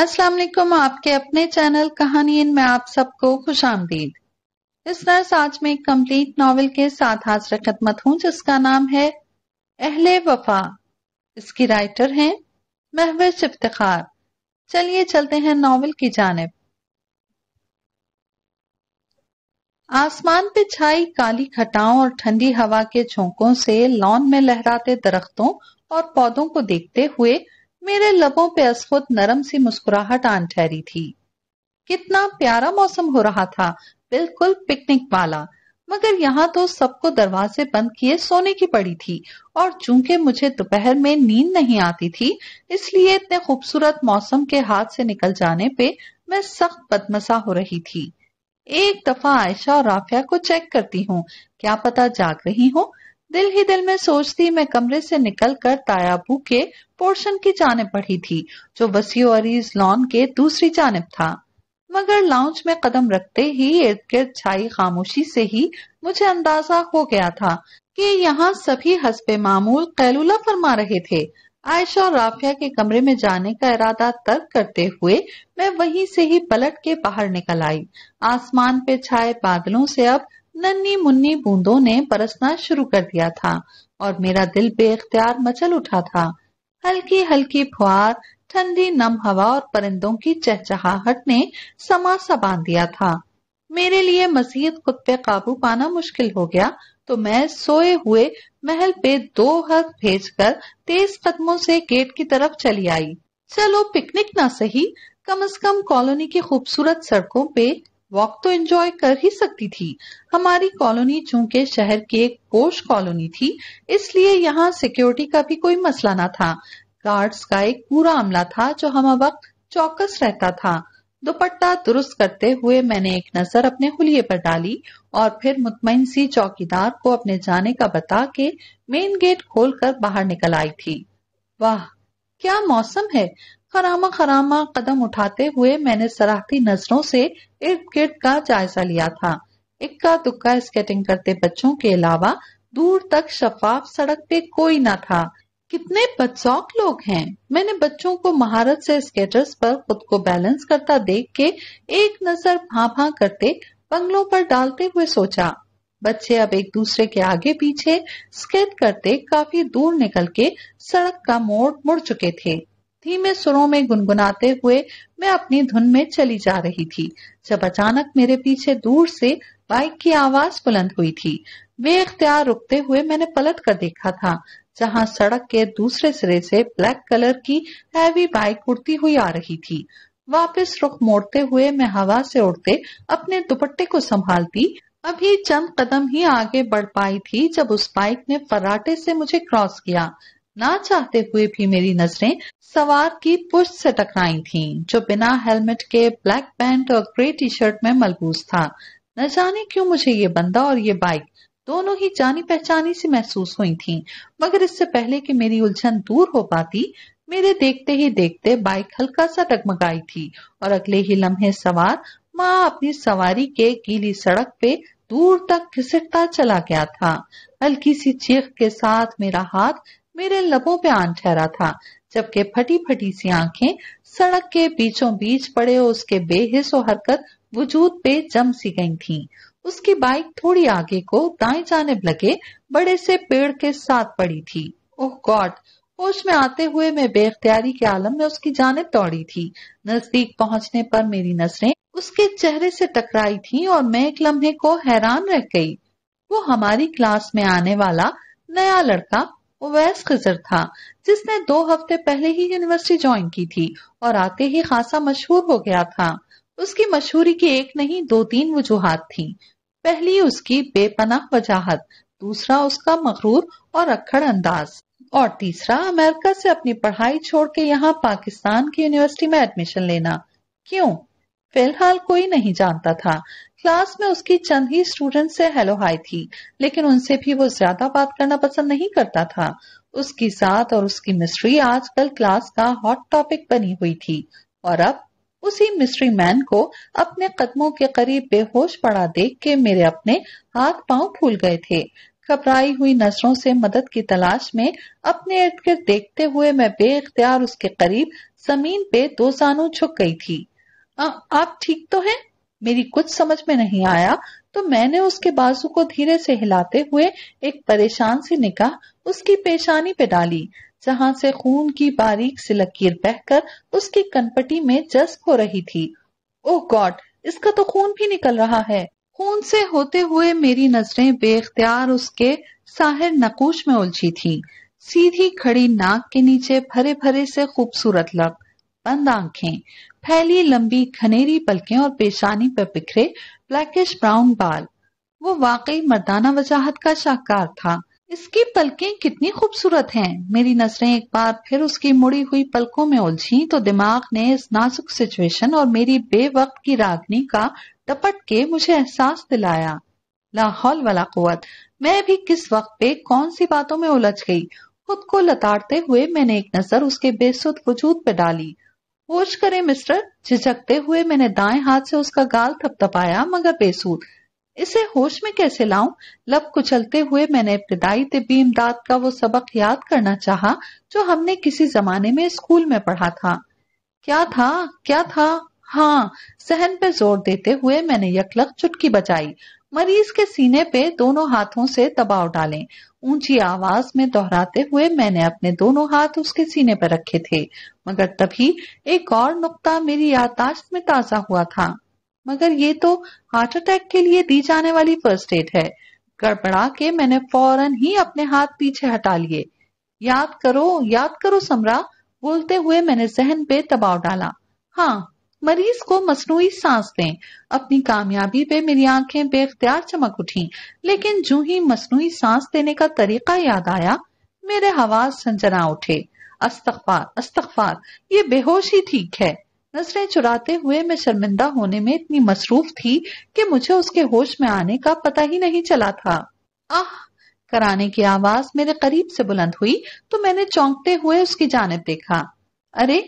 अस्सलाम वालेकुम आपके अपने चैनल कहानी इन में आप सबको खुश आमदीद इस नर्स आज में एक कम्प्लीट नावल के साथ हाजिर खदमत हूँ जिसका नाम है अहले वफा इसकी राइटर हैं महविश इफ्तार चलिए चलते हैं नावल की जानब आसमान पे छाई काली घटाओं और ठंडी हवा के झोंकों से लॉन में लहराते दरख्तों और पौधों को देखते हुए मेरे लबों पे अस्फुत नरम सी मुस्कुराहट आन ठहरी थी कितना प्यारा मौसम हो रहा था बिल्कुल पिकनिक वाला मगर यहाँ तो सबको दरवाजे बंद किए सोने की पड़ी थी और चूंकि मुझे दोपहर में नींद नहीं आती थी इसलिए इतने खूबसूरत मौसम के हाथ से निकल जाने पे मैं सख्त बदमसा हो रही थी एक दफा आयशा और राफिया को चेक करती हूँ क्या पता जाग रही हूँ दिल ही दिल में सोचती मैं कमरे से निकलकर तायाबू के पोर्शन की जानब पढ़ी थी जो वसी अरीज लॉन के दूसरी जानब था मगर लाउंज में कदम रखते ही इर्द गिर्द छाई खामोशी से ही मुझे अंदाजा हो गया था कि यहाँ सभी हसब मामूल कैलूला फरमा रहे थे आयशा और राफिया के कमरे में जाने का इरादा तर्क करते हुए मैं वहीं से ही पलट के बाहर निकल आई आसमान पे छाए बादलों से अब नन्नी मुन्नी बूंदों ने परसना शुरू कर दिया था और मेरा दिल बेख्तियार मचल उठा था हल्की हल्की फुहार ठंडी नम हवा और परिंदों की चहचहाहट ने समा सा बांध दिया था मेरे लिए मजीद खुद पे काबू पाना मुश्किल हो गया तो मैं सोए हुए महल पे दो हक भेजकर तेज कदमों से गेट की तरफ चली आई चलो पिकनिक ना सही कम से कम कॉलोनी की खूबसूरत सड़कों पे वॉक तो एंजॉय कर ही सकती थी हमारी कॉलोनी चूंकि शहर की एक पोश कॉलोनी थी इसलिए यहाँ सिक्योरिटी का भी कोई मसला ना था गार्ड्स का एक पूरा अमला था जो हम वक्त चौकस रहता था दुपट्टा दुरुस्त करते हुए मैंने एक नजर अपने हुलिये पर डाली और फिर मुतमिन सी चौकीदार को अपने जाने का बता के मेन गेट खोलकर बाहर निकल आई थी वाह क्या मौसम है खरामा खरामा कदम उठाते हुए मैंने सराहती नजरों से इर्द गिर्द का जायजा लिया था इक्का दुक्का स्केटिंग करते बच्चों के अलावा दूर तक शफाफ सड़क पे कोई ना था कितने बदसौक लोग हैं मैंने बच्चों को महारत से स्केटर्स पर खुद को बैलेंस करता देख के एक नजर भा भा करते बंगलों पर डालते हुए सोचा बच्चे अब एक दूसरे के आगे पीछे स्केट करते काफी दूर निकल के सड़क का मोड़ मुड़ चुके थे धीमे सुरों में गुनगुनाते हुए मैं अपनी धुन में चली जा रही थी जब अचानक मेरे पीछे दूर से बाइक की आवाज बुलंद हुई थी बेख्तियार रुकते हुए मैंने पलट कर देखा था जहां सड़क के दूसरे सिरे से ब्लैक कलर की हैवी बाइक उड़ती हुई आ रही थी वापस रुख मोड़ते हुए मैं हवा से उड़ते अपने दुपट्टे को संभालती अभी चंद कदम ही आगे बढ़ पाई थी जब उस बाइक ने फराटे से मुझे क्रॉस किया ना चाहते हुए भी मेरी नजरें सवार की पुष्ट से टकराई थीं, जो बिना हेलमेट के ब्लैक पैंट और ग्रे टी शर्ट में मलबूज था न जाने क्यों मुझे ये बंदा और ये बाइक दोनों ही जानी पहचानी सी महसूस हुई थी मगर इससे पहले कि मेरी उलझन दूर हो पाती मेरे देखते ही देखते बाइक हल्का सा टकमगाई थी और अगले ही लम्हे सवार माँ अपनी सवारी के गीली सड़क पे दूर तक घिसटता चला गया था हल्की सी चीख के साथ मेरा हाथ मेरे लबों पे आन ठहरा था जबकि फटी फटी सी आंखें सड़क के बीचों बीच पड़े उसके बेहिस और हरकत वजूद पे जम सी गई थी उसकी बाइक थोड़ी आगे को दाएं जाने लगे बड़े से पेड़ के साथ पड़ी थी ओह गॉड होश में आते हुए मैं बेख्तियारी के आलम में उसकी जानब दौड़ी थी नजदीक पहुंचने पर मेरी नजरें उसके चेहरे से टकराई थी और मैं एक लम्हे को हैरान रह गई वो हमारी क्लास में आने वाला नया लड़का उवैस खजर था जिसने दो हफ्ते पहले ही यूनिवर्सिटी ज्वाइन की थी और आते ही खासा मशहूर हो गया था उसकी मशहूरी की एक नहीं दो तीन वजूहत थी पहली उसकी बेपनाह वजाहत दूसरा उसका मकरूर और अखड़ अंदाज और तीसरा अमेरिका से अपनी पढ़ाई छोड़ के यहाँ पाकिस्तान की यूनिवर्सिटी में एडमिशन लेना क्यों फिलहाल कोई नहीं जानता था क्लास में उसकी चंद ही स्टूडेंट से हेलो हाय थी लेकिन उनसे भी वो ज्यादा बात करना पसंद नहीं करता था उसकी साथ और उसकी मिस्ट्री आजकल क्लास का हॉट टॉपिक बनी हुई थी और अब उसी मिस्ट्री मैन को अपने कदमों के करीब बेहोश पड़ा देख के मेरे अपने हाथ पांव फूल गए थे घबराई हुई नजरों से मदद की तलाश में अपने इर्द गिर्द देखते हुए मैं बेख्तियार उसके करीब जमीन पे दो सानू झुक गई थी आ, आप ठीक तो हैं? मेरी कुछ समझ में नहीं आया तो मैंने उसके बाजू को धीरे से हिलाते हुए एक परेशान सी निकाह उसकी पेशानी पे डाली जहाँ से खून की बारीक से लकीर बहकर उसकी कनपटी में जज्ब हो रही थी ओह गॉड इसका तो खून भी निकल रहा है खून से होते हुए मेरी नजरें बेख्तियार उसके साहिर नकूश में उलझी थी सीधी खड़ी नाक के नीचे भरे भरे से खूबसूरत लब बंद आंखें फैली लंबी खनेरी पलकें और पेशानी पर बिखरे ब्लैकिश ब्राउन बाल वो वाकई मर्दाना वजाहत का शाहकार था इसकी पलकें कितनी खूबसूरत हैं मेरी नजरें एक बार फिर उसकी मुड़ी हुई पलकों में उलझी तो दिमाग ने इस नाजुक सिचुएशन और मेरी बेवक्त की रागनी का टपट के मुझे एहसास दिलाया लाहौल वाला कुत मैं भी किस वक्त पे कौन सी बातों में उलझ गई खुद को लताड़ते हुए मैंने एक नजर उसके बेसुद वजूद पे डाली होश करें मिस्टर झिझकते हुए मैंने दाएं हाथ से उसका गाल थपथपाया मगर बेसूर इसे होश में कैसे लाऊं? लब कुचलते हुए मैंने इब्तदाई तबी इमदाद का वो सबक याद करना चाहा जो हमने किसी जमाने में स्कूल में पढ़ा था क्या था क्या था हाँ सहन पे जोर देते हुए मैंने यकलक चुटकी बजाई मरीज के सीने पे दोनों हाथों से दबाव डालें ऊंची आवाज में दोहराते हुए मैंने अपने दोनों हाथ उसके सीने पर रखे थे मगर तभी एक और नुकता मेरी यादाश्त में ताजा हुआ था मगर ये तो हार्ट अटैक के लिए दी जाने वाली फर्स्ट एड है गड़बड़ा के मैंने फौरन ही अपने हाथ पीछे हटा लिए याद करो याद करो समरा बोलते हुए मैंने जहन पे दबाव डाला हाँ मरीज को मसनू सांस दें अपनी कामयाबी पे मेरी आंखें बेख्तियार चमक उठी लेकिन जू ही मसनू सांस देने का तरीका याद आया मेरे हवास संजना उठे अस्तफार अस्तफार ये बेहोशी ठीक है नजरें चुराते हुए मैं शर्मिंदा होने में इतनी मसरूफ थी कि मुझे उसके होश में आने का पता ही नहीं चला था आह कराने की आवाज मेरे करीब से बुलंद हुई तो मैंने चौंकते हुए उसकी जानब देखा अरे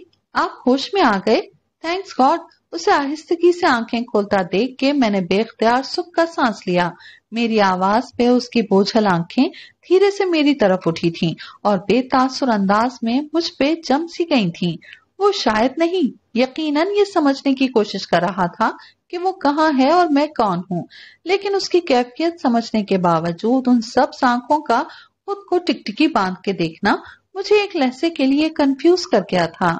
आप होश में आ गए थैंक्स गॉड उसे आहिस्तगी से आंखें खोलता देख के मैंने बेख्तियार सुख का सांस लिया मेरी आवाज पे उसकी बोझल आंखें धीरे से मेरी तरफ उठी थीं और बेतासुर अंदाज में मुझ पे जम सी गई थीं। वो शायद नहीं यकीनन ये समझने की कोशिश कर रहा था कि वो कहाँ है और मैं कौन हूँ लेकिन उसकी कैफियत समझने के बावजूद उन सब सांखों का खुद को टिकटिकी बांध के देखना मुझे एक लहसे के लिए कंफ्यूज कर गया था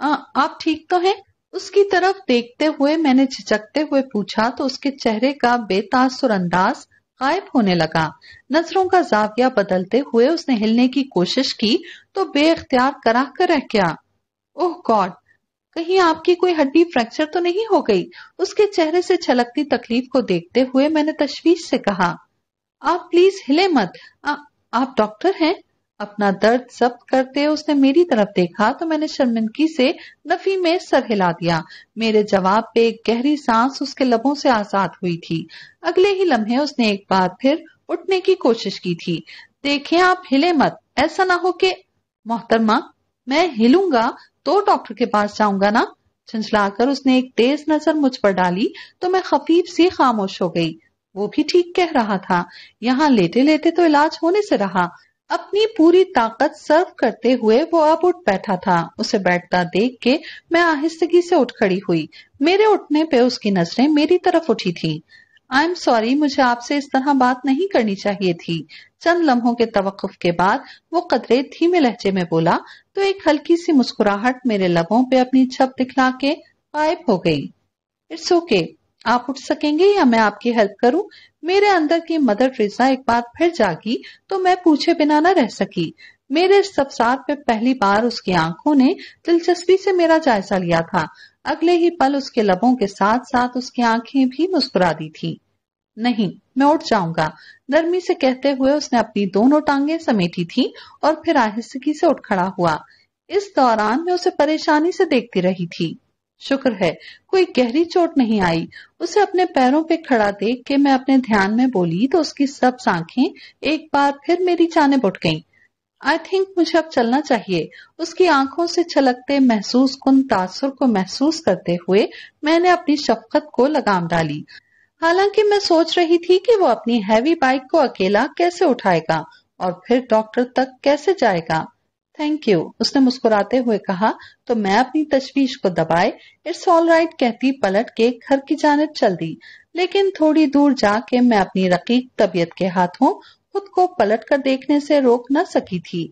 आ, आप ठीक तो हैं उसकी तरफ देखते हुए मैंने झिझकते हुए पूछा तो उसके चेहरे का बेतासुर अंदाज गायब होने लगा नजरों का जाविया बदलते हुए उसने हिलने की कोशिश की तो बेख्तियार करा कर रह गया ओह गॉड कहीं आपकी कोई हड्डी फ्रैक्चर तो नहीं हो गई उसके चेहरे से छलकती तकलीफ को देखते हुए मैंने तशवीश से कहा आप प्लीज हिले मत आ, आप डॉक्टर हैं अपना दर्द जब्त करते उसने मेरी तरफ देखा तो मैंने शर्मिंदगी से नफी में सर हिला दिया मेरे जवाब पे एक गहरी सांस उसके लबों से आजाद हुई थी अगले ही लम्हे उसने एक बार फिर उठने की कोशिश की थी देखें आप हिले मत ऐसा ना हो कि मोहतरमा मैं हिलूंगा तो डॉक्टर के पास जाऊंगा ना कर उसने एक तेज नजर मुझ पर डाली तो मैं खफीफ सी खामोश हो गई वो भी ठीक कह रहा था यहाँ लेटे लेटे तो इलाज होने से रहा अपनी पूरी ताकत सर्व करते हुए वो अब उठ बैठा था उसे बैठता देख के मैं आहिस्तगी से उठ खड़ी हुई मेरे उठने पे उसकी नजरें मेरी तरफ उठी थी आई एम सॉरी मुझे आपसे इस तरह बात नहीं करनी चाहिए थी चंद लम्हों के तवक्फ के बाद वो कदरे धीमे लहजे में बोला तो एक हल्की सी मुस्कुराहट मेरे लबों पे अपनी छप दिखला के गायब हो गई इट्स ओके okay, आप उठ सकेंगे या मैं आपकी हेल्प करूं? मेरे अंदर की मदर ट्रेसा एक बार फिर जागी तो मैं पूछे बिना न रह सकी मेरे सबसार पहली बार उसकी आंखों ने दिलचस्पी से मेरा जायजा लिया था अगले ही पल उसके लबों के साथ साथ उसकी आंखें भी मुस्कुरा दी थी नहीं मैं उठ जाऊंगा नरमी से कहते हुए उसने अपनी दोनों टांगे समेटी थी और फिर आहिस्तगी से उठ खड़ा हुआ इस दौरान मैं उसे परेशानी से देखती रही थी शुक्र है कोई गहरी चोट नहीं आई उसे अपने पैरों पे खड़ा देख के मैं अपने ध्यान में बोली तो उसकी सब सांखें एक बार फिर मेरी चाने उठ गईं। आई थिंक मुझे अब चलना चाहिए उसकी आंखों से छलकते महसूस कुन तासुर को महसूस करते हुए मैंने अपनी शफकत को लगाम डाली हालांकि मैं सोच रही थी कि वो अपनी हैवी बाइक को अकेला कैसे उठाएगा और फिर डॉक्टर तक कैसे जाएगा थैंक यू उसने मुस्कुराते हुए कहा तो मैं अपनी तशवीश को दबाए इट्स ऑल राइट कहती पलट के घर की जानब चल दी लेकिन थोड़ी दूर जाके मैं अपनी रकीक तबीयत के हाथों खुद को पलट कर देखने से रोक न सकी थी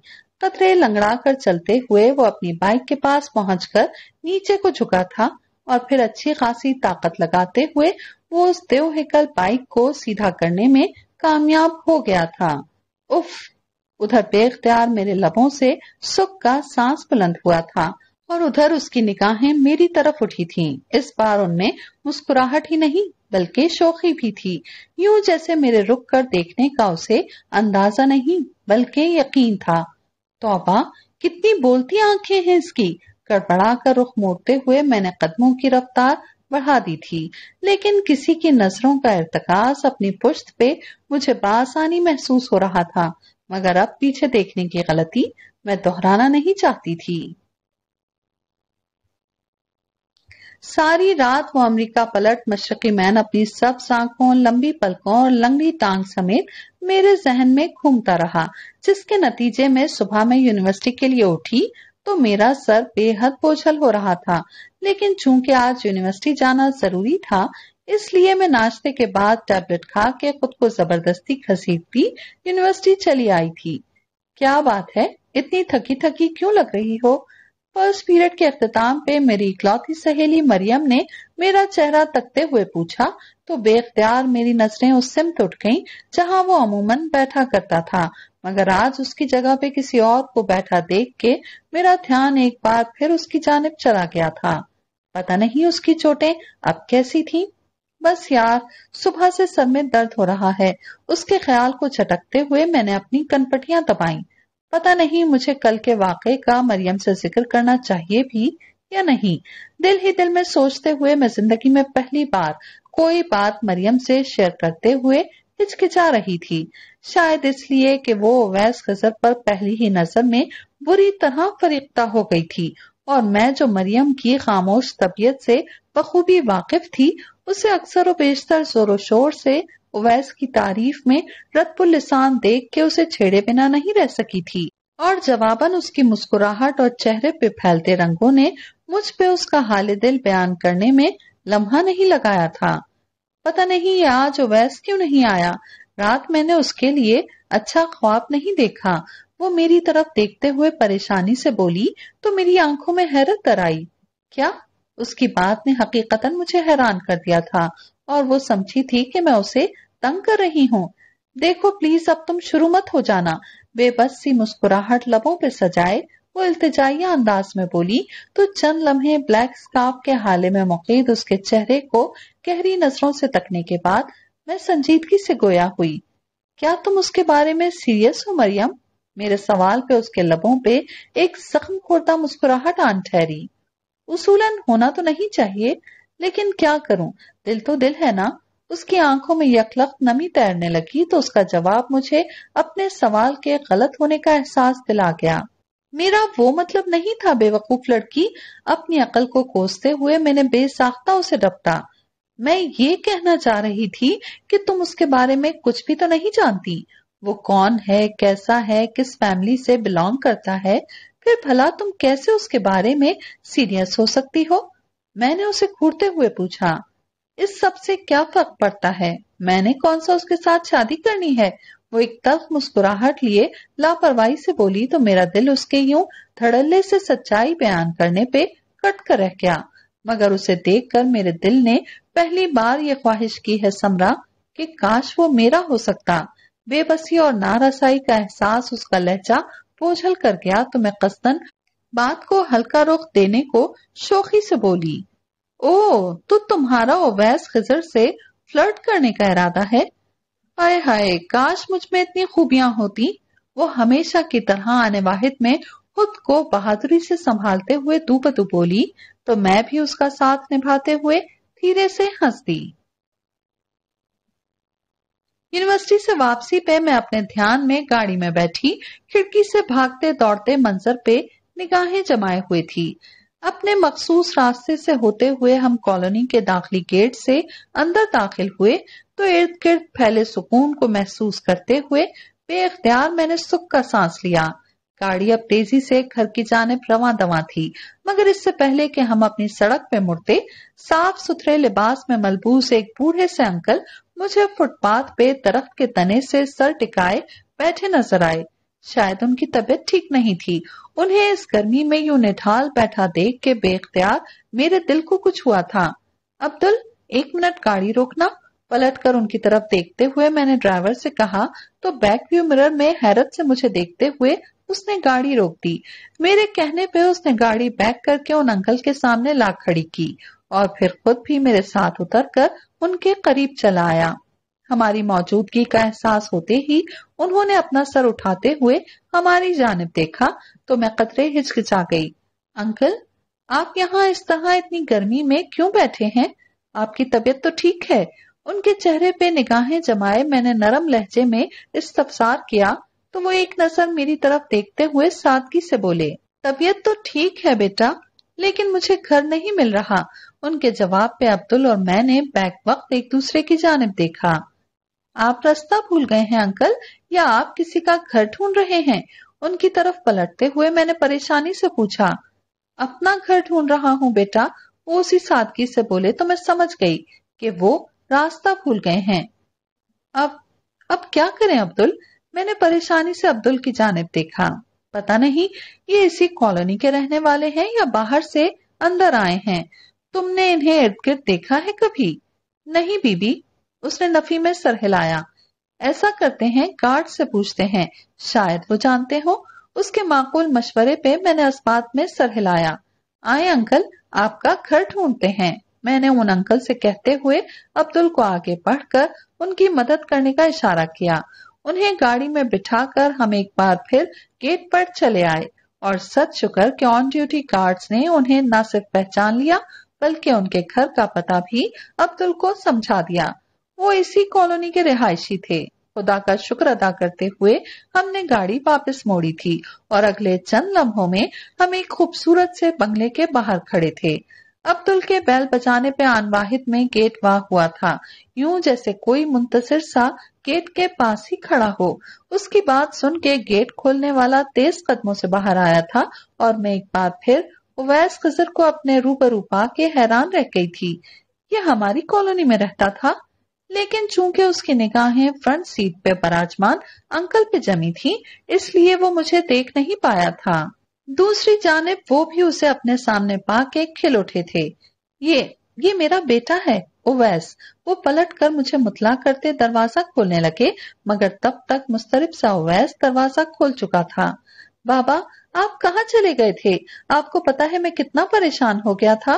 कतरे लंगड़ा कर चलते हुए वो अपनी बाइक के पास कर नीचे को झुका था और फिर अच्छी खासी ताकत लगाते हुए वो उस देव बाइक को सीधा करने में कामयाब हो गया था उफ उधर बेख्तियार मेरे लबों से सुख का सांस बुलंद हुआ था और उधर उसकी निगाहें मेरी तरफ उठी थीं। इस बार उनमें मुस्कुराहट ही नहीं बल्कि शोखी भी थी यूं जैसे मेरे रुक कर देखने का उसे अंदाजा नहीं बल्कि यकीन था तोबा कितनी बोलती आंखें हैं इसकी गड़बड़ा कर रुख मोड़ते हुए मैंने कदमों की रफ्तार बढ़ा दी थी लेकिन किसी की नजरों का इरतकाज अपनी पुश्त पे मुझे बासानी महसूस हो रहा था मगर अब पीछे देखने की गलती मैं दोहराना नहीं चाहती थी सारी रात वो अमेरिका पलट मशरकी मैन अपनी सब सांखों लंबी पलकों और लंगड़ी टांग समेत मेरे जहन में घूमता रहा जिसके नतीजे में सुबह में यूनिवर्सिटी के लिए उठी तो मेरा सर बेहद बोझल हो रहा था लेकिन चूंकि आज यूनिवर्सिटी जाना जरूरी था इसलिए मैं नाश्ते के बाद टैबलेट खा के खुद को जबरदस्ती घसीटती यूनिवर्सिटी चली आई थी क्या बात है इतनी थकी थकी क्यों लग रही हो फर्स्ट पीरियड के अख्ताम पे मेरी इकलौती सहेली मरियम ने मेरा चेहरा तकते हुए पूछा तो बेख्तियार मेरी नजरें उस सिमत उठ गईं जहां वो अमूमन बैठा करता था मगर आज उसकी जगह पे किसी और को बैठा देख के मेरा ध्यान एक बार फिर उसकी जानब चला गया था पता नहीं उसकी चोटें अब कैसी थीं बस यार सुबह से सर में दर्द हो रहा है उसके ख्याल को झटकते हुए मैंने अपनी कनपटियां दबाई पता नहीं मुझे कल के वाकये का मरियम से जिक्र करना चाहिए भी या नहीं दिल ही दिल में सोचते हुए मैं जिंदगी में पहली बार कोई बात मरियम से शेयर करते हुए हिचकिचा रही थी शायद इसलिए कि वो वैस गजर पर पहली ही नजर में बुरी तरह फरीकता हो गई थी और मैं जो मरियम की खामोश तबीयत से बखूबी वाकिफ थी उसे अक्सर व बेशतर जोर शोर से उवैस की तारीफ में रतपुलिसान देख के उसे छेड़े बिना नहीं रह सकी थी और जवाबन उसकी मुस्कुराहट और चेहरे पे फैलते रंगों ने मुझ पे उसका हाल दिल बयान करने में लम्हा नहीं लगाया था पता नहीं ये आज उवैस क्यों नहीं आया रात मैंने उसके लिए अच्छा ख्वाब नहीं देखा वो मेरी तरफ देखते हुए परेशानी से बोली तो मेरी आंखों में हैरत कराई क्या उसकी बात ने हकीकतन मुझे हैरान कर दिया था और वो समझी थी कि मैं उसे तंग कर रही हूँ देखो प्लीज अब तुम शुरू मत हो जाना बेबस सी मुस्कुराहट लबों पर सजाए वो इल्तजाइया अंदाज में बोली तो चंद लम्हे ब्लैक स्कार्फ के हाले में मुकीद उसके चेहरे को गहरी नजरों से तकने के बाद मैं संजीदगी से गोया हुई क्या तुम उसके बारे में सीरियस हो मरियम मेरे सवाल पे उसके लबों पे एक जख्म खोरता मुस्कुराहट आन ठहरी उसूलन होना तो नहीं चाहिए लेकिन क्या करूं दिल तो दिल है ना उसकी आंखों में यकलक नमी तैरने लगी तो उसका जवाब मुझे अपने सवाल के गलत होने का एहसास दिला गया मेरा वो मतलब नहीं था बेवकूफ लड़की अपनी अकल को कोसते हुए मैंने बेसाख्ता उसे डपटा मैं ये कहना चाह रही थी कि तुम उसके बारे में कुछ भी तो नहीं जानती वो कौन है कैसा है किस फैमिली से बिलोंग करता है फिर भला तुम कैसे उसके बारे में सीरियस हो सकती हो मैंने उसे घूरते हुए पूछा इस सब से क्या फर्क पड़ता है मैंने कौन सा उसके साथ शादी करनी है वो एक तरफ मुस्कुराहट लिए लापरवाही से बोली तो मेरा दिल उसके यूं धड़ल्ले से सच्चाई बयान करने पे कट कर रह गया मगर उसे देखकर मेरे दिल ने पहली बार ये ख्वाहिश की है समरा कि काश वो मेरा हो सकता बेबसी और नारसाई का एहसास उसका लहजा बोझल कर गया तो मैं कस्तन बात को हल्का रुख देने को शोखी से बोली ओ तो तुम्हारा ओवैस खिजर से फ्लर्ट करने का इरादा है हाय हाय काश मुझ में इतनी खूबियां होती वो हमेशा की तरह आने वाहिद में खुद को बहादुरी से संभालते हुए दूबतू बोली तो मैं भी उसका साथ निभाते हुए धीरे से हंस दी यूनिवर्सिटी से वापसी पे मैं अपने ध्यान में गाड़ी में बैठी खिड़की से भागते दौड़ते मंजर पे निगाहें जमाए हुए थी अपने मखसूस रास्ते से होते हुए हम कॉलोनी के दाखिली गेट से अंदर दाखिल हुए तो इर्द गिर्द फैले सुकून को महसूस करते हुए बेअ्तियार मैंने सुख का सांस लिया गाड़ी अब तेजी से घर की जानब रवा दवा थी मगर इससे पहले कि हम अपनी सड़क पे मुड़ते साफ सुथरे लिबास में मलबूस एक बूढ़े से अंकल मुझे फुटपाथ पे दरख्त के तने से सर टिकाए बैठे नजर आए शायद उनकी तबीयत ठीक नहीं थी उन्हें इस गर्मी में यूं निठाल बैठा देख के बेख्तियार मेरे दिल को कुछ हुआ था अब्दुल एक मिनट गाड़ी रोकना पलट कर उनकी तरफ देखते हुए मैंने ड्राइवर से कहा तो बैक व्यू मिरर में हैरत से मुझे देखते हुए उसने गाड़ी रोक दी मेरे कहने पे उसने गाड़ी बैक करके उन अंकल के सामने ला खड़ी की और फिर खुद भी मेरे साथ उतर कर उनके करीब चला आया हमारी मौजूदगी का एहसास होते ही उन्होंने अपना सर उठाते हुए हमारी जानब देखा तो मैं कतरे हिचकिचा गई अंकल आप यहाँ इस तरह इतनी गर्मी में क्यों बैठे हैं आपकी तबीयत तो ठीक है उनके चेहरे पे निगाहें जमाए मैंने नरम लहजे में इस्तफसार किया तो वो एक नजर मेरी तरफ देखते हुए सादगी से बोले तबीयत तो ठीक है बेटा लेकिन मुझे घर नहीं मिल रहा उनके जवाब पे अब्दुल और मैंने बैक वक्त एक दूसरे की जानब देखा आप रास्ता भूल गए हैं अंकल या आप किसी का घर ढूंढ रहे हैं उनकी तरफ पलटते हुए मैंने परेशानी से पूछा अपना घर ढूंढ रहा हूँ बेटा वो उसी सादगी से बोले तो मैं समझ गई कि वो रास्ता भूल गए हैं अब अब क्या करें अब्दुल मैंने परेशानी से अब्दुल की जानब देखा पता नहीं ये इसी कॉलोनी के रहने वाले हैं या बाहर से अंदर आए हैं तुमने इन्हें इर्द गिर्द देखा है कभी नहीं बीबी उसने नफी में सर हिलाया ऐसा करते हैं गार्ड से पूछते हैं शायद वो जानते हो उसके माकूल मशवरे पे मैंने अस्पात में सर हिलाया आए अंकल आपका घर ढूंढते हैं मैंने उन अंकल से कहते हुए अब्दुल को आगे बढ़कर उनकी मदद करने का इशारा किया उन्हें गाड़ी में बिठाकर हम एक बार फिर गेट पर चले आए और सच शुक्र के ऑन ड्यूटी गार्ड्स ने उन्हें न सिर्फ पहचान लिया बल्कि उनके घर का पता भी अब्दुल को समझा दिया वो इसी कॉलोनी के रिहायशी थे खुदा का शुक्र अदा करते हुए हमने गाड़ी वापस मोड़ी थी और अगले चंद लम्हों में हम एक खूबसूरत से बंगले के बाहर खड़े थे अब्दुल के बैल बजाने पे आनवाहित में गेट वाह हुआ था यूं जैसे कोई मुंतसर सा गेट के पास ही खड़ा हो उसकी बात सुन के गेट खोलने वाला तेज कदमों से बाहर आया था और मैं एक बार फिर उवैस खजर को अपने रूबरू पाके हैरान रह गई थी यह हमारी कॉलोनी में रहता था लेकिन चूंकि उसकी निगाहें फ्रंट सीट पे बराजमान अंकल पे जमी थी इसलिए वो मुझे देख नहीं पाया था दूसरी जानब वो भी उसे अपने सामने पा के खिल उठे थे ये ये मेरा बेटा है उवैस वो पलट कर मुझे मुतला करते दरवाजा खोलने लगे मगर तब तक मुस्तरब सा उवैस दरवाजा खोल चुका था बाबा आप कहाँ चले गए थे आपको पता है मैं कितना परेशान हो गया था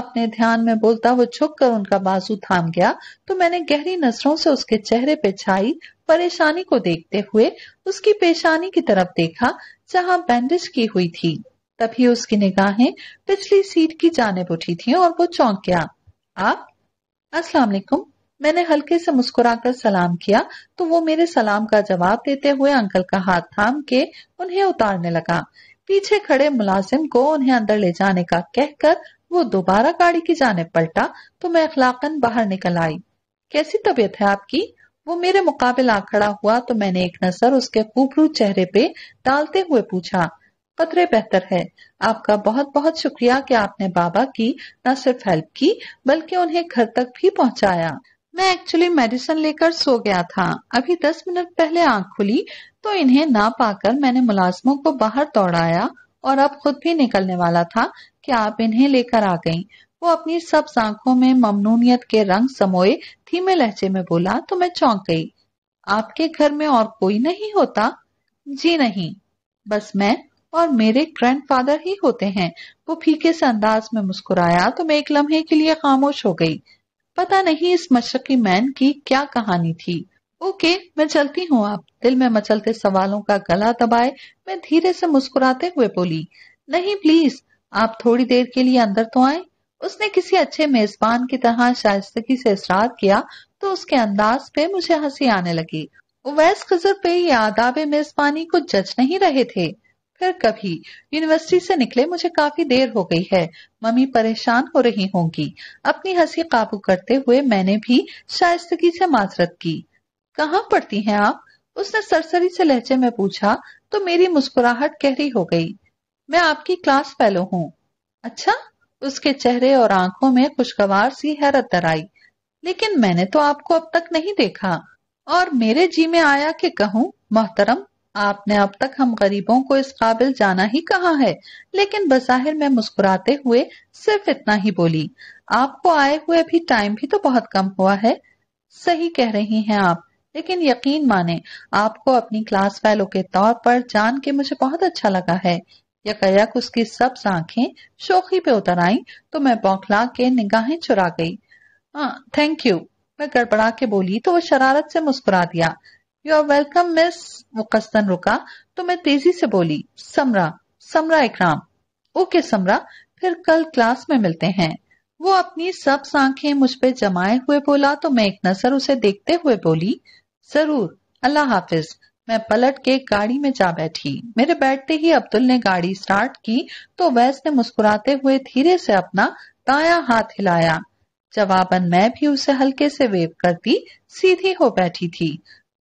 अपने ध्यान में बोलता वो झुक कर उनका बाजू थाम गया तो मैंने गहरी नजरों से उसके चेहरे पे छाई परेशानी को देखते हुए उसकी पेशानी की तरफ देखा जहाँ बैंडेज की हुई थी तभी उसकी निगाहें पिछली सीट की जानब उठी थी और वो चौंक गया आप अस्सलाम मैंने हल्के से मुस्कुराकर सलाम किया तो वो मेरे सलाम का जवाब देते हुए अंकल का हाथ थाम के उन्हें उतारने लगा पीछे खड़े मुलाजिम को उन्हें अंदर ले जाने का कहकर वो दोबारा गाड़ी की जाने पलटा तो मैं अखलाकन बाहर निकल आई कैसी तबीयत है आपकी वो मेरे मुकाबले आ खड़ा हुआ तो मैंने एक नजर उसके खूबरू चेहरे पे डालते हुए पूछा खतरे बेहतर है आपका बहुत बहुत शुक्रिया कि आपने बाबा की न सिर्फ हेल्प की बल्कि उन्हें घर तक भी पहुंचाया मैं एक्चुअली मेडिसिन लेकर सो गया था अभी दस मिनट पहले आंख खुली तो इन्हें ना पाकर मैंने मुलाजमों को बाहर दौड़ाया और अब खुद भी निकलने वाला था कि आप इन्हें लेकर आ गईं। वो अपनी सब आंखों में ममनूनियत के रंग समोए धीमे लहजे में बोला तो मैं चौंक गई आपके घर में और कोई नहीं होता जी नहीं बस मैं और मेरे ग्रैंडफादर ही होते हैं वो फीके से अंदाज में मुस्कुराया तो मैं एक लम्हे के लिए खामोश हो गई पता नहीं इस मशरकी मैन की क्या कहानी थी ओके मैं चलती हूँ आप दिल में मचलते सवालों का गला दबाए मैं धीरे से मुस्कुराते हुए बोली नहीं प्लीज आप थोड़ी देर के लिए अंदर तो आए उसने किसी अच्छे मेजबान की तरह शायस्तगी से इसरार किया तो उसके अंदाज पे मुझे हंसी आने लगी वैस खजर पे ये आदाब मेजबानी को जच नहीं रहे थे फिर कभी यूनिवर्सिटी से निकले मुझे काफी देर हो गई है मम्मी परेशान हो रही होंगी अपनी हंसी काबू करते हुए मैंने भी शायस्तगी से माजरत की कहाँ पढ़ती हैं आप उसने सरसरी से लहजे में पूछा तो मेरी मुस्कुराहट गहरी हो गई मैं आपकी क्लास फेलो हूँ अच्छा उसके चेहरे और आंखों में खुशगवार सी हैरत दराई लेकिन मैंने तो आपको अब तक नहीं देखा और मेरे जी में आया कि कहूँ मोहतरम आपने अब तक हम गरीबों को इस काबिल जाना ही कहा है लेकिन बसाहिर मैं मुस्कुराते हुए सिर्फ इतना ही बोली आपको आए हुए भी टाइम भी तो बहुत कम हुआ है सही कह रही हैं आप लेकिन यकीन माने आपको अपनी क्लास फेलो के तौर पर जान के मुझे बहुत अच्छा लगा है यकयक उसकी सब आंखें शोखी पे उतर आई तो मैं बौखला के निगाहें चुरा गई थैंक हाँ, यू मैं गड़बड़ा के बोली तो वो शरारत से मुस्कुरा दिया यू आर वेलकम मिस मुकस्तन रुका तो मैं तेजी से बोली समरा समरा इकराम ओके समरा फिर कल क्लास में मिलते हैं वो अपनी सब सांखें मुझ पे जमाए हुए बोला तो मैं एक नजर उसे देखते हुए बोली जरूर अल्लाह हाफिज मैं पलट के गाड़ी में जा बैठी मेरे बैठते ही अब्दुल ने गाड़ी स्टार्ट की तो वैस ने मुस्कुराते हुए धीरे से अपना दाया हाथ हिलाया जवाबन मैं भी उसे हल्के से वेव करती सीधी हो बैठी थी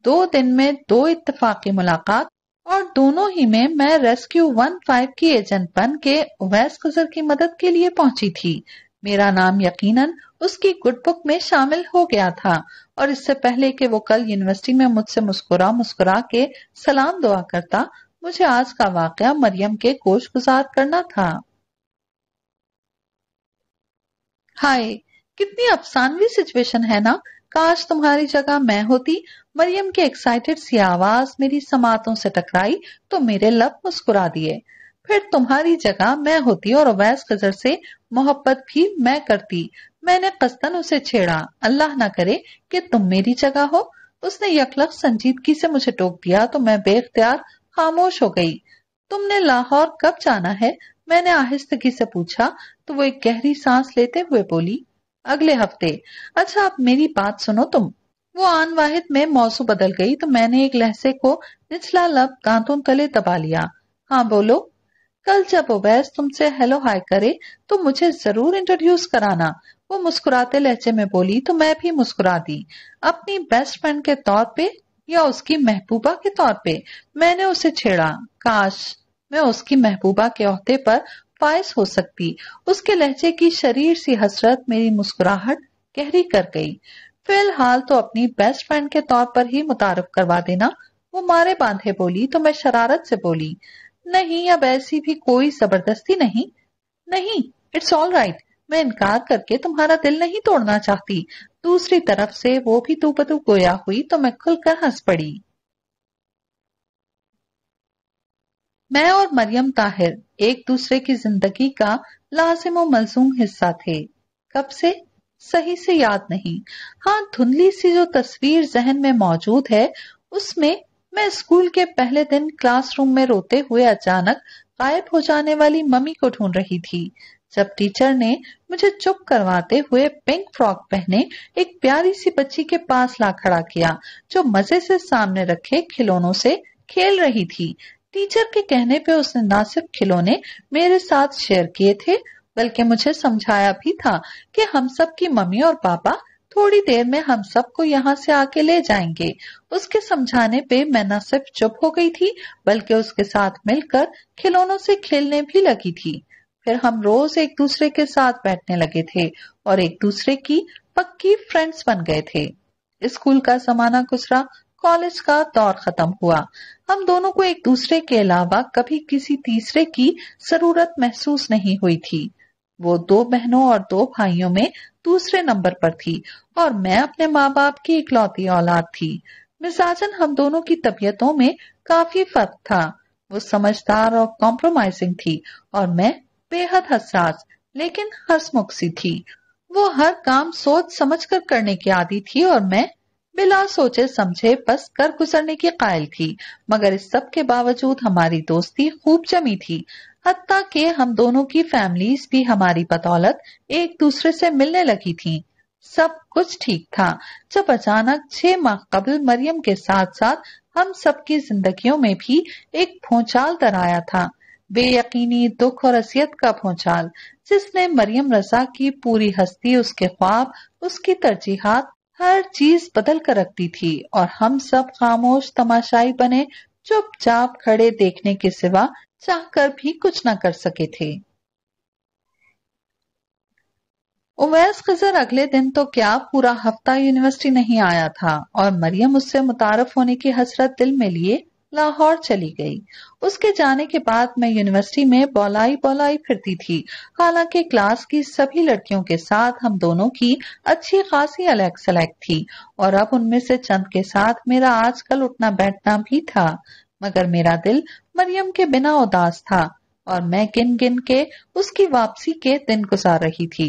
दो दिन में दो इतफाकी मुलाकात और दोनों ही में मैं रेस्क्यू वन फाइव की एजेंट बन के उवैस गुजर की मदद के लिए पहुंची थी मेरा नाम यकीनन उसकी गुडबुक में शामिल हो गया था और इससे पहले कि वो कल यूनिवर्सिटी में मुझसे मुस्कुरा मुस्कुरा के सलाम दुआ करता मुझे आज का वाकया मरियम के कोश गुजार करना था हाय कितनी अफसानवी सिचुएशन है ना काश तुम्हारी जगह मैं होती मरियम की एक्साइटेड सी आवाज मेरी समातों से टकराई तो मेरे लब मुस्कुरा दिए फिर तुम्हारी जगह मैं होती और अवैस कजर से मोहब्बत भी मैं करती मैंने कस्तन उसे छेड़ा अल्लाह ना करे कि तुम मेरी जगह हो उसने यकलक संजीदगी से मुझे टोक दिया तो मैं बेख्तियार खामोश हो गई तुमने लाहौर कब जाना है मैंने आहिस्तगी से पूछा तो वो एक गहरी सांस लेते हुए बोली अगले हफ्ते अच्छा आप मेरी बात सुनो तुम वो आन वाहिद में मौसू बदल गई तो मैंने एक लहसे को निचला लब कांतों तले दबा लिया हाँ बोलो कल जब ओवैस तुमसे हेलो हाय करे तो मुझे जरूर इंट्रोड्यूस कराना वो मुस्कुराते लहजे में बोली तो मैं भी मुस्कुरा दी अपनी बेस्ट फ्रेंड के तौर पे या उसकी महबूबा के तौर पे मैंने उसे छेड़ा काश मैं उसकी महबूबा के अहदे पर फायस हो सकती उसके लहजे की शरीर सी हसरत मेरी मुस्कुराहट गहरी कर गई फिलहाल तो अपनी बेस्ट फ्रेंड के तौर पर ही मुतारफ करवा देना वो मारे बांधे बोली तो मैं शरारत से बोली नहीं अब ऐसी भी कोई जबरदस्ती नहीं नहीं इट्स ऑल राइट मैं इनकार करके तुम्हारा दिल नहीं तोड़ना चाहती दूसरी तरफ से वो भी तू बतू गोया हुई तो मैं खुलकर हंस पड़ी मैं और मरियम ताहिर एक दूसरे की जिंदगी का लाजिम मलसूम हिस्सा थे कब से सही से याद नहीं हाँ धुंधली सी जो तस्वीर जहन में मौजूद है उसमें मैं स्कूल के पहले दिन क्लासरूम में रोते हुए अचानक गायब हो जाने वाली मम्मी को ढूंढ रही थी जब टीचर ने मुझे चुप करवाते हुए पिंक फ्रॉक पहने एक प्यारी सी बच्ची के पास ला खड़ा किया जो मजे से सामने रखे खिलौनों से खेल रही थी टीचर के कहने पे उसने ना सिर्फ खिलौने मेरे साथ शेयर किए थे बल्कि मुझे समझाया भी था कि हम सब की मम्मी और पापा थोड़ी देर में हम सबको यहाँ से आके ले जाएंगे उसके समझाने पे मैं न सिर्फ चुप हो गई थी बल्कि उसके साथ मिलकर खिलौनों से खेलने भी लगी थी फिर हम रोज एक दूसरे के साथ बैठने लगे थे और एक दूसरे की पक्की फ्रेंड्स बन गए थे स्कूल का जमाना गुजरा कॉलेज का दौर खत्म हुआ हम दोनों को एक दूसरे के अलावा कभी किसी तीसरे की जरूरत महसूस नहीं हुई थी वो दो बहनों और दो भाइयों में दूसरे नंबर पर थी और मैं अपने माँ बाप की इकलौती औलाद थी मिजाजन हम दोनों की तबीयतों में काफी फर्क था वो समझदार और कॉम्प्रोमाइजिंग थी और मैं बेहद हसास लेकिन हसमुख सी थी वो हर काम सोच समझ कर करने की आदि थी और मैं बिला सोचे समझे बस कर गुजरने की कायल थी मगर इस सब के बावजूद हमारी दोस्ती खूब जमी थी हती के हम दोनों की फैमिलीज भी हमारी बदौलत एक दूसरे से मिलने लगी थी सब कुछ ठीक था जब अचानक छह माह कबल मरियम के साथ साथ हम सबकी जिंदगियों में भी एक तर दराया था बेयकीनी दुख और असियत का भूचाल जिसने मरियम रजा की पूरी हस्ती उसके ख्वाब उसकी तरजीहत हर चीज बदल कर रखती थी और हम सब खामोश तमाशाई बने चुपचाप खड़े देखने के सिवा चाहकर भी कुछ ना कर सके थे उवैस खजर अगले दिन तो क्या पूरा हफ्ता यूनिवर्सिटी नहीं आया था और मरियम उससे मुतारफ होने की हसरत दिल में लिए लाहौर चली गई उसके जाने के बाद मैं यूनिवर्सिटी में बौलाई बौलाई फिरती थी हालांकि क्लास की सभी लड़कियों के साथ हम दोनों की अच्छी खासी अलग सलग थी और अब उनमें से चंद के साथ मेरा आजकल उठना बैठना भी था मगर मेरा दिल मरियम के बिना उदास था और मैं गिन गिन के उसकी वापसी के दिन गुजार रही थी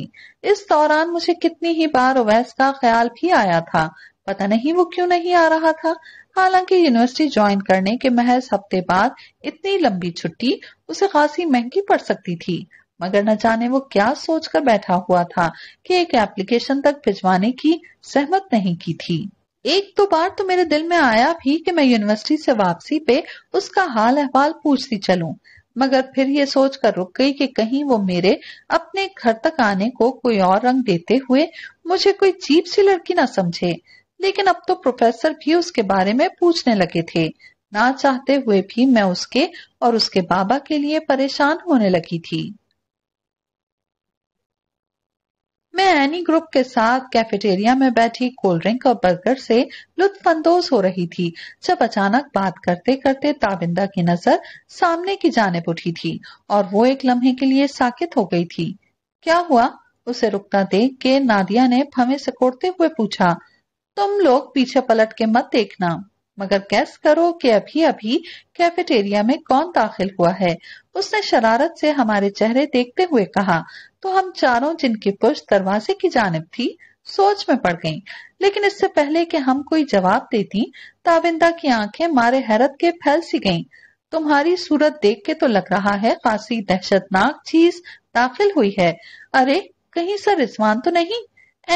इस दौरान मुझे कितनी ही बार ओवैस का ख्याल भी आया था पता नहीं वो क्यों नहीं आ रहा था हालांकि यूनिवर्सिटी ज्वाइन करने के महज हफ्ते बाद इतनी लंबी छुट्टी उसे खासी महंगी पड़ सकती थी मगर न जाने वो क्या सोचकर बैठा हुआ था कि एक एप्लीकेशन तक भिजवाने की सहमत नहीं की थी एक दो बार तो मेरे दिल में आया भी कि मैं यूनिवर्सिटी से वापसी पे उसका हाल अहवाल पूछती चलूं, मगर फिर ये सोचकर रुक गई कि कहीं वो मेरे अपने घर तक आने को कोई और रंग देते हुए मुझे कोई चीप सी लड़की ना समझे लेकिन अब तो प्रोफेसर भी उसके बारे में पूछने लगे थे ना चाहते हुए भी मैं उसके और उसके बाबा के लिए परेशान होने लगी थी मैं एनी ग्रुप के साथ कैफेटेरिया में बैठी कोल्ड ड्रिंक और बर्गर से लुत्फानंदोज हो रही थी जब अचानक बात करते करते ताबिंदा की नजर सामने की जानब उठी थी और वो एक लम्हे के लिए साकित हो गई थी क्या हुआ उसे रुकता देख के नादिया ने फमे सकोड़ते हुए पूछा तुम लोग पीछे पलट के मत देखना मगर कैस करो कि अभी अभी कैफेटेरिया में कौन दाखिल हुआ है उसने शरारत से हमारे चेहरे देखते हुए कहा तो हम चारों जिनकी पुष्ट दरवाजे की जानब थी सोच में पड़ गईं। लेकिन इससे पहले कि हम कोई जवाब देती ताविंदा की आंखें मारे हैरत के फैल सी गईं। तुम्हारी सूरत देख के तो लग रहा है खासी दहशतनाक चीज दाखिल हुई है अरे कहीं सर रिजवान तो नहीं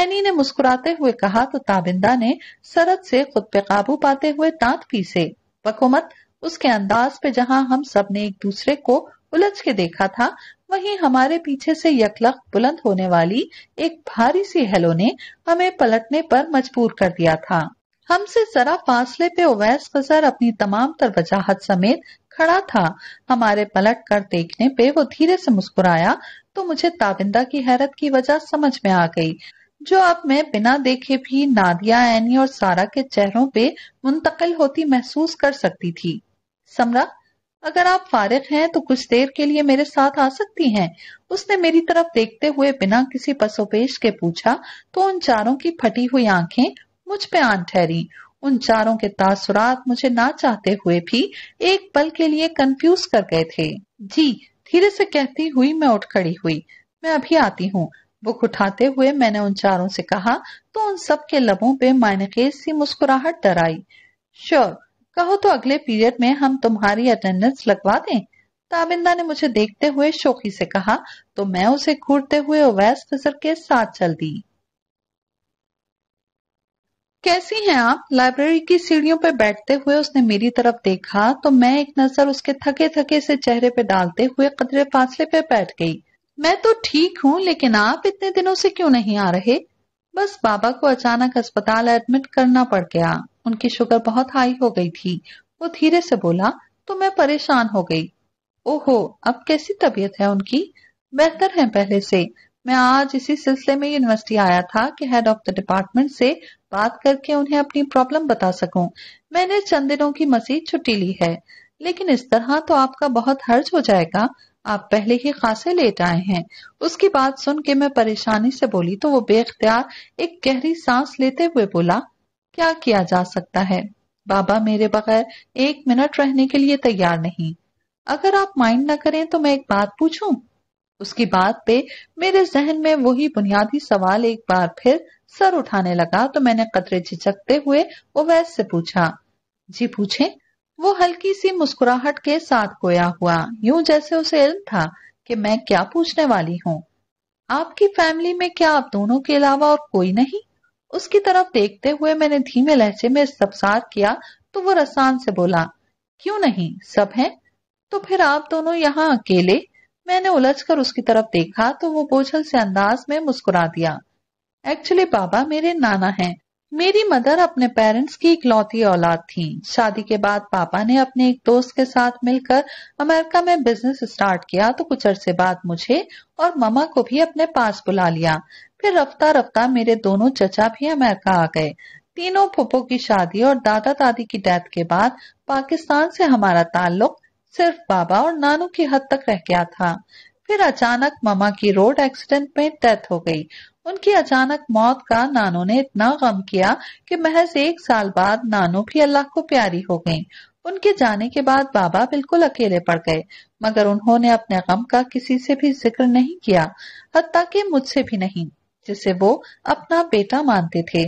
एनी ने मुस्कुराते हुए कहा तो ताबिंदा ने सरद से खुद पे काबू पाते हुए दांत पीसे वकूमत उसके अंदाज पे जहां हम सब ने एक दूसरे को उलझ के देखा था वहीं हमारे पीछे से यकलख बुलंद होने वाली एक भारी सी हेलो ने हमें पलटने पर मजबूर कर दिया था हमसे जरा फासले पे ओवैस गजर अपनी तमाम तर वजाहत समेत खड़ा था हमारे पलट कर देखने पे वो धीरे से मुस्कुराया तो मुझे ताबिंदा की हैरत की वजह समझ में आ गई जो अब मैं बिना देखे भी नादिया एनी और सारा के चेहरों पे मुंतकिल होती महसूस कर सकती थी समरा अगर आप फारिग हैं तो कुछ देर के लिए मेरे साथ आ सकती हैं उसने मेरी तरफ देखते हुए बिना किसी पसोपेश के पूछा तो उन चारों की फटी हुई आंखें मुझ पे आन ठहरी उन चारों के तासुरात मुझे ना चाहते हुए भी एक पल के लिए कंफ्यूज कर गए थे जी धीरे से कहती हुई मैं उठ खड़ी हुई मैं अभी आती हूँ बुक उठाते हुए मैंने उन चारों से कहा तो उन सब के लबों पे मायने सी मुस्कुराहट डराई श्योर कहो तो अगले पीरियड में हम तुम्हारी अटेंडेंस लगवा दें ताबिंदा ने मुझे देखते हुए शोकी से कहा तो मैं उसे घूरते हुए ओवैस फिजर के साथ चल दी कैसी हैं आप लाइब्रेरी की सीढ़ियों पर बैठते हुए उसने मेरी तरफ देखा तो मैं एक नजर उसके थके थके से चेहरे पे डालते हुए कदरे फासले पे बैठ गई मैं तो ठीक हूँ लेकिन आप इतने दिनों से क्यों नहीं आ रहे बस बाबा को अचानक अस्पताल एडमिट करना पड़ गया उनकी शुगर बहुत हाई हो गई थी वो धीरे से बोला तो मैं परेशान हो गई ओहो अब कैसी तबीयत है उनकी बेहतर है पहले से मैं आज इसी सिलसिले में यूनिवर्सिटी आया था कि हेड ऑफ द डिपार्टमेंट से बात करके उन्हें अपनी प्रॉब्लम बता सकूं। मैंने चंद दिनों की मसीह छुट्टी ली है लेकिन इस तरह तो आपका बहुत हर्ज हो जाएगा आप पहले ही खासे लेट आए हैं उसकी बात सुन के मैं परेशानी से बोली तो वो बेख्तियार एक गहरी सांस लेते हुए बोला क्या किया जा सकता है बाबा मेरे बगैर एक मिनट रहने के लिए तैयार नहीं अगर आप माइंड ना करें तो मैं एक बात पूछूं उसकी बात पे मेरे जहन में वही बुनियादी सवाल एक बार फिर सर उठाने लगा तो मैंने कतरे झिझकते हुए ओवैस से पूछा जी पूछे वो हल्की सी मुस्कुराहट के साथ गोया हुआ यूं जैसे उसे इल्म था कि मैं क्या पूछने वाली हूँ आपकी फैमिली में क्या आप दोनों के अलावा और कोई नहीं उसकी तरफ देखते हुए मैंने धीमे लहजे में इस्तफसार किया तो वो रसान से बोला क्यों नहीं सब हैं तो फिर आप दोनों यहाँ अकेले मैंने उलझकर उसकी तरफ देखा तो वो बोझल से अंदाज में मुस्कुरा दिया एक्चुअली बाबा मेरे नाना हैं मेरी मदर अपने पेरेंट्स की इकलौती औलाद थी शादी के बाद पापा ने अपने एक दोस्त के साथ मिलकर अमेरिका में बिजनेस स्टार्ट किया तो कुछ अरसे बाद मुझे और ममा को भी अपने पास बुला लिया फिर रफ्ता रफ्ता मेरे दोनों चचा भी अमेरिका आ गए तीनों फुप्पो की शादी और दादा दादी की डेथ के बाद पाकिस्तान से हमारा ताल्लुक सिर्फ बाबा और नानू की हद तक रह गया था फिर अचानक मामा की रोड एक्सीडेंट में डेथ हो गई उनकी अचानक मौत का नानू ने इतना गम किया कि महज एक साल बाद नानू भी अल्लाह को प्यारी हो गयी उनके जाने के बाद बाबा बिल्कुल अकेले पड़ गए मगर उन्होंने अपने गम का किसी से भी जिक्र नहीं किया हती कि मुझसे भी नहीं जिसे वो अपना बेटा मानते थे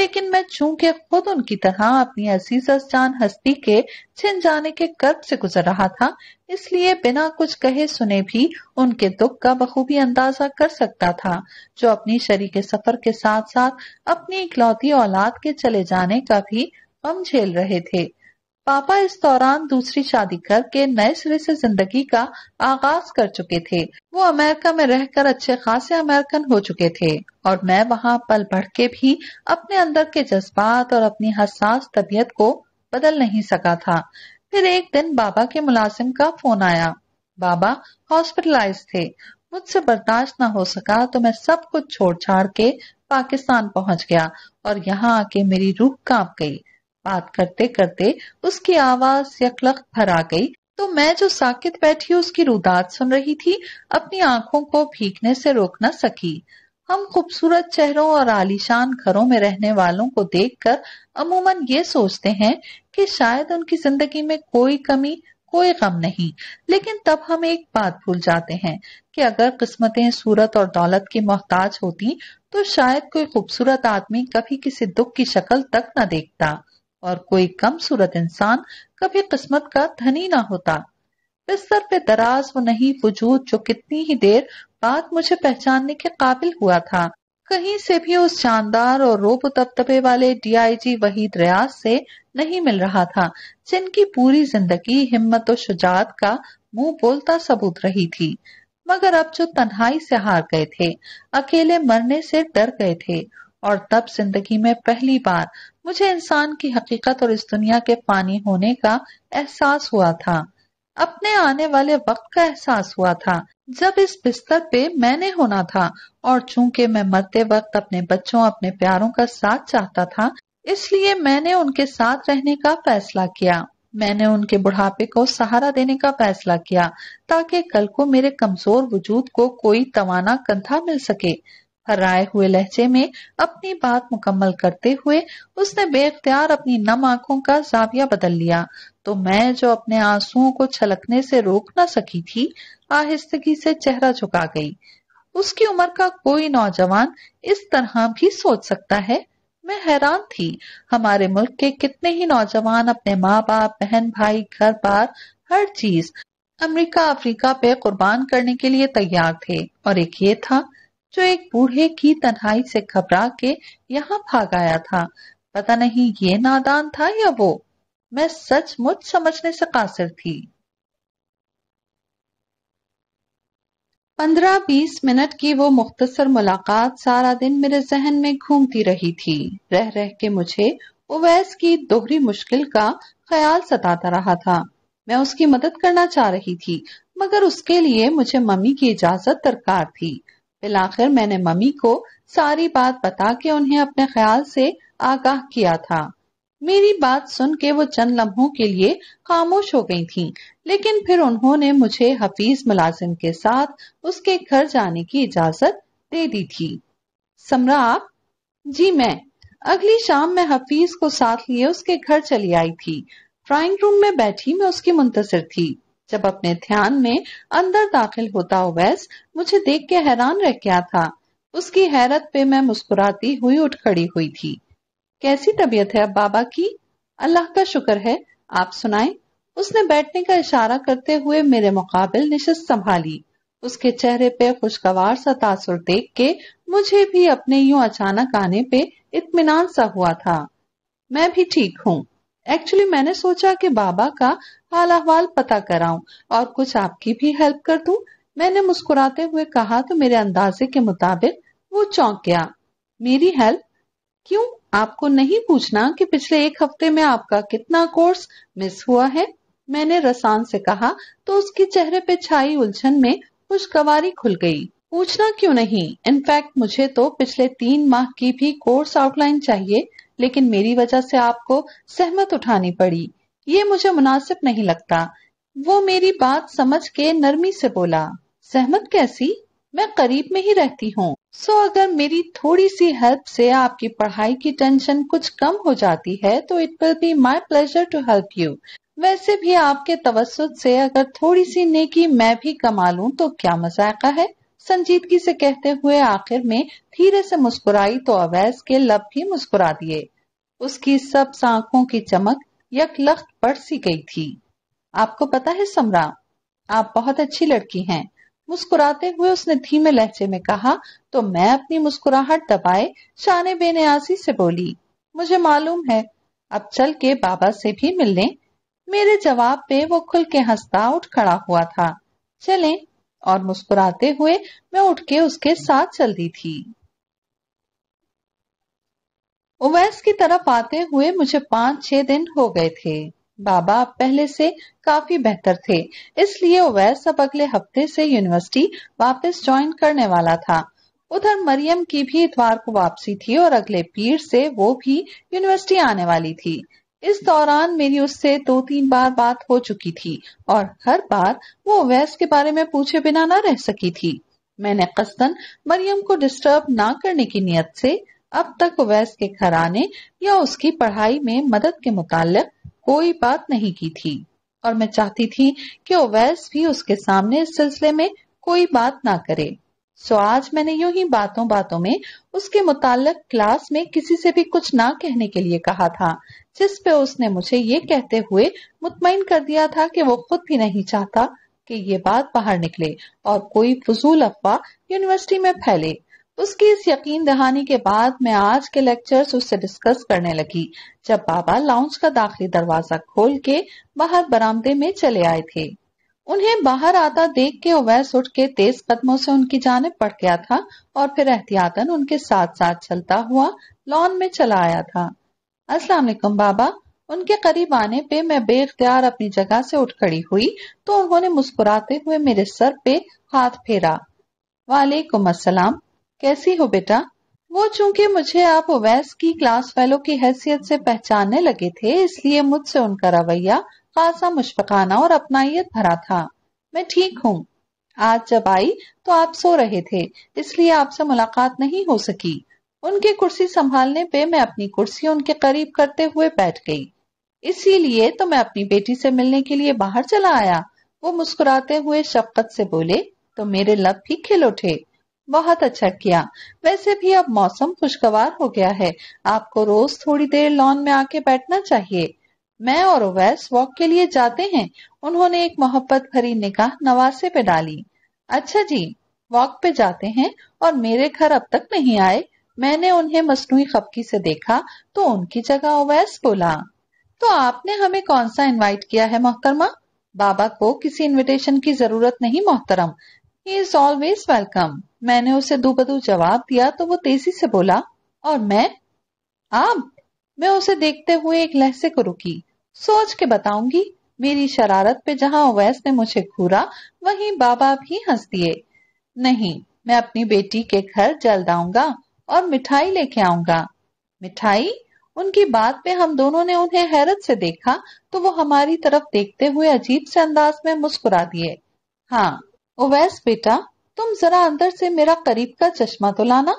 लेकिन मैं चूंकि खुद उनकी तरह अपनी असीस जान हस्ती के छिन जाने के कर्ज से गुजर रहा था इसलिए बिना कुछ कहे सुने भी उनके दुख का बखूबी अंदाजा कर सकता था जो अपनी शरीके सफर के साथ साथ अपनी इकलौती औलाद के चले जाने का भी गम झेल रहे थे पापा इस दौरान दूसरी शादी करके नए सिरे से जिंदगी का आगाज कर चुके थे वो अमेरिका में रहकर अच्छे खासे अमेरिकन हो चुके थे और मैं वहाँ पल बढ़ के भी अपने अंदर के जज्बात और अपनी हसास तबीयत को बदल नहीं सका था फिर एक दिन बाबा के मुलाजिम का फोन आया बाबा हॉस्पिटलाइज थे मुझसे बर्दाश्त न हो सका तो मैं सब कुछ छोड़ छाड़ के पाकिस्तान पहुँच गया और यहाँ आके मेरी रूह काप गई बात करते करते उसकी आवाज यकलक भर आ गई तो मैं जो साकित बैठी उसकी रुदात सुन रही थी अपनी आंखों को भीगने से रोक न सकी हम खूबसूरत चेहरों और आलीशान घरों में रहने वालों को देखकर अमूमन ये सोचते हैं कि शायद उनकी जिंदगी में कोई कमी कोई गम नहीं लेकिन तब हम एक बात भूल जाते हैं कि अगर किस्मतें सूरत और दौलत की मोहताज होती तो शायद कोई खूबसूरत आदमी कभी किसी दुख की शक्ल तक न देखता और कोई कम सूरत इंसान कभी किस्मत का धनी ना होता बिस्तर पे दराज वो नहीं वजूद जो कितनी ही देर बाद मुझे पहचानने के काबिल हुआ था कहीं से भी उस शानदार और रोब तबतबे वाले डीआईजी वहीद रियाज से नहीं मिल रहा था जिनकी पूरी जिंदगी हिम्मत और शुजात का मुंह बोलता सबूत रही थी मगर अब जो तन्हाई से हार गए थे अकेले मरने से डर गए थे और तब जिंदगी में पहली बार मुझे इंसान की हकीकत और इस दुनिया के पानी होने का एहसास हुआ था अपने आने वाले वक्त का एहसास हुआ था जब इस बिस्तर पे मैंने होना था और चूंकि मैं मरते वक्त अपने बच्चों अपने प्यारों का साथ चाहता था इसलिए मैंने उनके साथ रहने का फैसला किया मैंने उनके बुढ़ापे को सहारा देने का फैसला किया ताकि कल को मेरे कमजोर वजूद को कोई तवाना कंधा मिल सके हर्राए हुए लहजे में अपनी बात मुकम्मल करते हुए उसने बेख्तियार अपनी नम आंखों का जाविया बदल लिया तो मैं जो अपने आंसुओं को छलकने से रोक ना सकी थी आहिस्तगी से चेहरा झुका गई उसकी उम्र का कोई नौजवान इस तरह भी सोच सकता है मैं हैरान थी हमारे मुल्क के कितने ही नौजवान अपने माँ बाप बहन भाई घर बार हर चीज अमेरिका अफ्रीका पे कुर्बान करने के लिए तैयार थे और एक ये था जो एक बूढ़े की तनाई से घबरा के यहाँ भाग आया था पता नहीं ये नादान था या वो मैं सच मुझ समझने से कासिर थी पंद्रह बीस मिनट की वो मुख्तसर मुलाकात सारा दिन मेरे जहन में घूमती रही थी रह रह के मुझे उवैस की दोहरी मुश्किल का ख्याल सताता रहा था मैं उसकी मदद करना चाह रही थी मगर उसके लिए मुझे मम्मी की इजाजत दरकार थी बिलाखिर मैंने मम्मी को सारी बात बता के उन्हें अपने ख्याल से आगाह किया था मेरी बात सुन के वो चंद लम्हों के लिए खामोश हो गई थीं, लेकिन फिर उन्होंने मुझे हफीज मुलाजिम के साथ उसके घर जाने की इजाजत दे दी थी समरा जी मैं अगली शाम मैं हफीज को साथ लिए उसके घर चली आई थी ड्राइंग रूम में बैठी मैं उसकी मुंतजर थी जब अपने ध्यान में अंदर दाखिल होता ओवैस मुझे देख के हैरान रह गया था उसकी हैरत पे मैं मुस्कुराती हुई उठ खड़ी हुई थी कैसी तबीयत है अब बाबा की अल्लाह का शुक्र है आप सुनाए उसने बैठने का इशारा करते हुए मेरे मुकाबिल निशस्त संभाली उसके चेहरे पे खुशगवार सा तासुर देख के मुझे भी अपने यूं अचानक आने पे इत्मीनान सा हुआ था मैं भी ठीक हूँ एक्चुअली मैंने सोचा कि बाबा का हाल अहवाल पता कराऊं और कुछ आपकी भी हेल्प कर दूं मैंने मुस्कुराते हुए कहा तो मेरे अंदाजे के मुताबिक वो चौंक गया मेरी हेल्प क्यों आपको नहीं पूछना कि पिछले एक हफ्ते में आपका कितना कोर्स मिस हुआ है मैंने रसान से कहा तो उसके चेहरे पे छाई उलझन में खुशगवारी खुल गई पूछना क्यों नहीं इनफैक्ट मुझे तो पिछले तीन माह की भी कोर्स आउटलाइन चाहिए लेकिन मेरी वजह से आपको सहमत उठानी पड़ी ये मुझे मुनासिब नहीं लगता वो मेरी बात समझ के नरमी से बोला सहमत कैसी मैं करीब में ही रहती हूँ सो अगर मेरी थोड़ी सी हेल्प से आपकी पढ़ाई की टेंशन कुछ कम हो जाती है तो it will be my pleasure to help you वैसे भी आपके तवसत से अगर थोड़ी सी नेकी मैं भी कमा लूँ तो क्या मजायका है संजीदगी से कहते हुए आखिर में धीरे से मुस्कुराई तो अवैस के लब भी मुस्कुरा दिए उसकी सब सांखों की चमक लख्त पर सी गई थी आपको पता है समरा आप बहुत अच्छी लड़की हैं मुस्कुराते हुए उसने धीमे लहजे में कहा तो मैं अपनी मुस्कुराहट दबाए शान बेनियासी से बोली मुझे मालूम है अब चल के बाबा से भी मिलने मेरे जवाब पे वो खुल के हंसता उठ खड़ा हुआ था चलें और मुस्कुराते हुए मैं उठ के उसके साथ चल दी थी उवैस की तरफ आते हुए मुझे पांच छह दिन हो गए थे बाबा अब पहले से काफी बेहतर थे इसलिए उवैस अब अगले हफ्ते से यूनिवर्सिटी वापस ज्वाइन करने वाला था उधर मरियम की भी इतवार को वापसी थी और अगले पीर से वो भी यूनिवर्सिटी आने वाली थी इस दौरान मेरी उससे दो तीन बार बात हो चुकी थी और हर बार वो वैस के बारे में पूछे बिना ना रह सकी थी मैंने कस्तन मरियम को डिस्टर्ब ना करने की नियत से अब तक वैस के घर आने या उसकी पढ़ाई में मदद के मुतालिक कोई बात नहीं की थी और मैं चाहती थी कि ओवैस भी उसके सामने इस सिलसिले में कोई बात ना करे सो आज मैंने यू ही बातों बातों में उसके मुतालक क्लास में किसी से भी कुछ ना कहने के लिए कहा था जिस पे उसने मुझे ये कहते हुए मुतमिन कर दिया था कि वो खुद भी नहीं चाहता कि ये बात बाहर निकले और कोई फजूल अफवाह यूनिवर्सिटी में फैले उसकी इस यकीन दहानी के बाद मैं आज के लेक्चर्स उससे डिस्कस करने लगी जब बाबा लाउंज का दाखिल दरवाजा खोल के बाहर बरामदे में चले आए थे उन्हें बाहर आता देख के ओवैस उठ के तेज कदमों से उनकी जानब पड़ गया था और फिर एहतियातन उनके साथ साथ चलता हुआ लॉन में चला आया था असलाम बाबा उनके करीब आने पे मैं बेख्तियार अपनी जगह से उठ खड़ी हुई तो उन्होंने मुस्कुराते हुए मेरे सर पे हाथ फेरा वालेकुम असलाम कैसी हो बेटा वो चूंकि मुझे आप ओवैस की क्लास फेलो की हैसियत से पहचानने लगे थे इसलिए मुझसे उनका रवैया खासा मुशफकाना और अपनाइत भरा था मैं ठीक हूँ आज जब आई तो आप सो रहे थे इसलिए आपसे मुलाकात नहीं हो सकी उनकी कुर्सी संभालने पे मैं अपनी कुर्सी उनके करीब करते हुए बैठ गई इसीलिए तो मैं अपनी बेटी से मिलने के लिए बाहर चला आया वो मुस्कुराते हुए शफकत से बोले तो मेरे लब भी खिल उठे बहुत अच्छा किया वैसे भी अब मौसम खुशगवार हो गया है आपको रोज थोड़ी देर लॉन में आके बैठना चाहिए मैं और ओवैस वॉक के लिए जाते हैं उन्होंने एक मोहब्बत भरी निकाह नवासे पे डाली अच्छा जी वॉक पे जाते हैं और मेरे घर अब तक नहीं आए मैंने उन्हें मसनू खपकी से देखा तो उनकी जगह ओवैस बोला तो आपने हमें कौन सा इनवाइट किया है मोहतरमा बाबा को किसी इनविटेशन की जरूरत नहीं मोहतरम ही इज ऑलवेज वेलकम मैंने उसे दुबदू जवाब दिया तो वो तेजी से बोला और मैं आप मैं उसे देखते हुए एक लहसे को रुकी सोच के बताऊंगी मेरी शरारत पे जहाँ अवैस ने मुझे घूरा वहीं बाबा भी हंस दिए नहीं मैं अपनी बेटी के घर जल्द आऊंगा और मिठाई लेके आऊंगा मिठाई उनकी बात पे हम दोनों ने उन्हें हैरत से देखा तो वो हमारी तरफ देखते हुए अजीब से अंदाज में मुस्कुरा दिए हाँ ओवैस बेटा तुम जरा अंदर से मेरा करीब का चश्मा तो लाना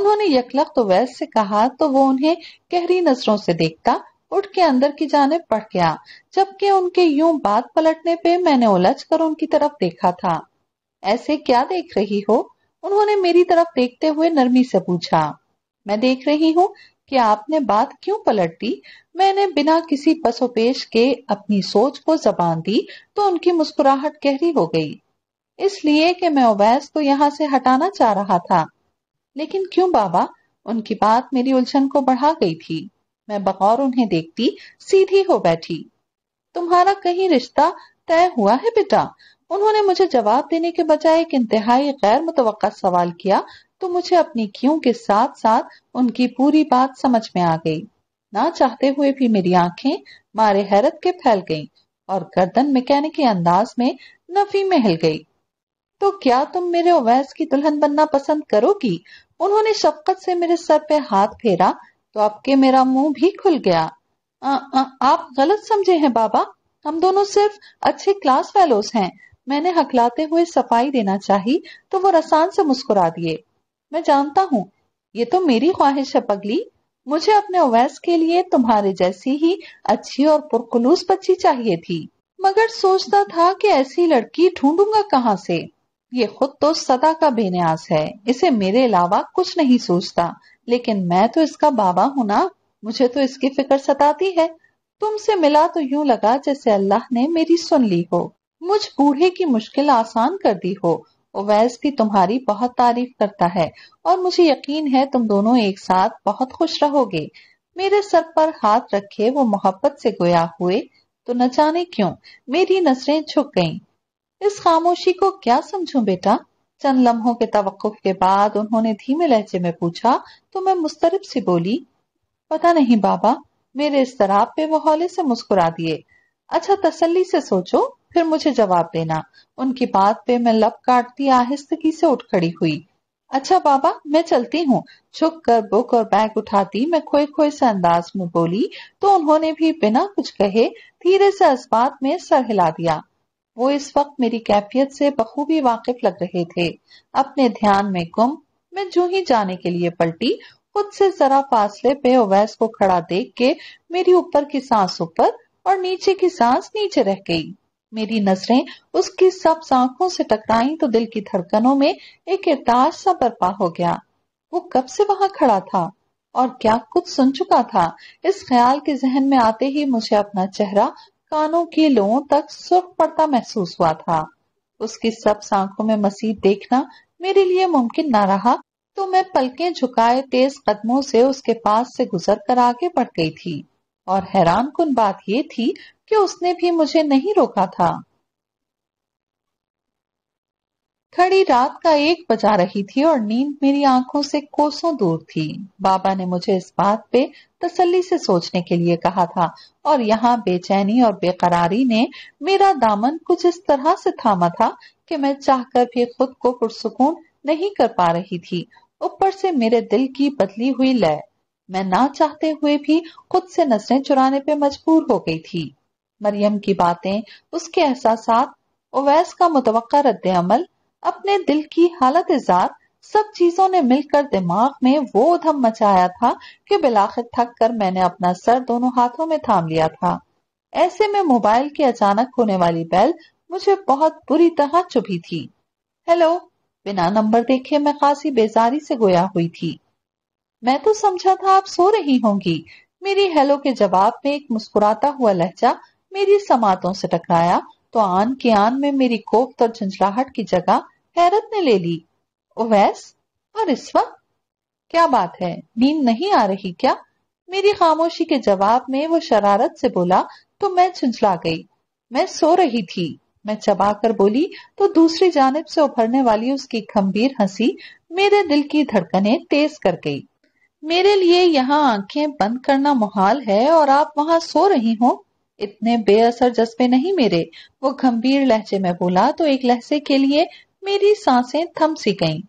उन्होंने यकलक ओवैस तो से कहा तो वो उन्हें गहरी नजरों से देखता उठ के अंदर की जाने पड़ गया जबकि उनके यूं बात पलटने पे मैंने उलझ कर उनकी तरफ देखा था ऐसे क्या देख रही हो उन्होंने मेरी तरफ देखते हुए नरमी से पूछा मैं देख रही हूँ कि आपने बात क्यों पलट दी मैंने बिना किसी पसोपेश के अपनी सोच को जबान दी तो उनकी मुस्कुराहट गहरी हो गई इसलिए कि मैं ओवैस को यहाँ से हटाना चाह रहा था लेकिन क्यों बाबा उनकी बात मेरी उलझन को बढ़ा गई थी मैं बगौर उन्हें देखती सीधी हो बैठी तुम्हारा कहीं रिश्ता तय हुआ है बेटा उन्होंने मुझे जवाब देने के बजाय एक इंतहाई गैर मुतव सवाल किया तो मुझे अपनी क्यों के साथ साथ उनकी पूरी बात समझ में आ गई ना चाहते हुए भी मेरी आंखें मारे हैरत के फैल गईं और गर्दन मैकेनिक के अंदाज में नफी में हिल गई तो क्या तुम मेरे ओवैस की दुल्हन बनना पसंद करोगी उन्होंने शफकत से मेरे सर पे हाथ फेरा तो आपके मेरा मुंह भी खुल गया आ, आ, आप गलत समझे हैं बाबा हम दोनों सिर्फ अच्छे क्लास फेलोज हैं मैंने हकलाते हुए सफाई देना चाही तो वो रसान से मुस्कुरा दिए मैं जानता हूँ ये तो मेरी ख्वाहिश है पगली मुझे अपने अवैस के लिए तुम्हारे जैसी ही अच्छी और पुरखलूस बच्ची चाहिए थी मगर सोचता था कि ऐसी लड़की ढूंढूंगा कहाँ से ये खुद तो सदा का बेनियास है इसे मेरे अलावा कुछ नहीं सोचता लेकिन मैं तो इसका बाबा हूं ना मुझे तो इसकी फिक्र सताती है तुमसे मिला तो यूं लगा जैसे अल्लाह ने मेरी सुन ली हो मुझ बूढ़े की मुश्किल आसान कर दी हो ओवैस की तुम्हारी बहुत तारीफ करता है और मुझे यकीन है तुम दोनों एक साथ बहुत खुश रहोगे मेरे सर पर हाथ रखे वो मोहब्बत से गोया हुए तो न जाने क्यों मेरी नजरें झुक गईं। इस खामोशी को क्या समझूं बेटा चंद लम्हों के तवक्फ के बाद उन्होंने धीमे लहजे में पूछा तो मैं मुस्तरब सी बोली पता नहीं बाबा मेरे इस तराब पे वो हौले से मुस्कुरा दिए अच्छा तसल्ली से सोचो फिर मुझे जवाब देना उनकी बात पे मैं लप काटती आहिस्तगी से उठ खड़ी हुई अच्छा बाबा मैं चलती हूँ झुक कर बुक और बैग उठाती मैं खोए खोए से अंदाज में बोली तो उन्होंने भी बिना कुछ कहे धीरे से असबात में सर हिला दिया वो इस वक्त मेरी कैफियत से बखूबी वाकिफ लग रहे थे अपने ध्यान में गुम मैं जो ही जाने के लिए पलटी खुद से जरा फासले पे ओवैस को खड़ा देख के मेरी ऊपर की सांस ऊपर और नीचे की सांस नीचे रह गई मेरी नजरें उसकी सब आंखों से टकराई तो दिल की धड़कनों में एक एताज सा बर्पा हो गया वो कब से वहां खड़ा था और क्या कुछ सुन चुका था इस ख्याल के जहन में आते ही मुझे अपना चेहरा कानों की लों तक सुर्ख पड़ता महसूस हुआ था उसकी सब सांखों में मसीह देखना मेरे लिए मुमकिन ना रहा तो मैं पलकें झुकाए तेज कदमों से उसके पास से गुजर कर आगे बढ़ गई थी और हैरान कन बात ये थी कि उसने भी मुझे नहीं रोका था खड़ी रात का एक बजा रही थी और नींद मेरी आंखों से कोसों दूर थी बाबा ने मुझे इस बात पे तसल्ली से सोचने के लिए कहा था और यहाँ बेचैनी और बेकरारी ने मेरा दामन कुछ इस तरह से थामा था कि मैं चाहकर भी खुद को पुरसकून नहीं कर पा रही थी ऊपर से मेरे दिल की बदली हुई लय मैं ना चाहते हुए भी खुद से नजरें चुराने पे मजबूर हो गई थी मरियम की बातें उसके एहसास ओवैस का मुतवक रद्द अमल अपने दिल की हालत जार सब चीजों ने मिलकर दिमाग में वो धम मचाया था कि बिलाखिर थक कर मैंने अपना सर दोनों हाथों में थाम लिया था ऐसे में मोबाइल के अचानक होने वाली बेल मुझे बहुत बुरी तरह चुभी थी हेलो बिना नंबर देखे मैं खासी बेजारी से गोया हुई थी मैं तो समझा था आप सो रही होंगी मेरी हेलो के जवाब में एक मुस्कुराता हुआ लहजा मेरी समातों से टकराया तो आन के आन में मेरी कोफ्त और झंझलाहट की जगह हैरत ने ले ली ओवैस और इस वक्त क्या बात है नींद नहीं आ रही क्या मेरी खामोशी के जवाब में वो शरारत से बोला तो मैं झुंझला गई मैं सो रही थी मैं चबाकर बोली तो दूसरी जानब से उभरने वाली उसकी गंभीर हंसी मेरे दिल की धड़कनें तेज कर गई मेरे लिए यहाँ आंखें बंद करना मुहाल है और आप वहाँ सो रही हो इतने बेअसर जज्बे नहीं मेरे वो गंभीर लहजे में बोला तो एक लहजे के लिए मेरी सांसें थम सी गईं।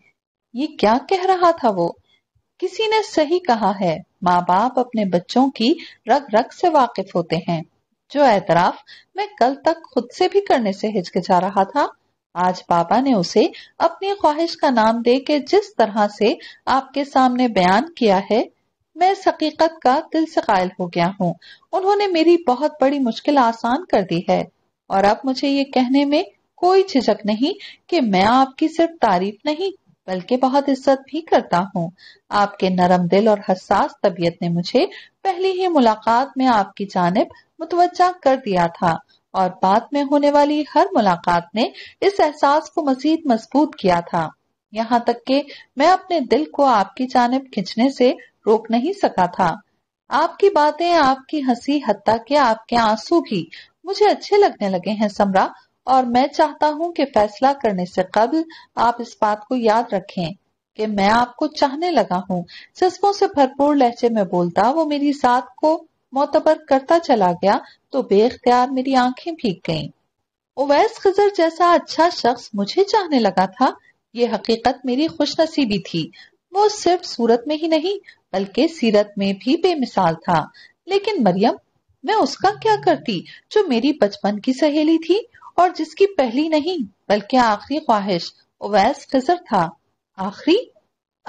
ये क्या कह रहा था वो किसी ने सही कहा है माँ बाप अपने बच्चों की रग रग से वाकिफ होते हैं जो एतराफ मैं कल तक खुद से भी करने से हिचकिचा रहा था आज पापा ने उसे अपनी ख्वाहिश का नाम दे के जिस तरह से आपके सामने बयान किया है मैं इस हकीकत का दिल से कायल हो गया हूँ उन्होंने मेरी बहुत बड़ी मुश्किल आसान कर दी है और अब मुझे ये कहने में कोई झिझक नहीं कि मैं आपकी सिर्फ तारीफ नहीं बल्कि बहुत इज्जत भी करता हूँ आपके नरम दिल और हसास तबीयत ने मुझे पहली ही मुलाकात में आपकी जानब मुतवजा कर दिया था और बाद में होने वाली हर मुलाकात ने इस एहसास को मजीद मजबूत किया था यहाँ तक कि मैं अपने दिल को आपकी जानब खिंचने से रोक नहीं सका था आपकी बातें आपकी हंसी हत्या के आपके आंसू भी मुझे अच्छे लगने लगे हैं समरा और मैं चाहता हूं कि फैसला करने से कबल आप इस बात को याद रखें कि मैं आपको चाहने लगा हूँ जज्बों से भरपूर लहजे में बोलता वो मेरी साथ को मोतबर करता चला गया तो बेख्तियार मेरी आंखें भीग गईं। ओवैस खजर जैसा अच्छा शख्स मुझे चाहने लगा था ये हकीकत मेरी खुशनसीबी थी वो सिर्फ सूरत में ही नहीं बल्कि सीरत में भी बेमिसाल था लेकिन मरियम मैं उसका क्या करती जो मेरी बचपन की सहेली थी और जिसकी पहली नहीं बल्कि आखिरी ख्वाहिश ओवैस खजर था आखिरी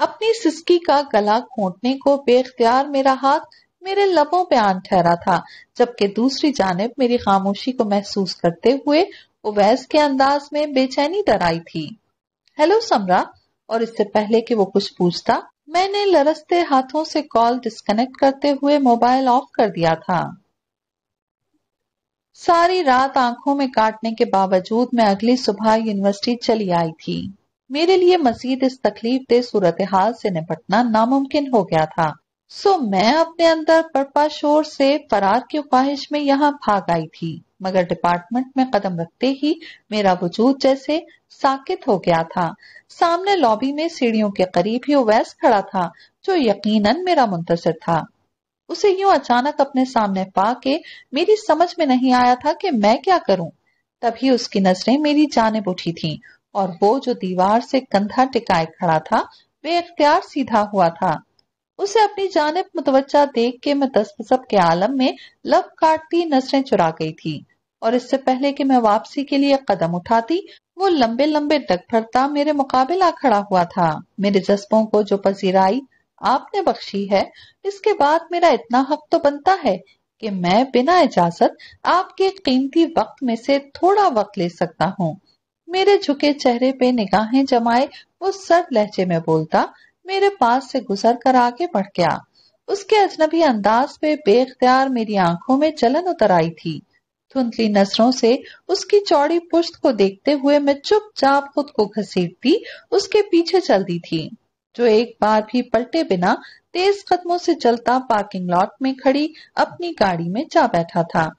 अपनी सिस्की का गला खोटने को बेख्तियार मेरा हाथ मेरे लबों पे आन ठहरा था जबकि दूसरी जानब मेरी खामोशी को महसूस करते हुए ओवैस के अंदाज में बेचैनी आई थी हेलो समरा और इससे पहले कि वो कुछ पूछता मैंने लरसते हाथों से कॉल डिस्कनेक्ट करते हुए मोबाइल ऑफ कर दिया था सारी रात आंखों में काटने के बावजूद मैं अगली सुबह यूनिवर्सिटी चली आई थी मेरे लिए मजीद इस तकलीफ दे सूरत हाल से निपटना नामुमकिन हो गया था सो मैं अपने अंदर परपा शोर से फरार की ख्वाहिश में यहाँ भाग आई थी मगर डिपार्टमेंट में कदम रखते ही मेरा वजूद जैसे साकित हो गया था सामने लॉबी में सीढ़ियों के करीब ही ओवैस खड़ा था जो यकीनन मेरा मुंतजर था उसे यूं अचानक अपने सामने पा के मेरी समझ में नहीं आया था कि मैं क्या करूं तभी उसकी नजरें मेरी जानब उठी थीं और वो जो दीवार से कंधा टिकाए खड़ा था बेख्तियार सीधा हुआ था उसे अपनी जानब मुतवजा देख के मैं तस्बसब के आलम में लब काटती नजरें चुरा गई थी और इससे पहले कि मैं वापसी के लिए कदम उठाती वो लंबे लंबे डग भरता मेरे मुकाबला खड़ा हुआ था मेरे जज्बों को जो पजीराई आपने बख्शी है इसके बाद मेरा इतना हक तो बनता है कि मैं बिना इजाजत आपके कीमती वक्त में से थोड़ा वक्त ले सकता हूँ मेरे झुके चेहरे पे निगाहें जमाए वो सर लहजे में बोलता मेरे पास से गुजर कर आगे बढ़ गया उसके अजनबी अंदाज पे बेख्तियार मेरी आंखों में चलन उतर आई थी धुंधली नजरों से उसकी चौड़ी पुश्त को देखते हुए मैं चुपचाप खुद को घसीटती उसके पीछे चलती थी जो एक बार भी पलटे बिना तेज कदमों से चलता पार्किंग लॉट में खड़ी अपनी गाड़ी में जा बैठा था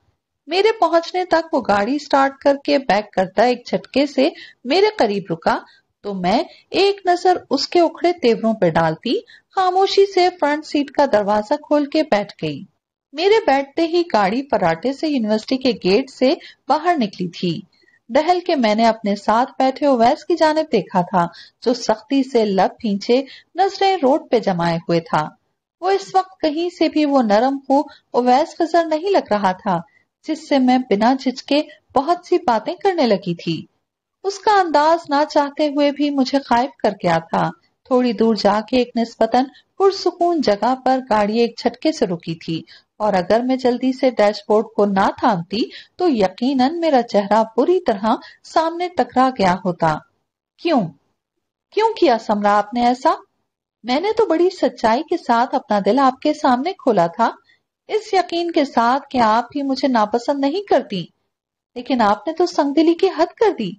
मेरे पहुंचने तक वो गाड़ी स्टार्ट करके बैक करता एक झटके से मेरे करीब रुका तो मैं एक नजर उसके उखड़े तेवरों पर डालती खामोशी से फ्रंट सीट का दरवाजा खोल के बैठ गई मेरे बैठते ही गाड़ी पराठे से यूनिवर्सिटी के गेट से बाहर निकली थी दहल के मैंने अपने साथ बैठे ओवैस की जानब देखा था जो सख्ती से लब पीछे नजरे रोड पे जमाए हुए था वो इस वक्त कहीं से भी वो नरम हो ओवैस नजर नहीं लग रहा था जिससे मैं बिना झिझके बहुत सी बातें करने लगी थी उसका अंदाज ना चाहते हुए भी मुझे गायब कर गया था थोड़ी दूर जाके एक निस्बतन पुरसकून जगह पर गाड़ी एक झटके से रुकी थी और अगर मैं जल्दी से डैशबोर्ड को ना थामती तो यकीनन मेरा चेहरा पूरी तरह सामने टकरा गया होता क्यों क्यों किया समरा आपने ऐसा मैंने तो बड़ी सच्चाई के साथ अपना दिल आपके सामने खोला था इस यकीन के साथ कि आप ही मुझे नापसंद नहीं करती लेकिन आपने तो संगदिली की हद कर दी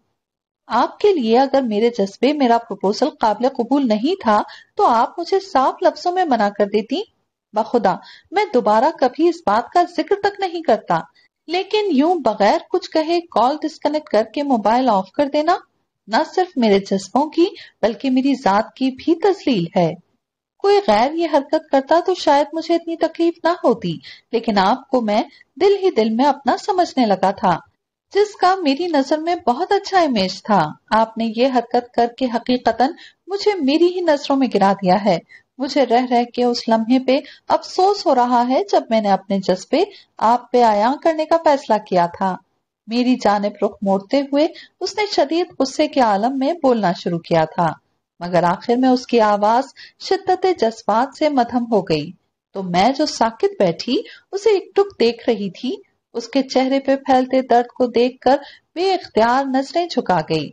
आपके लिए अगर मेरे जज्बे मेरा प्रपोजल काबिल कबूल नहीं था तो आप मुझे साफ लफ्जों में मना कर देती बखुदा मैं दोबारा कभी इस बात का जिक्र तक नहीं करता लेकिन यूं बगैर कुछ कहे कॉल डिस्कनेक्ट करके मोबाइल ऑफ कर देना न सिर्फ मेरे जज्बों की बल्कि मेरी जात की भी तस्लील है कोई गैर ये हरकत करता तो शायद मुझे इतनी तकलीफ ना होती लेकिन आपको मैं दिल ही दिल में अपना समझने लगा था जिसका मेरी नजर में बहुत अच्छा इमेज था आपने ये हरकत करके हकीकतन मुझे मेरी ही नजरों में गिरा दिया है मुझे रह रह के उस लम्हे पे अफसोस हो रहा है जब मैंने अपने जज्बे आप पे आया करने का फैसला किया था मेरी जानब रुख मोड़ते हुए उसने शदीद गुस्से के आलम में बोलना शुरू किया था मगर आखिर में उसकी आवाज शिद्दत जज्बात से मधम हो गई तो मैं जो साकित बैठी उसे टुक देख रही थी उसके चेहरे पे फैलते दर्द को देखकर बेख्तियार नजरें झुका गई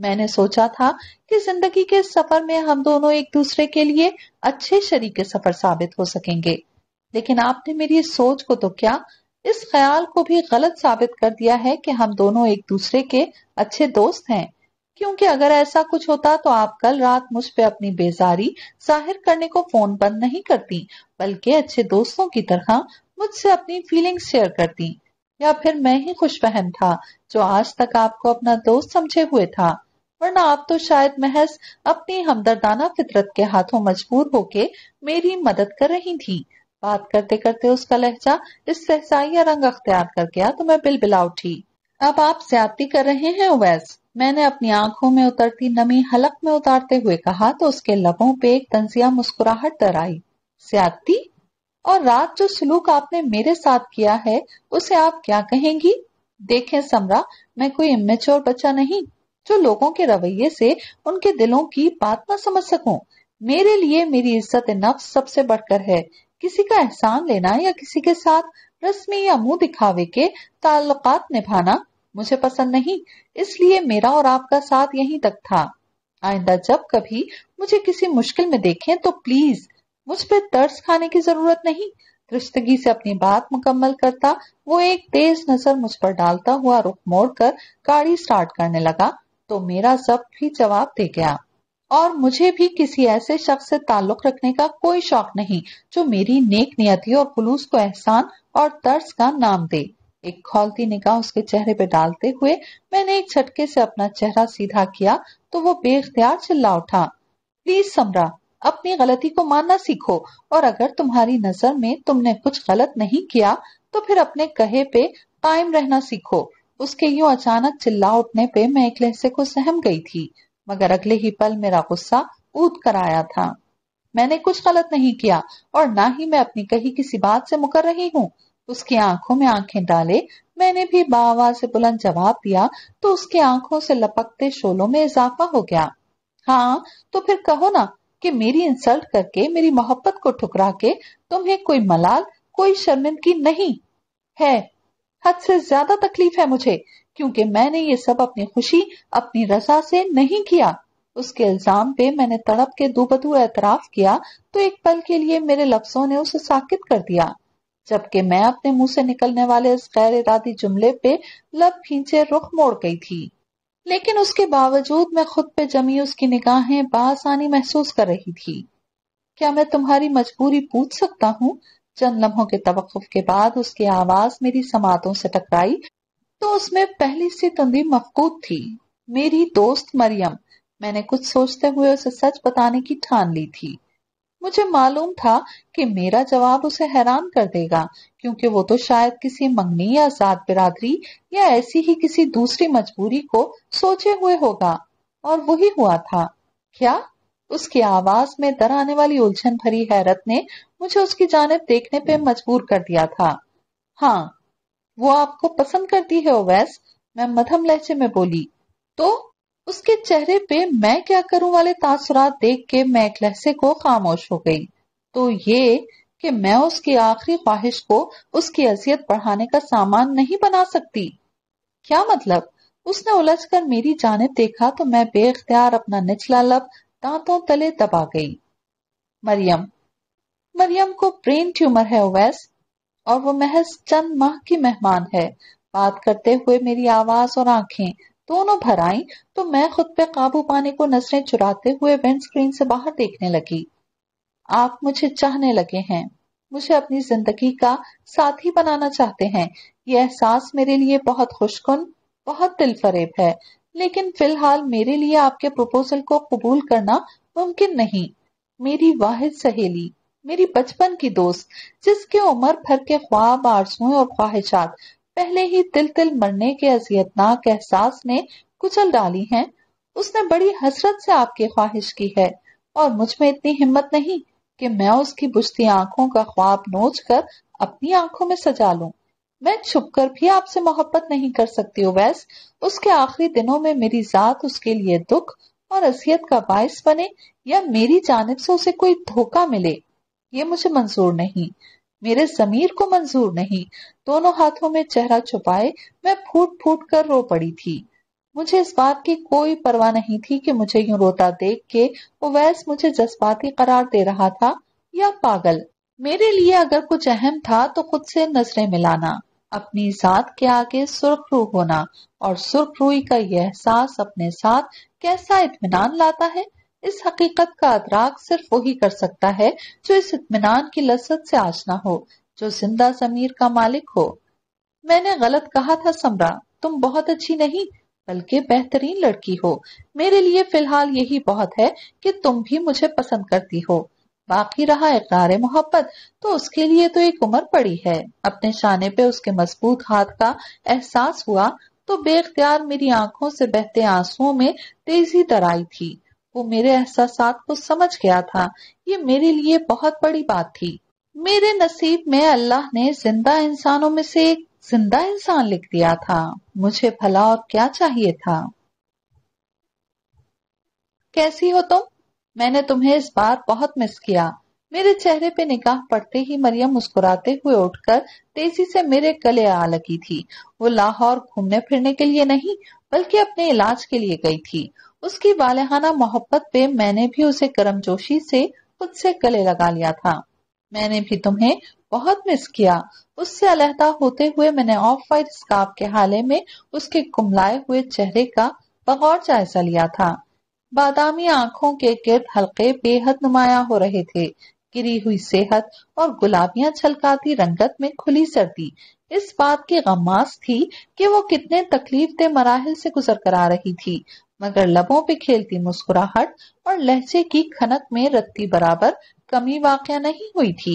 मैंने सोचा था कि जिंदगी के सफर में हम दोनों एक दूसरे के लिए अच्छे शरीक सफर साबित हो सकेंगे लेकिन आपने मेरी सोच को तो क्या इस ख्याल को भी गलत साबित कर दिया है कि हम दोनों एक दूसरे के अच्छे दोस्त हैं क्योंकि अगर ऐसा कुछ होता तो आप कल रात मुझ पे अपनी बेजारी जाहिर करने को फोन बंद नहीं करती बल्कि अच्छे दोस्तों की तरह मुझसे अपनी फीलिंग शेयर करती या फिर मैं ही खुश बहन था जो आज तक आपको अपना दोस्त समझे हुए था वरना आप तो शायद महज अपनी हमदर्दाना फितरत के हाथों मजबूर होके मेरी मदद कर रही थी बात करते करते उसका लहजा इस सहसाई रंग अख्तियार कर गया तो मैं बिल बिला उठी अब आप ज्यादती कर रहे हैं उवैस मैंने अपनी आंखों में उतरती नमी हलक में उतारते हुए कहा तो उसके लबों पे एक तंजिया मुस्कुराहट डर आई ज्यादती और रात जो सलूक आपने मेरे साथ किया है उसे आप क्या कहेंगी देखें समरा मैं कोई इमेच्योर बच्चा नहीं जो लोगों के रवैये से उनके दिलों की बात ना समझ सकूं। मेरे लिए मेरी इज्जत नफ्स सबसे बढ़कर है किसी का एहसान लेना या किसी के साथ रस्मी या मुंह दिखावे के ताल्लुक निभाना मुझे पसंद नहीं इसलिए मेरा और आपका साथ यहीं तक था आइंदा जब कभी मुझे किसी मुश्किल में देखें तो प्लीज मुझ पर तर्स खाने की जरूरत नहीं दृष्टगी से अपनी बात मुकम्मल करता वो एक तेज नजर मुझ पर डालता हुआ रुख मोड़ कर गाड़ी स्टार्ट करने लगा तो मेरा सब भी जवाब दे गया और मुझे भी किसी ऐसे शख्स से ताल्लुक रखने का कोई शौक नहीं जो मेरी नेक नियति और खुलूस को एहसान और तर्स का नाम दे एक खोलती निगाह उसके चेहरे पे डालते हुए मैंने एक झटके से अपना चेहरा सीधा किया तो वो बेख्तियार चिल्ला उठा प्लीज समरा अपनी गलती को मानना सीखो और अगर तुम्हारी नजर में तुमने कुछ गलत नहीं किया तो फिर अपने कहे पे कायम रहना सीखो उसके यूं अचानक चिल्ला उठने पे मैं एक लहसे को सहम गई थी मगर अगले ही पल मेरा गुस्सा ऊद कर आया था मैंने कुछ गलत नहीं किया और ना ही मैं अपनी कही किसी बात से मुकर रही हूँ उसकी आंखों में आंखें डाले मैंने भी बावा से बुलंद जवाब दिया तो उसकी आंखों से लपकते शोलों में इजाफा हो गया हाँ तो फिर कहो ना कि मेरी इंसल्ट करके मेरी मोहब्बत को ठुकरा के तुम्हें कोई मलाल कोई शर्मिंदगी नहीं है हद से ज्यादा तकलीफ है मुझे क्योंकि मैंने ये सब अपनी खुशी अपनी रजा से नहीं किया उसके इल्जाम पे मैंने तड़प के दुबदू एतराफ किया तो एक पल के लिए मेरे लफ्जों ने उसे साकित कर दिया जबकि मैं अपने मुंह से निकलने वाले इस गैर इरादी जुमले पे लब खींचे रुख मोड़ गई थी लेकिन उसके बावजूद मैं खुद पे जमी उसकी निगाहें बासानी महसूस कर रही थी क्या मैं तुम्हारी मजबूरी पूछ सकता हूँ चंद लम्हों के तवक्फ के बाद उसकी आवाज मेरी समातों से टकराई तो उसमें पहली सी तंदी मफकूद थी मेरी दोस्त मरियम मैंने कुछ सोचते हुए उसे सच बताने की ठान ली थी मुझे मालूम था कि मेरा जवाब उसे हैरान कर देगा क्योंकि वो तो शायद किसी मंगनी या जात बिरादरी या ऐसी ही किसी दूसरी मजबूरी को सोचे हुए होगा और वही हुआ था क्या उसकी आवाज में दर आने वाली उलझन भरी हैरत ने मुझे उसकी जानब देखने पे मजबूर कर दिया था हाँ वो आपको पसंद करती है ओवैस मैं मधम लहजे में बोली तो उसके चेहरे पे मैं क्या करूं वाले तासरा देख के मैं लहसे को खामोश हो गई तो ये कि मैं उसकी आखिरी ख्वाहिश को उसकी असियत बढ़ाने का सामान नहीं बना सकती क्या मतलब उसने उलझकर मेरी जानब देखा तो मैं बेख्तियार अपना निचला लब दांतों तले दबा गई मरियम मरियम को ब्रेन ट्यूमर है ओवैस और वो महज चंद माह की मेहमान है बात करते हुए मेरी आवाज और आंखें दोनों भर आई तो मैं खुद पे काबू पाने को नजरें चुराते हुए विंडस्क्रीन से बाहर देखने लगी आप मुझे चाहने लगे हैं मुझे अपनी जिंदगी का साथी बनाना चाहते हैं ये एहसास मेरे लिए बहुत खुशकुन बहुत दिल फरेब है लेकिन फिलहाल मेरे लिए आपके प्रपोजल को कबूल करना मुमकिन नहीं मेरी वाहिद सहेली मेरी बचपन की दोस्त जिसके उम्र भर के ख्वाब आरजुएं और ख्वाहिशात पहले ही तिल तिल मरने के अजियतनाक एहसास ने कुचल डाली हैं उसने बड़ी हसरत से आपकी ख्वाहिश की है और मुझ में इतनी हिम्मत नहीं कि मैं उसकी बुझती आंखों का ख्वाब नोच कर अपनी आंखों में सजा लूं मैं छुपकर भी आपसे मोहब्बत नहीं कर सकती हूँ वैस उसके आखिरी दिनों में मेरी जात उसके लिए दुख और असियत का बायस बने या मेरी जानब से उसे कोई धोखा मिले ये मुझे मंजूर नहीं मेरे जमीर को मंजूर नहीं दोनों हाथों में चेहरा छुपाए मैं फूट फूट कर रो पड़ी थी मुझे इस बात की कोई परवाह नहीं थी कि मुझे यूं रोता देख के ओवैस मुझे जज्बाती करार दे रहा था या पागल मेरे लिए अगर कुछ अहम था तो खुद से नजरें मिलाना अपनी जात के आगे सुर्ख रू होना और सुर्ख रूई का यह एहसास अपने साथ कैसा इतमान लाता है इस हकीकत का अदराक सिर्फ वही कर सकता है जो इस इतमान की लसत से आशना हो जो जिंदा जमीर का मालिक हो मैंने गलत कहा था समरा तुम बहुत अच्छी नहीं बल्कि बेहतरीन लड़की हो मेरे लिए फिलहाल यही बहुत है कि तुम भी मुझे पसंद करती हो बाकी रहा इकरार मोहब्बत तो उसके लिए तो एक उम्र पड़ी है अपने शाने पे उसके मजबूत हाथ का एहसास हुआ तो बेख्तियार मेरी आंखों से बहते आंसुओं में तेजी आई थी वो मेरे एहसास को समझ गया था ये मेरे लिए बहुत बड़ी बात थी मेरे नसीब में अल्लाह ने जिंदा इंसानों में से एक जिंदा इंसान लिख दिया था मुझे भला और क्या चाहिए था कैसी हो तुम मैंने तुम्हें इस बार बहुत मिस किया मेरे चेहरे पे निगाह पड़ते ही मरियम मुस्कुराते हुए उठकर तेजी से मेरे गले आ लगी थी वो लाहौर घूमने फिरने के लिए नहीं बल्कि अपने इलाज के लिए गई थी उसकी बालहाना मोहब्बत पे मैंने भी उसे जोशी से खुद से गले लगा लिया था मैंने भी तुम्हें बहुत मिस किया उससे अलहदा होते हुए मैंने ऑफ वाइट स्का के हाले में उसके कुमलाए हुए चेहरे का बगौर जायजा लिया था बादामी आंखों के गिर्द हल्के बेहद नुमाया हो रहे थे गिरी हुई सेहत और गुलाबियां छलकाती रंगत में खुली सर्दी इस बात की गमास थी कि वो कितने तकलीफ दे मराहल से गुजर कर आ रही थी मगर लबों पे खेलती मुस्कुराहट और लहजे की खनक में रत्ती बराबर कमी वाक नहीं हुई थी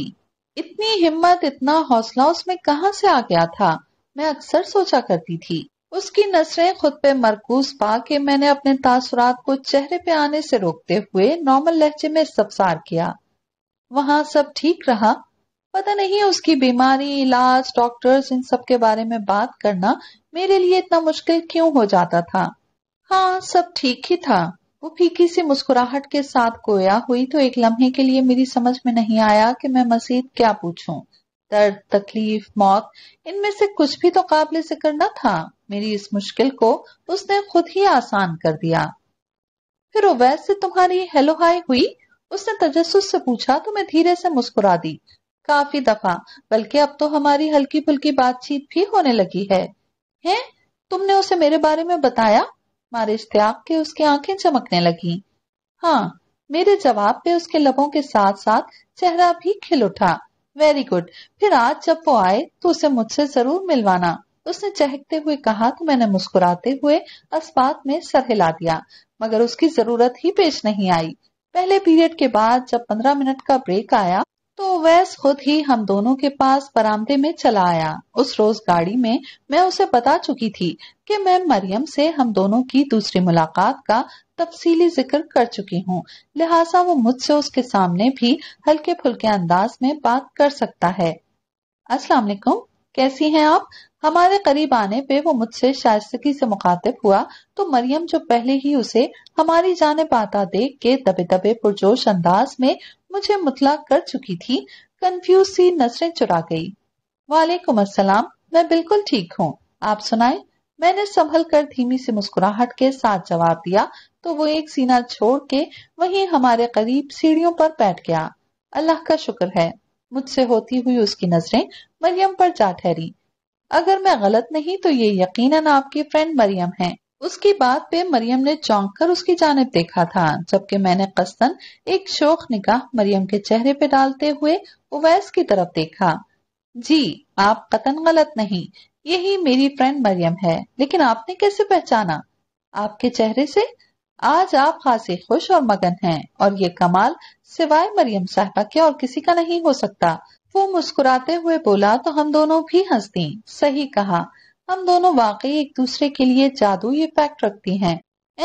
इतनी हिम्मत इतना हौसला उसमें कहाँ से आ गया था मैं अक्सर सोचा करती थी उसकी नजरें खुद पे मरकूज पा के मैंने अपने तासुरात को चेहरे पे आने से रोकते हुए नॉर्मल लहजे में सबसार किया वहां सब ठीक रहा पता नहीं उसकी बीमारी इलाज डॉक्टर्स इन सब के बारे में बात करना मेरे लिए इतना मुश्किल क्यों हो जाता था हाँ सब ठीक ही था वो फीकी सी मुस्कुराहट के साथ गोया हुई तो एक लम्हे के लिए मेरी समझ में नहीं आया कि मैं मसीद क्या पूछूं दर्द तकलीफ मौत इनमें से कुछ भी तो काबिल जिक्र न था मेरी इस मुश्किल को उसने खुद ही आसान कर दिया फिर ओवैस से तुम्हारी हेलो हाई हुई उसने तजस्स से पूछा तो मैं धीरे से मुस्कुरा दी काफी दफा बल्कि अब तो हमारी हल्की फुल्की बातचीत भी होने लगी है हैं तुमने उसे मेरे बारे में बताया मारे इश्तियाक के उसकी आंखें चमकने लगी हाँ मेरे जवाब पे उसके लबों के साथ साथ चेहरा भी खिल उठा वेरी गुड फिर आज जब वो आए तो उसे मुझसे जरूर मिलवाना उसने चहकते हुए कहा तो मैंने मुस्कुराते हुए अस्पात में सर हिला दिया मगर उसकी जरूरत ही पेश नहीं आई पहले पीरियड के बाद जब पंद्रह मिनट का ब्रेक आया तो वैस खुद ही हम दोनों के पास बरामदे में चला आया उस रोज गाड़ी में मैं उसे बता चुकी थी कि मैं मरियम से हम दोनों की दूसरी मुलाकात का तफसीली जिक्र कर चुकी हूँ लिहाजा वो मुझसे उसके सामने भी हल्के फुल्के अंदाज में बात कर सकता है अस्सलाम वालेकुम कैसी हैं आप हमारे करीब आने पे वो मुझसे शायस्तगी से मुखातिब हुआ तो मरियम जो पहले ही उसे हमारी जाने पाता देख के दबे दबे पुरजोश अंदाज में मुझे मुतला कर चुकी थी कंफ्यूज सी नजरें चुरा गई वालेकुम अस्सलाम मैं बिल्कुल ठीक हूँ आप सुनाए मैंने संभल कर धीमी से मुस्कुराहट के साथ जवाब दिया तो वो एक सीना छोड़ के वही हमारे करीब सीढ़ियों पर बैठ गया अल्लाह का शुक्र है मुझसे होती हुई उसकी नजरें मरियम पर जा ठहरी अगर मैं गलत नहीं तो ये यकीनन आपकी फ्रेंड मरियम हैं। उसकी बात पे मरियम ने चौंक कर उसकी जानब देखा था जबकि मैंने कस्तन एक शोक निकाह मरियम के चेहरे पे डालते हुए उवैस की तरफ देखा जी आप कतन गलत नहीं यही मेरी फ्रेंड मरियम है लेकिन आपने कैसे पहचाना आपके चेहरे से आज आप खासी खुश और मगन हैं और ये कमाल सिवाय मरियम साहबा के और किसी का नहीं हो सकता वो मुस्कुराते हुए बोला तो हम दोनों भी हंसती सही कहा हम दोनों वाकई एक दूसरे के लिए जादू ये रखती हैं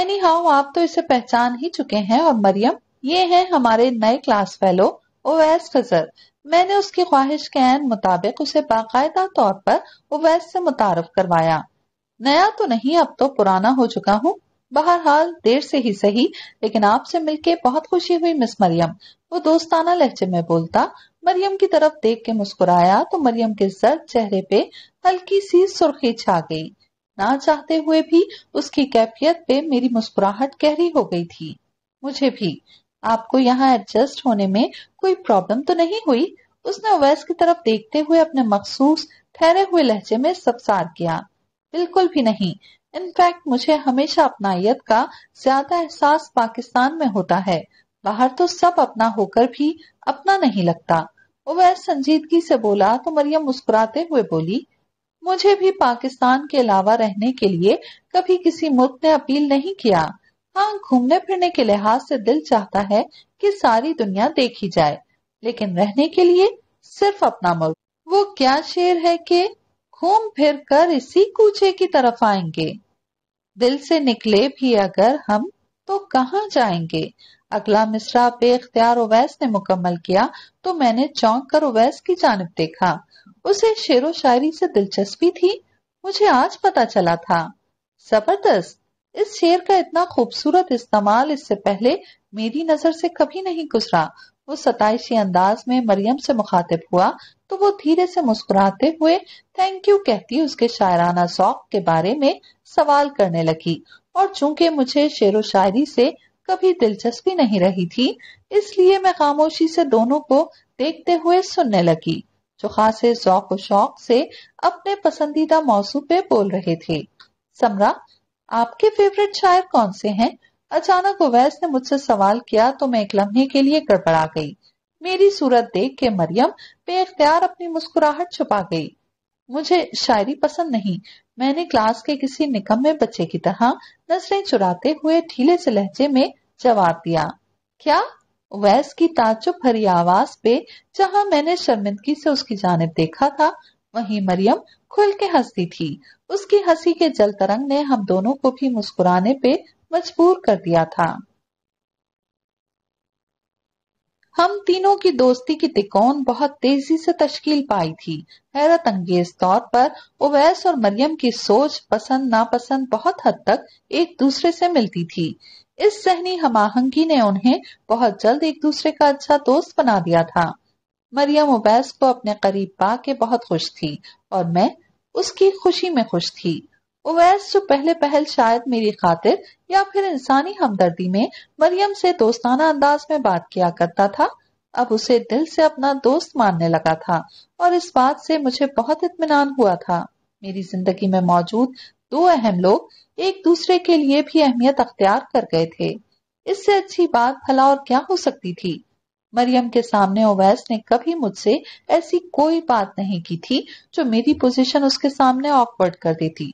एनी हाउ आप तो इसे पहचान ही चुके हैं और मरियम ये हैं हमारे नए क्लास फेलो ओवैस खजर मैंने उसकी ख्वाहिश के एन मुताबिक उसे बाकायदा तौर पर ओवैस से मुतारफ करवाया नया तो नहीं अब तो पुराना हो चुका हूँ बहरहाल देर से ही सही लेकिन आपसे मिलके बहुत खुशी हुई मिस मरियम वो दोस्ताना लहजे में बोलता मरियम की तरफ देख के मुस्कुराया तो मरियम के जर्द चेहरे पे हल्की सी सुर्खी छा गई ना चाहते हुए भी उसकी कैफियत पे मेरी मुस्कुराहट गहरी हो गई थी मुझे भी आपको यहाँ एडजस्ट होने में कोई प्रॉब्लम तो नहीं हुई उसने अवैस की तरफ देखते हुए अपने मखसूस ठहरे हुए लहजे में सबसार किया बिल्कुल भी नहीं इनफैक्ट मुझे हमेशा अपनायत का ज्यादा एहसास पाकिस्तान में होता है बाहर तो सब अपना होकर भी अपना नहीं लगता उमर संजीदगी से बोला तो मरियम मुस्कुराते हुए बोली मुझे भी पाकिस्तान के अलावा रहने के लिए कभी किसी मुल्क ने अपील नहीं किया हाँ घूमने फिरने के लिहाज से दिल चाहता है कि सारी दुनिया देखी जाए लेकिन रहने के लिए सिर्फ अपना मुल्क वो क्या शेर है कि घूम फिर कर इसी कूचे की तरफ आएंगे दिल से निकले भी अगर हम तो कहाँ जाएंगे अगला मिसरा अख्तियार ओवैस ने मुकम्मल किया तो मैंने चौंक कर ओवैस की जानब देखा उसे शेर व शायरी से दिलचस्पी थी मुझे आज पता चला था जबरदस्त इस शेर का इतना खूबसूरत इस्तेमाल इससे पहले मेरी नजर से कभी नहीं गुजरा वो सताइशी अंदाज में मरियम से मुखातिब हुआ तो वो धीरे से मुस्कुराते हुए थैंक यू कहती उसके शायराना शौक के बारे में सवाल करने लगी और चूंकि मुझे शेर व शायरी से कभी दिलचस्पी नहीं रही थी इसलिए मैं खामोशी से दोनों को देखते हुए सुनने लगी जो खासे शौक शौक से अपने पसंदीदा मौसू पे बोल रहे थे समरा आपके फेवरेट शायर कौन से हैं अचानक उवैस ने मुझसे सवाल किया तो मैं एक लम्हे के लिए गड़बड़ा गई मेरी सूरत देख के मरियम बेख्तियार अपनी मुस्कुराहट छुपा गई मुझे शायरी पसंद नहीं मैंने क्लास के किसी निकम्मे बच्चे की तरह नजरें चुराते हुए ढीले से लहजे में जवाब दिया क्या वैस की ताजुब भरी आवाज पे जहाँ मैंने शर्मिंदगी से उसकी जानब देखा था वहीं मरियम खुल के हंसती थी उसकी हंसी के जल तरंग ने हम दोनों को भी मुस्कुराने पे मजबूर कर दिया था हम तीनों की दोस्ती की तिकोन बहुत तेजी से तश्कील पाई थी हैरत अंगेज तौर पर उवैस और मरियम की सोच पसंद नापसंद बहुत हद तक एक दूसरे से मिलती थी इस सहनी हमाहंगी ने उन्हें बहुत जल्द एक दूसरे का अच्छा दोस्त बना दिया था मरियम उबैस को अपने करीब पा के बहुत खुश थी और मैं उसकी खुशी में खुश थी उवैस जो पहले पहल शायद मेरी खातिर या फिर इंसानी हमदर्दी में मरियम से दोस्ताना अंदाज में बात किया करता था अब उसे दिल से अपना दोस्त मानने लगा था और इस बात से मुझे बहुत इतमान हुआ था मेरी जिंदगी में मौजूद दो अहम लोग एक दूसरे के लिए भी अहमियत अख्तियार कर गए थे इससे अच्छी बात भला और क्या हो सकती थी मरियम के सामने ओवैस ने कभी मुझसे ऐसी कोई बात नहीं की थी जो मेरी पोजीशन उसके सामने ऑकवर्ड कर देती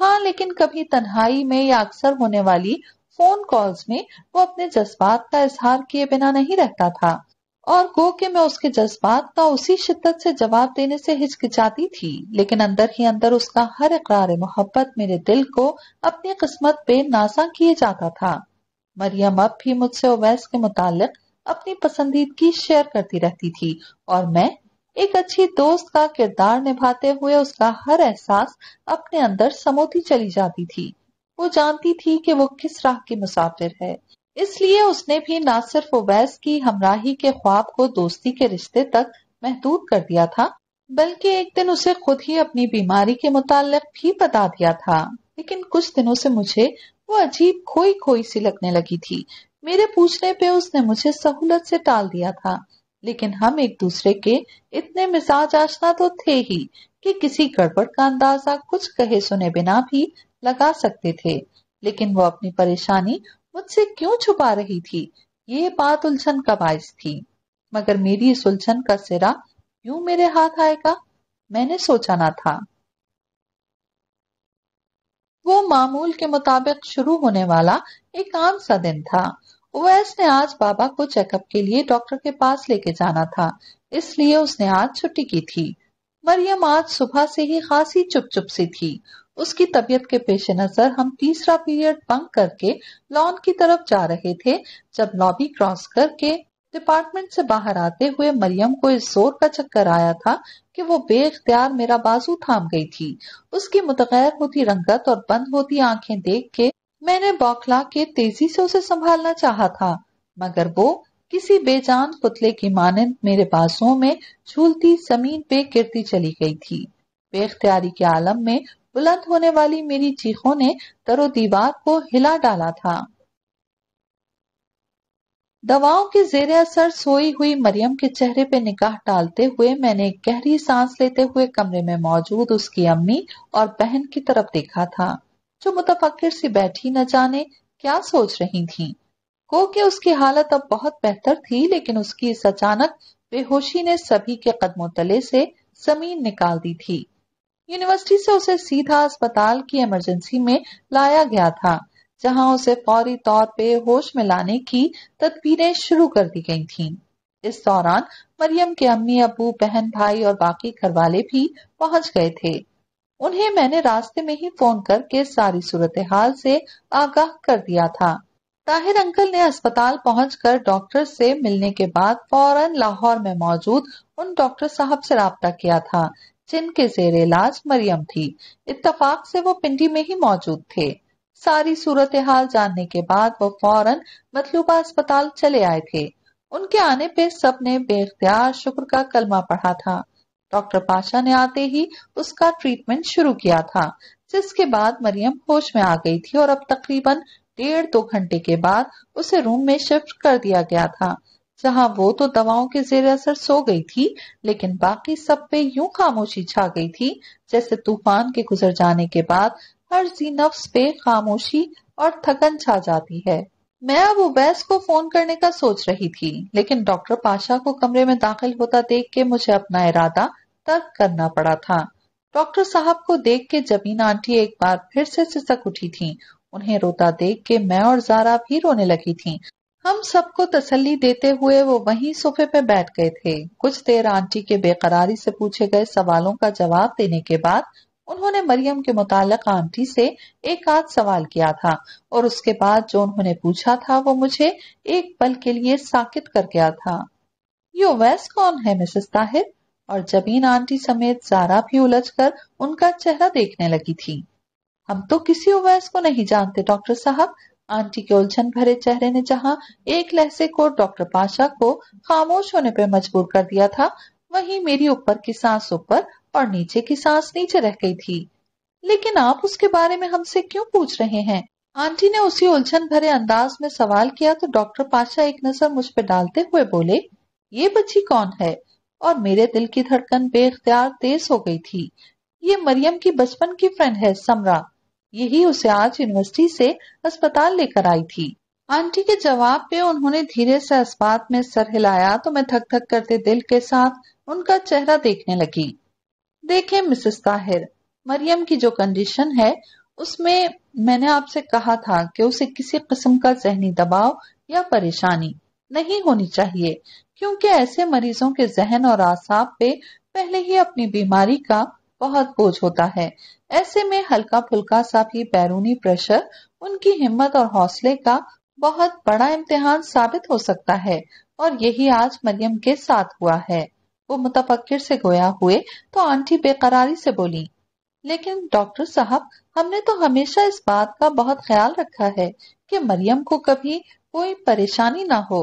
हाँ लेकिन कभी तन्हाई में या अक्सर होने वाली फोन कॉल्स में वो अपने जज्बात का इजहार किए बिना नहीं रहता था और गो के मैं उसके जज्बात का उसी शिद्दत से जवाब देने से हिचकिचाती थी लेकिन अंदर ही अंदर उसका हर इकरार मोहब्बत मेरे दिल को अपनी किस्मत पे नासा किए जाता था मरियम अब भी मुझसे ओवैस के मुतालिक अपनी पसंदीदगी शेयर करती रहती थी और मैं एक अच्छी दोस्त का किरदार निभाते हुए उसका हर एहसास अपने अंदर समोती चली जाती थी वो जानती थी कि वो किस राह की मुसाफिर है इसलिए उसने भी न सिर्फ ओवैस की हमराही के ख्वाब को दोस्ती के रिश्ते तक महदूद कर दिया था बल्कि एक दिन उसे खुद ही अपनी बीमारी के मुतालिक भी बता दिया था लेकिन कुछ दिनों से मुझे वो अजीब खोई खोई सी लगने लगी थी मेरे पूछने पे उसने मुझे सहूलत से टाल दिया था लेकिन हम एक दूसरे के इतने मिजाज आशना तो थे ही कि किसी गड़बड़ का अंदाजा कुछ कहे सुने बिना भी लगा सकते थे लेकिन वो अपनी परेशानी मुझसे क्यों छुपा रही थी ये बात उलझन का बायस थी मगर मेरी इस उलझन का सिरा यूं मेरे हाथ आएगा मैंने सोचा ना था वो मामूल के मुताबिक शुरू होने वाला एक आम सा दिन था ओएस ने आज बाबा को चेकअप के लिए डॉक्टर के पास लेके जाना था इसलिए उसने आज छुट्टी की थी मरियम आज सुबह से ही खासी चुप चुप सी थी उसकी तबीयत के पेश नजर हम तीसरा पीरियड बंक करके लॉन की तरफ जा रहे थे जब लॉबी क्रॉस करके डिपार्टमेंट से बाहर आते हुए मरियम को इस जोर का चक्कर आया था कि वो बेख्तियार मेरा बाजू थाम गई थी उसकी मुतगैर होती रंगत और बंद होती आंखें देख के मैंने बौखला के तेजी से उसे संभालना चाहा था मगर वो किसी बेजान पुतले की मानंद मेरे पासों में झूलती जमीन पे गिरती चली गई थी बेख्तियारी के आलम में बुलंद होने वाली मेरी चीखों ने तरो दीवार को हिला डाला था दवाओं के जेर असर सोई हुई मरियम के चेहरे पे निकाह डालते हुए मैंने गहरी सांस लेते हुए कमरे में मौजूद उसकी अम्मी और बहन की तरफ देखा था जो मुतफिर सी बैठी न जाने क्या सोच रही थी को कि उसकी हालत अब बहुत बेहतर थी लेकिन उसकी इस अचानक बेहोशी ने सभी के कदमों तले से जमीन निकाल दी थी यूनिवर्सिटी से उसे सीधा अस्पताल की इमरजेंसी में लाया गया था जहां उसे फौरी तौर पे होश में लाने की तदबीरें शुरू कर दी गई थीं। इस दौरान मरियम के अम्मी अबू बहन भाई और बाकी घर भी पहुंच गए थे उन्हें मैंने रास्ते में ही फोन करके सारी सूरत हाल से आगाह कर दिया था ताहिर अंकल ने अस्पताल पहुंचकर डॉक्टर से मिलने के बाद फौरन लाहौर में मौजूद उन डॉक्टर साहब से रहा किया था जिनके जेर इलाज मरियम थी इत्तफाक से वो पिंडी में ही मौजूद थे सारी सूरत हाल जानने के बाद वो फौरन मतलूबा अस्पताल चले आए थे उनके आने पे सबने बेख्तियार शुक्र का कलमा पढ़ा था डॉक्टर पाशा ने आते ही उसका ट्रीटमेंट शुरू किया था जिसके बाद मरियम होश में आ गई थी और अब तकरीबन डेढ़ दो घंटे के बाद उसे रूम में शिफ्ट कर दिया गया था जहां वो तो दवाओं के जेर असर सो गई थी लेकिन बाकी सब पे यूं खामोशी छा गई थी जैसे तूफान के गुजर जाने के बाद हर जी नफ्स पे खामोशी और थकन छा जाती है मैं अब उबैस को फोन करने का सोच रही थी लेकिन डॉक्टर पाशा को कमरे में दाखिल होता देख के मुझे अपना इरादा तर्क करना पड़ा था डॉक्टर साहब को देख के जमीन आंटी एक बार फिर से सिसक उठी थी उन्हें रोता देख के मैं और जारा भी रोने लगी थी हम सबको तसल्ली देते हुए वो वहीं सोफे पे बैठ गए थे कुछ देर आंटी के बेकरारी से पूछे गए सवालों का जवाब देने के बाद उन्होंने मरियम के मुतालक आंटी से एक आध सवाल किया था और उसके बाद जो उन्होंने पूछा था वो मुझे एक पल के लिए साकित कर गया था यो वैस कौन है मिसेस ताहिर और जबीन आंटी समेत जारा भी उलझकर उनका चेहरा देखने लगी थी हम तो किसी ओवैस को नहीं जानते डॉक्टर साहब आंटी के उलझन भरे चेहरे ने जहाँ एक लहसे को डॉक्टर पाशा को खामोश होने पर मजबूर कर दिया था वहीं मेरी ऊपर की सांस ऊपर और नीचे की सांस नीचे रह गई थी लेकिन आप उसके बारे में हमसे क्यों पूछ रहे हैं आंटी ने उसी उलझन भरे अंदाज में सवाल किया तो डॉक्टर पाशा एक नजर मुझ पर डालते हुए बोले ये बच्ची कौन है और मेरे दिल की धड़कन बेख्तियार तेज हो गई थी ये मरियम की बचपन की फ्रेंड है समरा यही उसे आज यूनिवर्सिटी से अस्पताल लेकर आई थी आंटी के जवाब पे उन्होंने धीरे से अस्पताल में सर हिलाया तो मैं थक थक करते दिल के साथ उनका चेहरा देखने लगी देखें मिसेस ताहिर मरियम की जो कंडीशन है उसमें मैंने आपसे कहा था कि उसे किसी किस्म का जहनी दबाव या परेशानी नहीं होनी चाहिए क्योंकि ऐसे मरीजों के जहन और आसाब पे पहले ही अपनी बीमारी का बहुत बोझ होता है ऐसे में हल्का फुल्का सा भी बैरूनी प्रेशर उनकी हिम्मत और हौसले का बहुत बड़ा इम्तिहान साबित हो सकता है और यही आज मरियम के साथ हुआ है वो मुतफक्र से गोया हुए तो आंटी बेकरारी से बोली लेकिन डॉक्टर साहब हमने तो हमेशा इस बात का बहुत ख्याल रखा है कि मरियम को कभी कोई परेशानी ना हो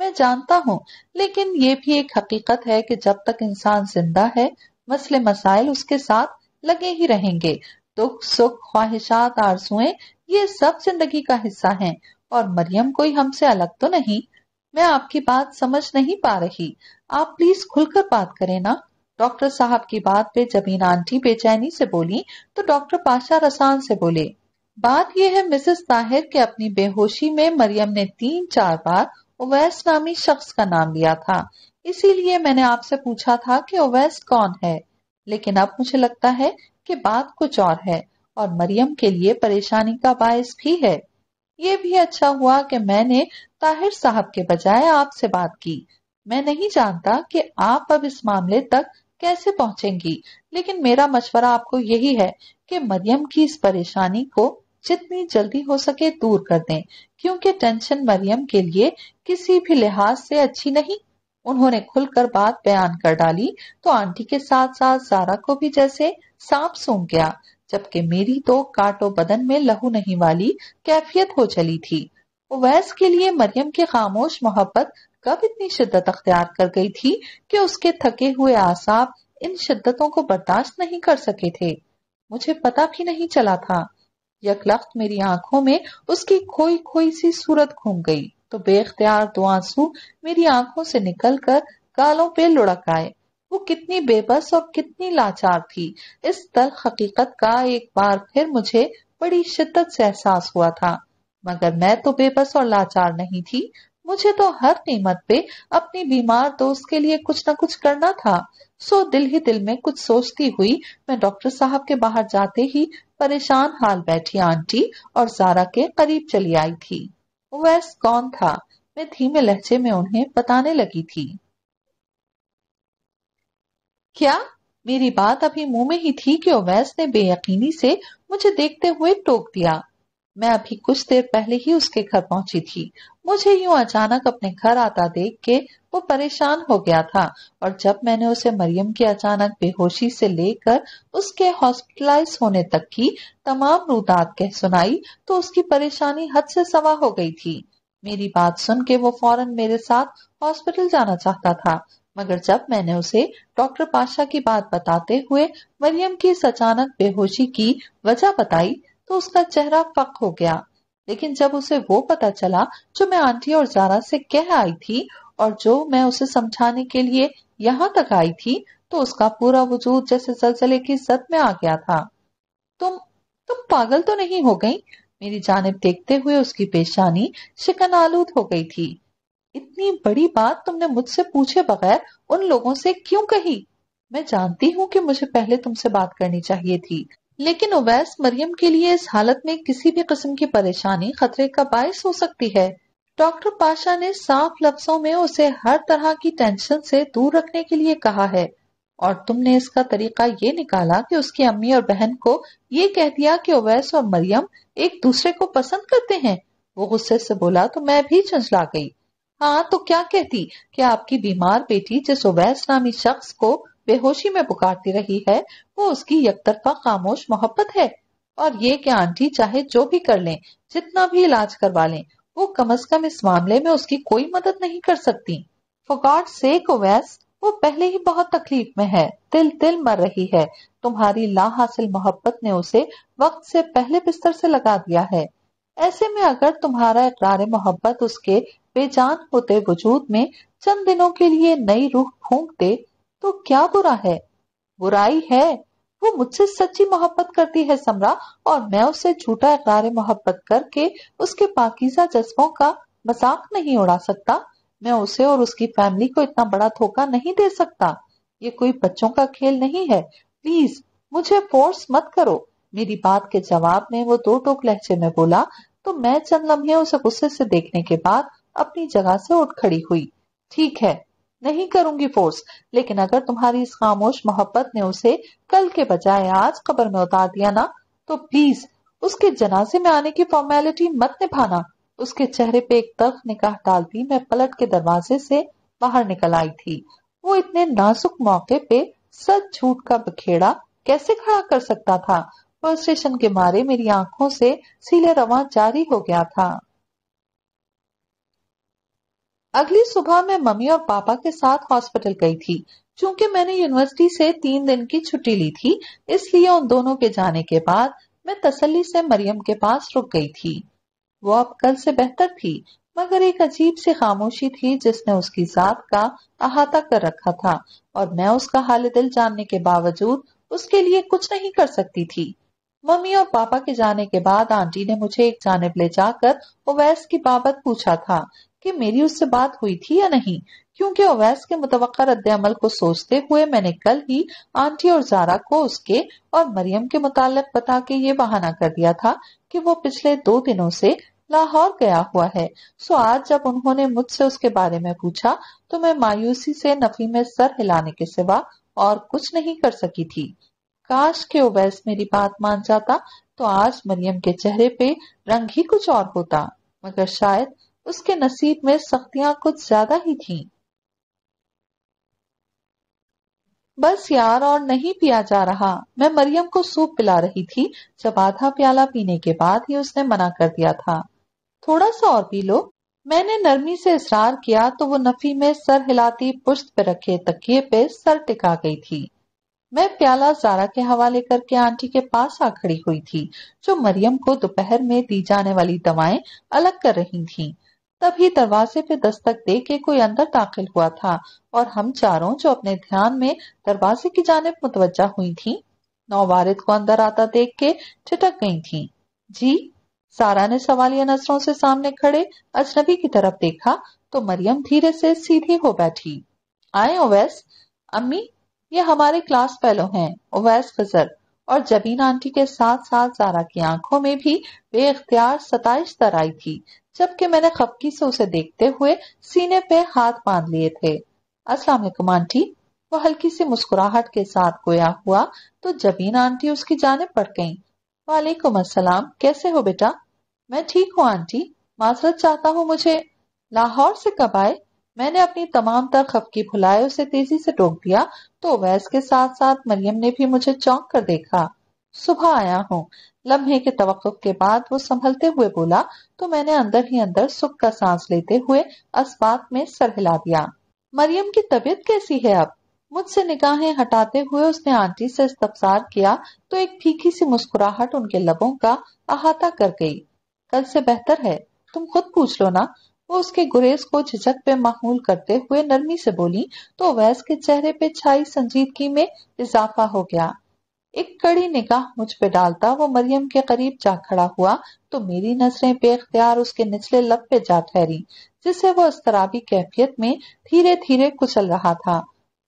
मैं जानता हूँ लेकिन ये भी एक हकीकत है कि जब तक इंसान जिंदा है मसले मसाइल उसके साथ लगे ही रहेंगे दुख सुख ख्वाहिशात आरसुए ये सब जिंदगी का हिस्सा हैं और मरियम कोई हमसे अलग तो नहीं मैं आपकी बात समझ नहीं पा रही आप प्लीज खुलकर बात करें ना डॉक्टर साहब की बात पे जबीन आंटी बेचैनी से बोली तो डॉक्टर पाशा रसान से बोले बात यह है मिसेस ताहिर के अपनी बेहोशी में मरियम ने तीन चार बार ओवैस नामी शख्स का नाम लिया था इसीलिए मैंने आपसे पूछा था कि ओवैस कौन है लेकिन अब मुझे लगता है कि बात कुछ और है और मरियम के लिए परेशानी का बायस भी है ये भी अच्छा हुआ कि मैंने ताहिर साहब के बजाय आपसे बात की मैं नहीं जानता कि आप अब इस मामले तक कैसे पहुंचेंगी लेकिन मेरा मशवरा आपको यही है कि मरियम की इस परेशानी को जितनी जल्दी हो सके दूर कर दें क्योंकि टेंशन मरियम के लिए किसी भी लिहाज से अच्छी नहीं उन्होंने खुलकर बात बयान कर डाली तो आंटी के साथ साथ सारा को भी जैसे सांप सूंघ गया जबकि मेरी तो काटो बदन में लहू नहीं वाली कैफियत हो चली थी उवैस के लिए मरियम की खामोश मोहब्बत कब इतनी शिद्दत अख्तियार कर गई थी कि उसके थके हुए आसाब इन शिद्दतों को बर्दाश्त नहीं कर सके थे मुझे पता भी नहीं चला था यकलख्त मेरी आंखों में उसकी खोई खोई सी सूरत घूम गई तो बेख्तियार दो आंसू मेरी आंखों से निकलकर गालों पे लुढ़क आए वो कितनी बेबस और कितनी लाचार थी इस तल हकीकत का एक बार फिर मुझे बड़ी शिद्दत से एहसास हुआ था मगर मैं तो बेबस और लाचार नहीं थी मुझे तो हर कीमत पे अपनी बीमार दोस्त के लिए कुछ ना कुछ करना था सो दिल ही दिल में कुछ सोचती हुई मैं डॉक्टर साहब के बाहर जाते ही परेशान हाल बैठी आंटी और जारा के करीब चली आई थी वैस कौन था मैं धीमे लहजे में उन्हें बताने लगी थी क्या मेरी बात अभी मुंह में ही थी कि ओवैस ने बेयकीनी से मुझे देखते हुए टोक दिया मैं अभी कुछ देर पहले ही उसके घर पहुंची थी मुझे यूं अचानक अपने घर आता देख के वो परेशान हो गया था और जब मैंने उसे मरियम की अचानक बेहोशी से लेकर उसके हॉस्पिटलाइज होने तक की तमाम रूदात कह सुनाई तो उसकी परेशानी हद से सवा हो गई थी मेरी बात सुन के वो फौरन मेरे साथ हॉस्पिटल जाना चाहता था मगर जब मैंने उसे डॉक्टर पाशा की बात बताते हुए मरियम की इस अचानक बेहोशी की वजह बताई तो उसका चेहरा फक हो गया लेकिन जब उसे वो पता चला जो मैं आंटी और जारा से कह आई थी और जो मैं उसे समझाने के लिए यहाँ तक आई थी तो उसका पूरा वजूद जैसे जलजले की जद में आ गया था तुम तुम पागल तो नहीं हो गई मेरी जानब देखते हुए उसकी पेशानी शिकन आलूद हो गई थी इतनी बड़ी बात तुमने मुझसे पूछे बगैर उन लोगों से क्यों कही मैं जानती हूँ कि मुझे पहले तुमसे बात करनी चाहिए थी लेकिन उवैस मरियम के लिए इस हालत में किसी भी किस्म की परेशानी खतरे का बायस हो सकती है डॉक्टर पाशा ने साफ लफ्जों में उसे हर तरह की टेंशन से दूर रखने के लिए कहा है और तुमने इसका तरीका ये निकाला कि उसकी अम्मी और बहन को ये कह दिया कि उवैस और मरियम एक दूसरे को पसंद करते हैं वो गुस्से से बोला तो मैं भी चंचला गई हाँ तो क्या कहती कि आपकी बीमार बेटी जिस उवैस नामी शख्स को बेहोशी में पुकारती रही है वो उसकी यकतरफा खामोश मोहब्बत है और ये क्या आंटी चाहे जो भी कर लें जितना भी इलाज करवा लें वो कम अज कम इस मामले में उसकी कोई मदद नहीं कर सकती फॉर से ओवैस वो पहले ही बहुत तकलीफ में है तिल तिल मर रही है तुम्हारी ला हासिल मोहब्बत ने उसे वक्त से पहले बिस्तर से लगा दिया है ऐसे में अगर तुम्हारा इकरार मोहब्बत उसके बेजान होते वजूद में चंद दिनों के लिए नई रूह फूंक दे तो क्या बुरा है बुराई है वो मुझसे सच्ची मोहब्बत करती है समरा और मैं उसे झूठा इकरार मोहब्बत करके उसके पाकिजा जज्बों का मजाक नहीं उड़ा सकता मैं उसे और उसकी फैमिली को इतना बड़ा धोखा नहीं दे सकता ये कोई बच्चों का खेल नहीं है प्लीज मुझे फोर्स मत करो मेरी बात के जवाब में वो दो टोक लहजे में बोला तो मैं चंद लम्हे उसे गुस्से से देखने के बाद अपनी जगह से उठ खड़ी हुई ठीक है नहीं करूंगी फोर्स लेकिन अगर तुम्हारी इस खामोश मोहब्बत ने उसे कल के बजाय आज कब्र में उतार दिया ना तो प्लीज उसके जनाजे में आने की फॉर्मेलिटी मत निभाना उसके चेहरे पे एक तल्ख निकाह डालती मैं पलट के दरवाजे से बाहर निकल आई थी वो इतने नाजुक मौके पे सच झूठ का बखेड़ा कैसे खड़ा कर सकता था स्टेशन के मारे मेरी आंखों से सीले रवा जारी हो गया था अगली सुबह मैं मम्मी और पापा के साथ हॉस्पिटल गई थी चूंकि मैंने यूनिवर्सिटी से तीन दिन की छुट्टी ली थी इसलिए उन दोनों के जाने के बाद मैं तसल्ली से मरियम के पास रुक गई थी वो अब कल से बेहतर थी मगर एक अजीब सी खामोशी थी जिसने उसकी जात का अहाता कर रखा था और मैं उसका हाल दिल जानने के बावजूद उसके लिए कुछ नहीं कर सकती थी मम्मी और पापा के जाने के बाद आंटी ने मुझे एक जानब ले जाकर ओवैस की बाबत पूछा था कि मेरी उससे बात हुई थी या नहीं क्योंकि अवैस के रद्द अमल को सोचते हुए मैंने कल ही आंटी और जारा को उसके और मरियम के मुतालक बता के ये बहाना कर दिया था कि वो पिछले दो दिनों से लाहौर गया हुआ है सो आज जब उन्होंने मुझसे उसके बारे में पूछा तो मैं मायूसी से नफी में सर हिलाने के सिवा और कुछ नहीं कर सकी थी काश के ओवैस मेरी बात मान जाता तो आज मरियम के चेहरे पे रंग ही कुछ और होता मगर शायद उसके नसीब में सख्तियां कुछ ज्यादा ही थीं। बस यार और नहीं पिया जा रहा मैं मरियम को सूप पिला रही थी जब आधा प्याला पीने के बाद ही उसने मना कर दिया था थोड़ा सा और पी लो मैंने नरमी से इसरार किया तो वो नफी में सर हिलाती पुश्त पे रखे तकिए पे सर टिका गई थी मैं प्याला जारा के हवाले करके आंटी के पास आ खड़ी हुई थी जो मरियम को दोपहर में दी जाने वाली दवाएं अलग कर रही थीं। तभी दरवाजे पे दस्तक दे के कोई अंदर दाखिल हुआ था और हम चारों जो अपने ध्यान में दरवाजे की जानब मुतवजा हुई थी नौवारिद को अंदर आता देख के चिटक गई थी जी सारा ने सवालिया नजरों से सामने खड़े अजनबी की तरफ देखा तो मरियम धीरे से सीधी हो बैठी आए ओवैस अम्मी ये हमारे क्लास फेलो हैं ओवैस फजर और जबीन आंटी के साथ साथ सारा की आंखों में भी बेख्तियार सताइश तर आई थी जबकि मैंने खपकी से उसे देखते हुए सीने पे हाथ बांध लिए थे असलाम आंटी वो हल्की सी मुस्कुराहट के साथ गोया हुआ तो जबीन आंटी उसकी जाने पड़ गई वालेकुम असलाम कैसे हो बेटा मैं ठीक हूँ आंटी माजरत चाहता हूँ मुझे लाहौर से कब आए मैंने अपनी तमाम तर खपकी भुलाए उसे तेजी से टोक दिया तो वैस के साथ साथ मरियम ने भी मुझे चौंक कर देखा सुबह आया हूँ लम्हे के तवक्कुफ के बाद वो संभलते हुए बोला तो मैंने अंदर ही अंदर सुख का सांस लेते हुए असबात में सर हिला दिया मरियम की तबीयत कैसी है अब मुझसे निगाहें हटाते हुए उसने आंटी से इस्तफसार किया तो एक फीकी सी मुस्कुराहट उनके लबों का अहाता कर गई कल से बेहतर है तुम खुद पूछ लो ना वो उसके गुरेज को झिझक पे माहूल करते हुए नरमी से बोली तो वैस के चेहरे पे छाई संजीदगी में इजाफा हो गया एक कड़ी निगाह मुझ पे डालता वो मरियम के करीब जा खड़ा हुआ तो मेरी नजरें बेख्तियार उसके निचले लब पे जा ठहरी जिससे वो इस्तराबी कैफियत में धीरे धीरे कुचल रहा था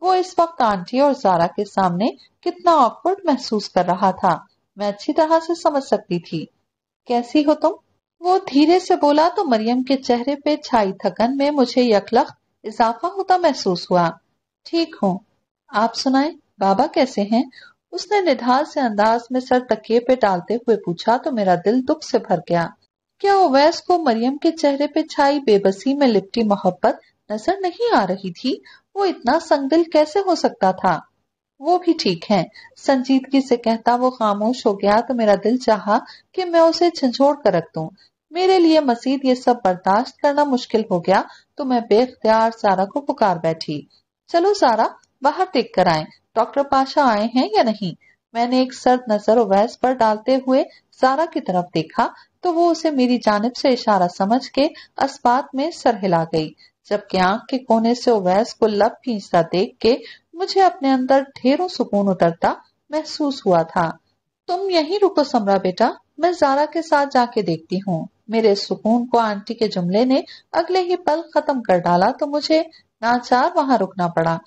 वो इस वक्त आंटी और जारा के सामने कितना ऑकवर्ड महसूस कर रहा था मैं अच्छी तरह से समझ सकती थी कैसी हो तुम वो धीरे से बोला तो मरियम के चेहरे पे छाई थकन में मुझे यकलक इजाफा होता महसूस हुआ ठीक हूँ आप सुनाए बाबा कैसे हैं उसने निधान से अंदाज में सर तकिए पे डालते हुए पूछा तो मेरा दिल दुख से भर गया क्या ओवैस को मरियम के चेहरे पे छाई बेबसी में लिपटी मोहब्बत नजर नहीं आ रही थी वो इतना संगदिल कैसे हो सकता था वो भी ठीक है संजीदगी से कहता वो खामोश हो गया तो मेरा दिल चाहा कि मैं उसे झंझोड़ कर रख दूं मेरे लिए मसीद ये सब बर्दाश्त करना मुश्किल हो गया तो मैं बेख्तियार सारा को पुकार बैठी चलो सारा बाहर देख कर आए डॉक्टर पाशा आए हैं या नहीं मैंने एक सर्द नजर वैस पर डालते हुए सारा की तरफ देखा तो वो उसे मेरी जानब से इशारा समझ के अस्पात में सर हिला गई जबकि आंख के कोने से ओवैस को लब खींचता देख के मुझे अपने अंदर ढेरों सुकून उतरता महसूस हुआ था तुम यहीं रुको समरा बेटा मैं जारा के साथ जाके देखती हूँ मेरे सुकून को आंटी के जुमले ने अगले ही पल खत्म कर डाला तो मुझे नाचार वहाँ रुकना पड़ा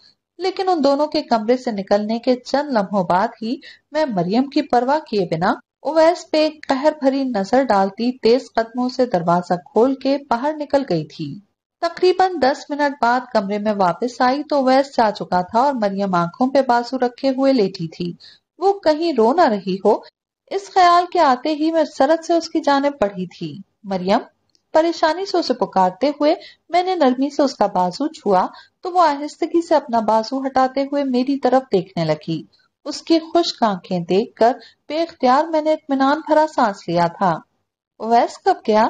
लेकिन उन दोनों के कमरे से निकलने के चंद लम्हों बाद ही मैं मरियम की परवाह किए बिना ओवैस पे कहर भरी नजर डालती तेज कदमों से दरवाजा खोल के बाहर निकल गई थी तकरीबन दस मिनट बाद कमरे में वापस आई तो ओवैस जा चुका था और मरियम आंखों पे बाजू रखे हुए लेटी थी वो कहीं रो ना रही हो इस ख्याल के आते ही मैं सरद से उसकी जाने पड़ी थी मरियम परेशानी से उसे पुकारते हुए मैंने नरमी से उसका बाजू छुआ तो वो आहिस्तगी से अपना बाजू हटाते हुए मेरी तरफ देखने लगी उसकी खुश्क आंखें देखकर बेख्तियार मैंने इतमान भरा सांस लिया था वैस कब गया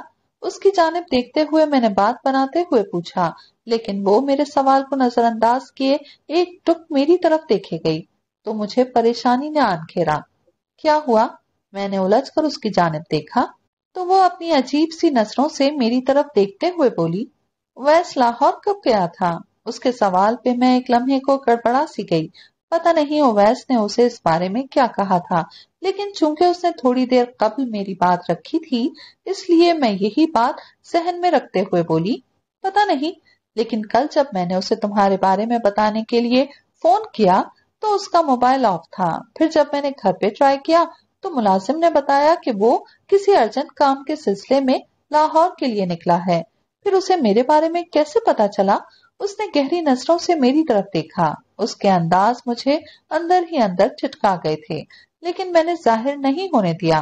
उसकी जानब देखते हुए मैंने बात बनाते हुए पूछा लेकिन वो मेरे सवाल को नजरअंदाज किए एक टुक मेरी तरफ देखे गई तो मुझे परेशानी ने आन घेरा क्या हुआ मैंने उलझ कर उसकी जानब देखा तो वो अपनी अजीब सी नजरों से मेरी तरफ देखते हुए बोली वैस लाहौर कब गया था उसके सवाल पे मैं एक लम्हे को गड़बड़ा सी गई पता नहीं ओवैस ने उसे इस बारे में क्या कहा था लेकिन चूंकि उसने थोड़ी देर कबल मेरी बात रखी थी इसलिए मैं यही बात सहन में रखते हुए बोली पता नहीं लेकिन कल जब मैंने उसे तुम्हारे बारे में बताने के लिए फोन किया तो उसका मोबाइल ऑफ था फिर जब मैंने घर पे ट्राई किया तो मुलाजिम ने बताया कि वो किसी अर्जेंट काम के सिलसिले में लाहौर के लिए निकला है फिर उसे मेरे बारे में कैसे पता चला उसने गहरी नजरों से मेरी तरफ देखा उसके अंदाज मुझे अंदर ही अंदर चिटका गए थे लेकिन मैंने जाहिर नहीं होने दिया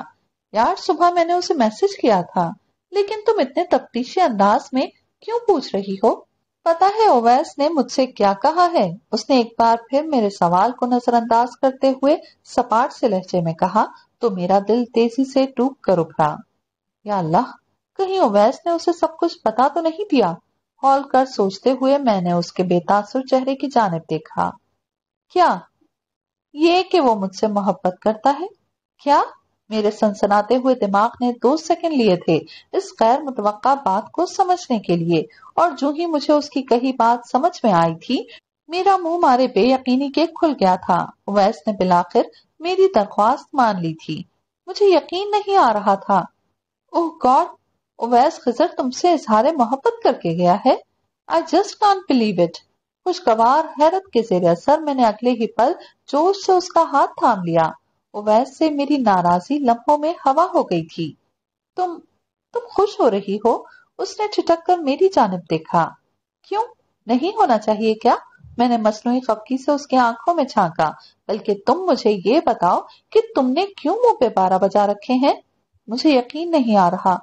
यार सुबह मैंने उसे मैसेज किया था लेकिन तुम इतने तफ्तीशी अंदाज में क्यों पूछ रही हो पता है ओवैस ने मुझसे क्या कहा है उसने एक बार फिर मेरे सवाल को नजरअंदाज करते हुए सपाट से लहजे में कहा तो मेरा दिल तेजी से टूट कर उभरा या अल्लाह कहीं ओवैस ने उसे सब कुछ पता तो नहीं दिया हौल कर सोचते हुए मैंने उसके बेतासुर चेहरे की जानब देखा क्या ये कि वो मुझसे मोहब्बत करता है क्या मेरे सनसनाते हुए दिमाग ने दो सेकंड लिए थे इस गैर मुतवका बात को समझने के लिए और जो ही मुझे उसकी कही बात समझ में आई थी मेरा मुंह मारे बेयकीनी के खुल गया था वैस ने बिलाकर मेरी दरख्वास्त मान ली थी मुझे यकीन नहीं आ रहा था ओह गॉड उवैस खजर तुमसे इजहार मोहब्बत करके गया है I just can't believe it खुशगवार हैरत के जेर असर मैंने अगले ही पल जोश से उसका हाथ थाम लिया उवैस से मेरी नाराजी लम्हों में हवा हो गई थी तुम तुम खुश हो रही हो उसने छिटक कर मेरी जानब देखा क्यों नहीं होना चाहिए क्या मैंने मसनू खबकी से उसकी आंखों में छाका बल्कि तुम मुझे ये बताओ कि तुमने क्यों मुंह पे बारह बजा रखे हैं मुझे यकीन नहीं आ रहा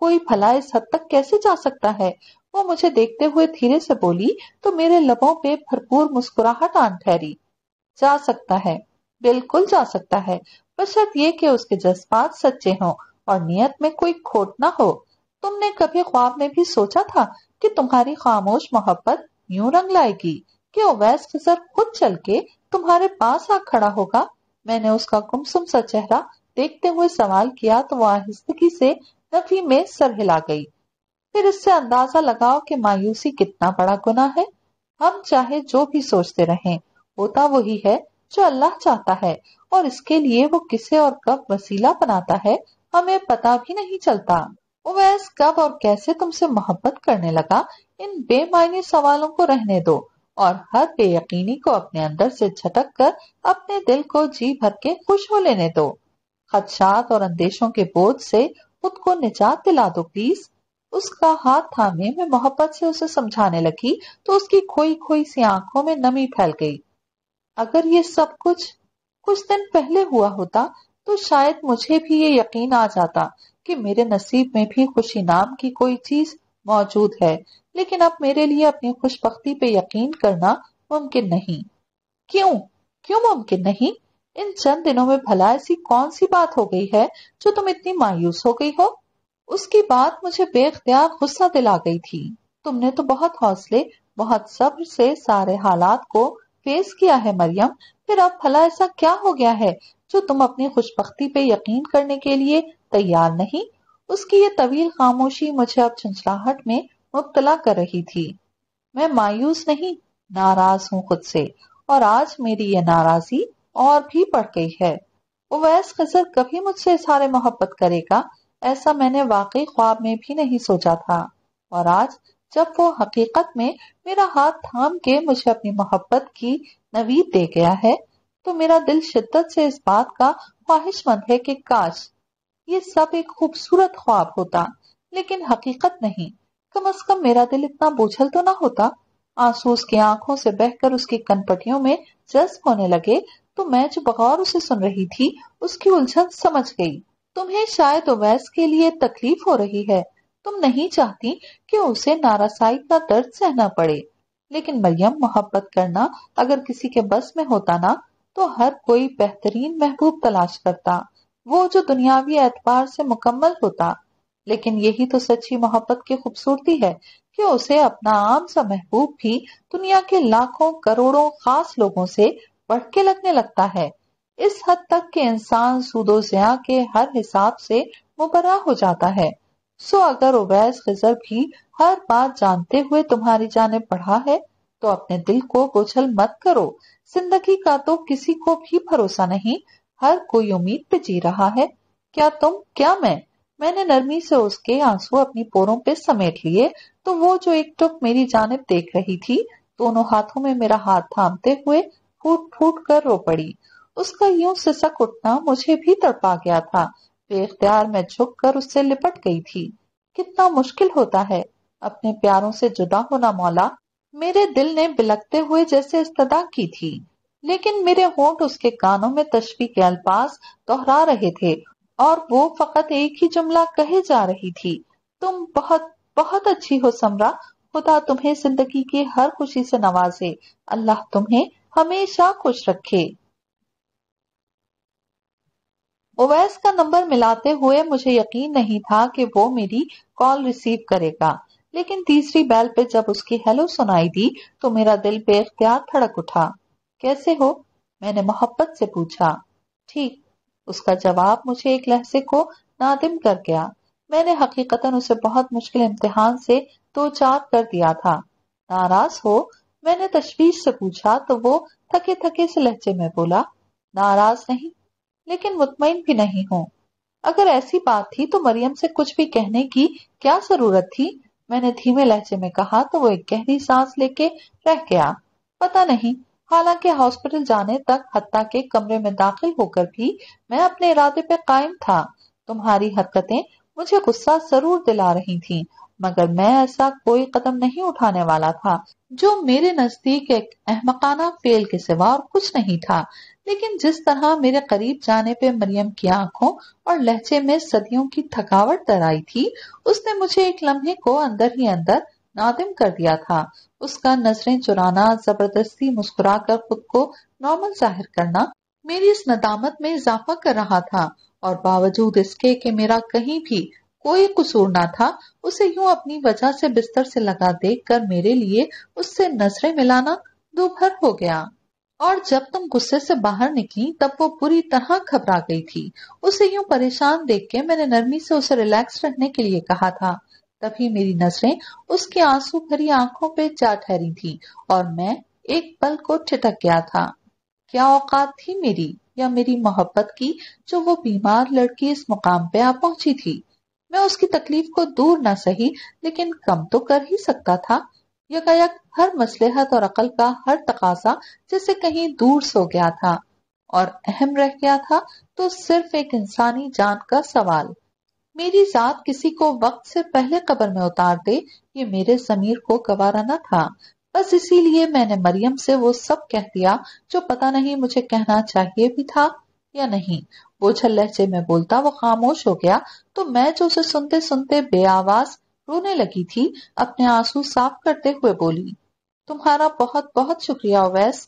कोई भला इस हद तक कैसे जा सकता है वो मुझे देखते हुए धीरे से बोली तो मेरे लबों पे भरपूर मुस्कुराहट आन ठहरी जा सकता है बिल्कुल जा सकता है बशर्त ये कि उसके जज्बात सच्चे हों और नियत में कोई खोट ना हो तुमने कभी ख्वाब में भी सोचा था कि तुम्हारी खामोश मोहब्बत यूं रंग लाएगी कि ओवैस खजर खुद चल के तुम्हारे पास आ खड़ा होगा मैंने उसका गुमसुम सा चेहरा देखते हुए सवाल किया तो वह आहिस्तगी से नफी में सर हिला गई फिर इससे अंदाजा लगाओ कि मायूसी कितना बड़ा गुना है हम चाहे जो भी सोचते रहें होता वही है जो अल्लाह चाहता है और इसके लिए वो किसे और कब वसीला बनाता है हमें पता भी नहीं चलता उवैस कब और कैसे तुमसे मोहब्बत करने लगा इन बेमायने सवालों को रहने दो और हर बेयकीनी को अपने अंदर से झटक कर अपने दिल को जी भर के खुश हो लेने दो खदशात और अंदेशों के बोझ से खुद को निजात दिला दो प्लीज उसका हाथ थामे मैं मोहब्बत से उसे समझाने लगी तो उसकी खोई खोई सी आंखों में नमी फैल गई अगर ये सब कुछ कुछ दिन पहले हुआ होता तो शायद मुझे भी ये यकीन आ जाता कि मेरे नसीब में भी खुशी नाम की कोई चीज मौजूद है लेकिन अब मेरे लिए अपनी खुशबख्ती पे यकीन करना मुमकिन नहीं क्यों क्यों मुमकिन नहीं इन चंद दिनों में भला ऐसी कौन सी बात हो गई है जो तुम इतनी मायूस हो गई हो उसकी बात मुझे बेख्तियार गुस्सा दिला गई थी तुमने तो बहुत हौसले बहुत सब्र से सारे हालात को फेस किया है मरियम फिर अब भला ऐसा क्या हो गया है जो तुम अपनी खुशबख्ती पे यकीन करने के लिए तैयार नहीं उसकी ये तवील खामोशी मुझे अब झंझलाहट में मुबतला कर रही थी मैं मायूस नहीं नाराज हूँ खुद से और आज मेरी ये नाराजी और भी बढ़ गई है उवैस खजर कभी मुझसे सारे मोहब्बत करेगा ऐसा मैंने वाकई ख्वाब में भी नहीं सोचा था और आज जब वो हकीकत में मेरा हाथ थाम के मुझे अपनी मोहब्बत की नवीद दे गया है तो मेरा दिल शिद्दत से इस बात का ख्वाहिशमंद है कि काश ये सब एक खूबसूरत ख्वाब होता लेकिन हकीकत नहीं कम अज कम मेरा दिल इतना बोझल तो ना होता आंसू उसकी आंखों से बहकर उसकी कनपटियों में जज्ब होने लगे तो मैं जो बगौर उसे सुन रही थी उसकी उलझन समझ गई तुम्हें शायद ओवैस के लिए तकलीफ हो रही है तुम नहीं चाहती कि उसे नारासाई का दर्द सहना पड़े लेकिन मरियम मोहब्बत करना अगर किसी के बस में होता ना तो हर कोई बेहतरीन महबूब तलाश करता वो जो दुनियावी एतबार से मुकम्मल होता लेकिन यही तो सच्ची मोहब्बत की खूबसूरती है कि उसे अपना आम सा महबूब भी दुनिया के लाखों करोड़ों खास लोगों से बढ़ के लगने लगता है इस हद तक के इंसान सूदो जया के हर हिसाब से मुबरा हो जाता है सो अगर उवैस खिजर भी हर बात जानते हुए तुम्हारी जाने पढ़ा है तो अपने दिल को बोझल मत करो जिंदगी का तो किसी को भी भरोसा नहीं हर कोई उम्मीद पे जी रहा है क्या तुम क्या मैं मैंने नरमी से उसके आंसू अपनी पोरों पे समेट लिए तो वो जो एक टुक मेरी जानब देख रही थी दोनों हाथों में मेरा हाथ थामते हुए फूट फूट कर रो पड़ी उसका यूं सिसक उठना मुझे भी तड़पा गया था बेख्तियार मैं झुक कर उससे लिपट गई थी कितना मुश्किल होता है अपने प्यारों से जुदा होना मौला मेरे दिल ने बिलकते हुए जैसे इस्तदा की थी लेकिन मेरे होंठ उसके कानों में तशवी के अल्फाज दोहरा रहे थे और वो फकत एक ही जुमला कहे जा रही थी तुम बहुत बहुत अच्छी हो समरा खुदा तुम्हें जिंदगी की हर खुशी से नवाजे अल्लाह तुम्हें हमेशा खुश रखे ओवैस का नंबर मिलाते हुए मुझे यकीन नहीं था कि वो मेरी कॉल रिसीव करेगा लेकिन तीसरी बैल पे जब उसकी हेलो सुनाई दी तो मेरा दिल बेख्तियार थड़क उठा कैसे हो मैंने मोहब्बत से पूछा ठीक उसका जवाब मुझे एक लहसे को नादिम कर गया मैंने हकीकतन उसे बहुत मुश्किल इम्तिहान से दो चार कर दिया था नाराज हो मैंने तशवीश से पूछा तो वो थके थके से लहजे में बोला नाराज नहीं लेकिन मुतमिन भी नहीं हूँ अगर ऐसी बात थी तो मरियम से कुछ भी कहने की क्या जरूरत थी मैंने धीमे लहजे में कहा तो वो एक गहरी सांस लेके रह गया पता नहीं हालांकि हॉस्पिटल जाने तक हत्या के कमरे में दाखिल होकर भी मैं अपने इरादे पे कायम था तुम्हारी हरकतें मुझे गुस्सा जरूर दिला रही थी मगर मैं ऐसा कोई कदम नहीं उठाने वाला था जो मेरे नजदीक एक अहमकाना फेल के सिवा और कुछ नहीं था लेकिन जिस तरह मेरे करीब जाने पे मरियम की आंखों और लहजे में सदियों की थकावट आई थी उसने मुझे एक लम्हे को अंदर ही अंदर नादिम कर दिया था उसका नजरें चुराना जबरदस्ती मुस्कुरा कर खुद को नॉर्मल जाहिर करना मेरी इस नदामत में इजाफा कर रहा था और बावजूद इसके कि मेरा कहीं भी कोई कसूर ना था उसे यूं अपनी वजह से बिस्तर से लगा देख कर मेरे लिए उससे नजरें मिलाना दोपहर हो गया और जब तुम गुस्से से बाहर निकली तब वो पूरी तरह घबरा गई थी उसे यूं परेशान देख के मैंने नरमी से उसे रिलैक्स रखने के लिए कहा था तभी मेरी नजरें उसकी आंसू भरी आंखों पे जा ठहरी थी और मैं एक पल को ठिटक गया था क्या औकात थी मेरी या मेरी मोहब्बत की जो वो बीमार लड़की इस मुकाम पे आ पहुंची थी मैं उसकी तकलीफ को दूर ना सही लेकिन कम तो कर ही सकता था यकायक हर मसलहत और अकल का हर तकाजा जैसे कहीं दूर सो गया था और अहम रह गया था तो सिर्फ एक इंसानी जान का सवाल मेरी जात किसी को वक्त से पहले कबर में उतार दे ये मेरे जमीर को गवारा न था बस इसीलिए मैंने मरियम से वो सब कह दिया जो पता नहीं मुझे कहना चाहिए भी था या नहीं ओझल लहजे में बोलता वो खामोश हो गया तो मैं जो उसे सुनते सुनते आवाज रोने लगी थी अपने आंसू साफ करते हुए बोली तुम्हारा बहुत बहुत शुक्रिया ओवैस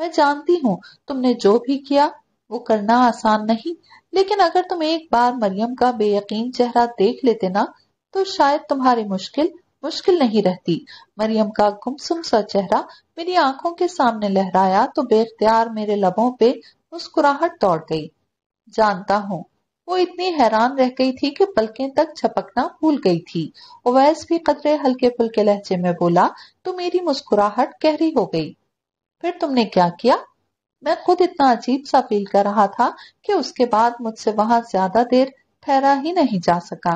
मैं जानती हूँ तुमने जो भी किया वो करना आसान नहीं लेकिन अगर तुम एक बार मरियम का बेयकीन चेहरा देख लेते ना तो शायद तुम्हारी मुश्किल मुश्किल नहीं रहती मरियम का गुमसुम सा चेहरा मेरी आंखों के सामने लहराया तो बेख्तियार मेरे लबों पे मुस्कुराहट दौड़ गई जानता हूँ वो इतनी हैरान रह गई थी कि पलकें तक छपकना भूल गई थी ओवैस भी कतरे हल्के फुल्के लहजे में बोला तो मेरी मुस्कुराहट गहरी हो गई फिर तुमने क्या किया मैं खुद इतना अजीब सा फील कर रहा था कि उसके बाद मुझसे वहां ज्यादा देर ठहरा ही नहीं जा सका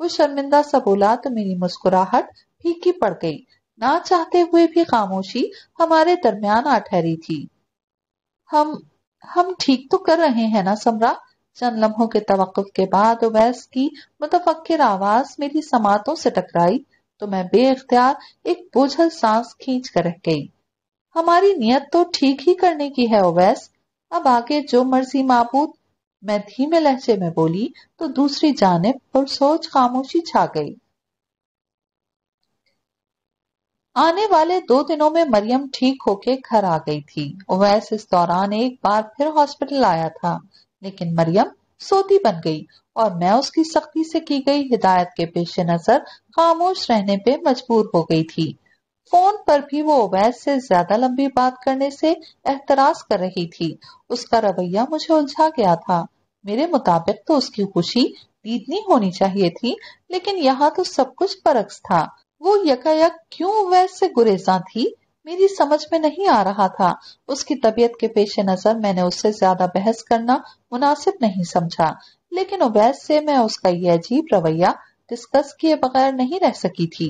वो शर्मिंदा सा बोला तो मेरी मुस्कुराहट फीकी पड़ गई ना चाहते हुए भी खामोशी हमारे दरमियान आ ठहरी थी हम हम ठीक तो कर रहे हैं ना समरा चंद लम्हों के तवक्फ के बाद उवैस की मुतफक्र आवाज मेरी समातों से टकराई तो मैं बेख्तियार एक बोझल सांस खींच कर रह गई हमारी नियत तो ठीक ही करने की है ओवैस अब आगे जो मर्जी माबूद मैं धीमे लहजे में बोली तो दूसरी जानब और सोच खामोशी छा गई आने वाले दो दिनों में मरियम ठीक होके घर आ गई थी उवैस इस दौरान एक बार फिर हॉस्पिटल आया था लेकिन मरियम सोती बन गई और मैं उसकी सख्ती से की गई हिदायत के पेश नजर खामोश रहने पे मजबूर हो गई थी फोन पर भी वो उवैस से ज्यादा लंबी बात करने से एहतराज कर रही थी उसका रवैया मुझे उलझा गया था मेरे मुताबिक तो उसकी खुशी दीदनी होनी चाहिए थी लेकिन यहाँ तो सब कुछ बरक्स था वो यकायक क्यों वैसे गुरेजा थी मेरी समझ में नहीं आ रहा था उसकी तबीयत के पेश नजर मैंने उससे ज्यादा बहस करना मुनासिब नहीं समझा लेकिन उबैस से मैं उसका यह अजीब रवैया डिस्कस किए बगैर नहीं रह सकी थी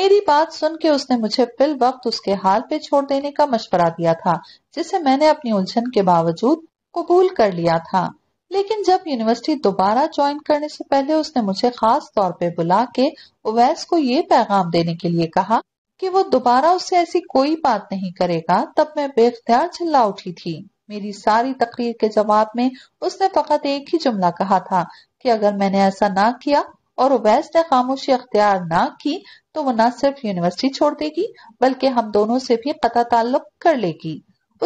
मेरी बात सुन के उसने मुझे फिल वक्त उसके हाल पे छोड़ देने का मशवरा दिया था जिसे मैंने अपनी उलझन के बावजूद कबूल कर लिया था लेकिन जब यूनिवर्सिटी दोबारा ज्वाइन करने से पहले उसने मुझे खास तौर पे बुला के उवैस को ये पैगाम देने के लिए कहा कि वो दोबारा उससे ऐसी कोई बात नहीं करेगा तब मैं बेख्तियार चिल्ला उठी थी मेरी सारी तकरीर के जवाब में उसने फकत एक ही जुमला कहा था कि अगर मैंने ऐसा ना किया और उवैस ने खामोशी अख्तियार ना की तो वो न सिर्फ यूनिवर्सिटी छोड़ देगी बल्कि हम दोनों से भी कता ताल्लुक कर लेगी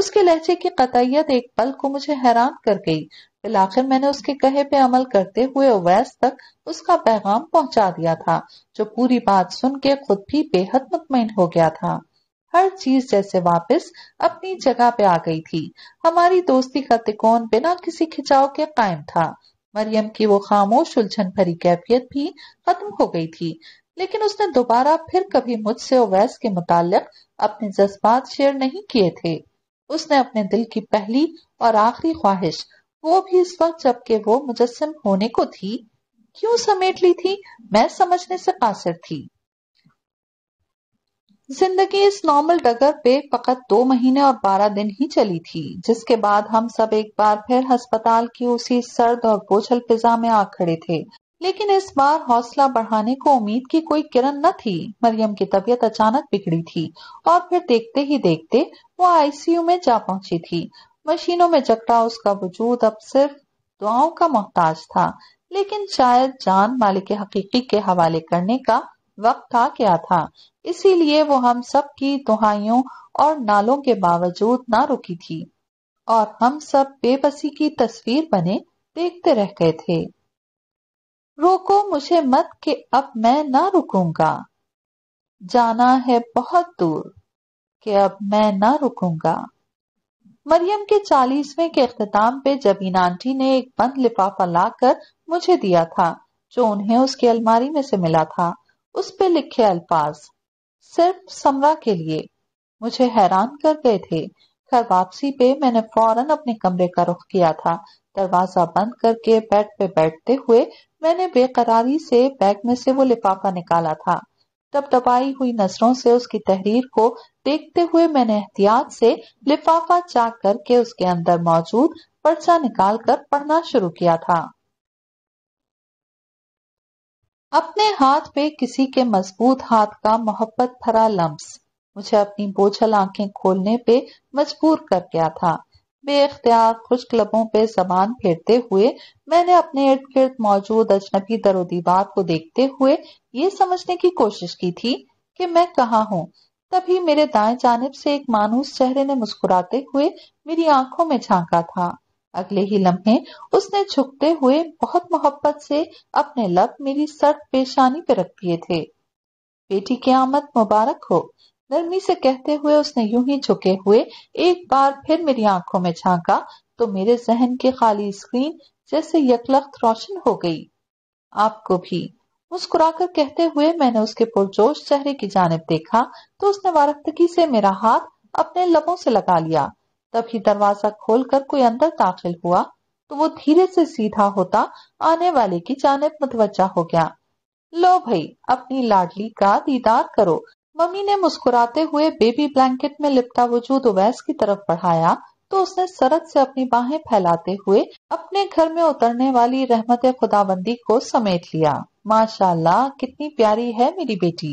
उसके लहजे की कतैयत एक पल को मुझे हैरान कर गई बिलाखिर मैंने उसके कहे पे अमल करते हुए अवैस तक उसका पैगाम पहुंचा दिया था जो पूरी बात सुन के खुद भी बेहद मुतमिन हो गया था हर चीज जैसे वापस अपनी जगह पे आ गई थी हमारी दोस्ती का तिकोन बिना किसी खिंचाव के कायम था मरियम की वो खामोश उलझन भरी कैफियत भी खत्म हो गई थी लेकिन उसने दोबारा फिर कभी मुझसे ओवैस के मुतालिक अपने जज्बात शेयर नहीं किए थे उसने अपने दिल की पहली और आखिरी ख्वाहिश वो भी इस वक्त जबकि वो मुजस्म होने को थी क्यों समेट ली थी मैं समझने से कासिर थी जिंदगी इस नॉर्मल डगर पे फकत दो महीने और बारह दिन ही चली थी जिसके बाद हम सब एक बार फिर अस्पताल की उसी सर्द और बोझल फिजा में आ खड़े थे लेकिन इस बार हौसला बढ़ाने को उम्मीद की कोई किरण न थी मरियम की तबीयत अचानक बिगड़ी थी और फिर देखते ही देखते वो आईसीयू में जा पहुंची थी मशीनों में जकड़ा उसका वजूद अब सिर्फ दुआओं का मोहताज था लेकिन शायद जान मालिक हकीकी के हवाले करने का वक्त आ गया था इसीलिए वो हम सब की दुहाइयों और नालों के बावजूद ना रुकी थी और हम सब बेबसी की तस्वीर बने देखते रह गए थे रोको मुझे मत के अब मैं ना रुकूंगा जाना है बहुत दूर कि अब मैं ना रुकूंगा मरियम के चालीसवें के अख्ताम पे जबीन आंटी ने एक बंद लिफाफा लाकर मुझे दिया था जो उन्हें उसकी अलमारी में से मिला था उस पे लिखे अल्फाज सिर्फ समरा के लिए मुझे हैरान कर गए थे घर वापसी पे मैंने फौरन अपने कमरे का रुख किया था दरवाजा बंद करके बेड पे बैठते हुए मैंने बेकरारी से बैग में से वो लिफाफा निकाला था तब दबाई हुई नजरों से उसकी तहरीर को देखते हुए मैंने एहतियात से लिफाफा चाक करके उसके अंदर मौजूद पर्चा निकाल कर पढ़ना शुरू किया था अपने हाथ पे किसी के मजबूत हाथ का मोहब्बत भरा लम्स मुझे अपनी बोझल आंखें खोलने पे मजबूर कर गया था बेख्तियार खुश क्लबों पे जबान फेरते हुए मैंने अपने इर्द गिर्द मौजूद अजनबी दरो दीवार को देखते हुए ये समझने की कोशिश की थी कि मैं कहाँ हूँ तभी मेरे दाएं जानब से एक मानूस चेहरे ने मुस्कुराते हुए मेरी आंखों में झांका था अगले ही लम्हे उसने झुकते हुए बहुत मोहब्बत से अपने लब मेरी सर्द पेशानी पे रख दिए थे बेटी की आमद मुबारक हो नरमी से कहते हुए उसने यूं ही झुके हुए एक बार फिर मेरी आंखों में झांका तो मेरे जहन की खाली स्क्रीन जैसे यकलख्त रोशन हो गई आपको भी मुस्कुराकर कहते हुए मैंने उसके पुरजोश चेहरे की जानब देखा तो उसने वारख्तगी से मेरा हाथ अपने लबों से लगा लिया तभी दरवाजा खोलकर कोई अंदर दाखिल हुआ तो वो धीरे से सीधा होता आने वाले की जानब मुतवजा हो गया लो भाई अपनी लाडली का दीदार करो मम्मी ने मुस्कुराते हुए बेबी ब्लैंकेट में लिपटा वजूद उवैस की तरफ बढ़ाया तो उसने सरक से अपनी बाहें फैलाते हुए अपने घर में उतरने वाली रहमत खुदाबंदी को समेट लिया माशाल्लाह कितनी प्यारी है मेरी बेटी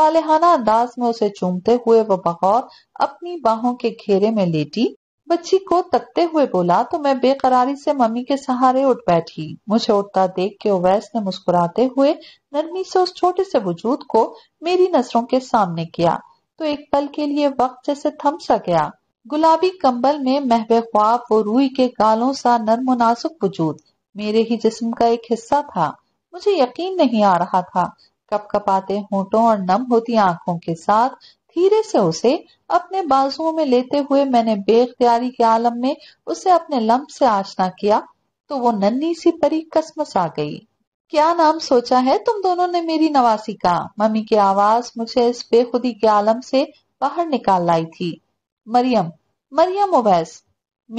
वालेहाना अंदाज में उसे चूमते हुए वो बगौर अपनी बाहों के घेरे में लेटी बच्ची को तकते हुए बोला तो मैं बेकरारी से मम्मी के सहारे उठ बैठी मुझे उठता देख के ओवैस ने मुस्कुराते हुए नरमी से उस छोटे से वजूद को मेरी नजरों के सामने किया तो एक पल के लिए वक्त जैसे थम सा गया गुलाबी कंबल में महबे ख्वाब वो रूई के गालों सा नरम नाजुक वजूद मेरे ही जिस्म का एक हिस्सा था मुझे यकीन नहीं आ रहा था कप कपाते होटो और नम होती आंखों के साथ धीरे से उसे अपने बाजुओं में लेते हुए मैंने बेख्तियारी के आलम में उसे अपने लम्ब से आशना किया तो वो नन्ही सी परी कसमस आ गई क्या नाम सोचा है तुम दोनों ने मेरी नवासी का मम्मी की आवाज मुझे इस बेखुदी के आलम से बाहर निकाल लाई थी मरियम मरियम ओवैस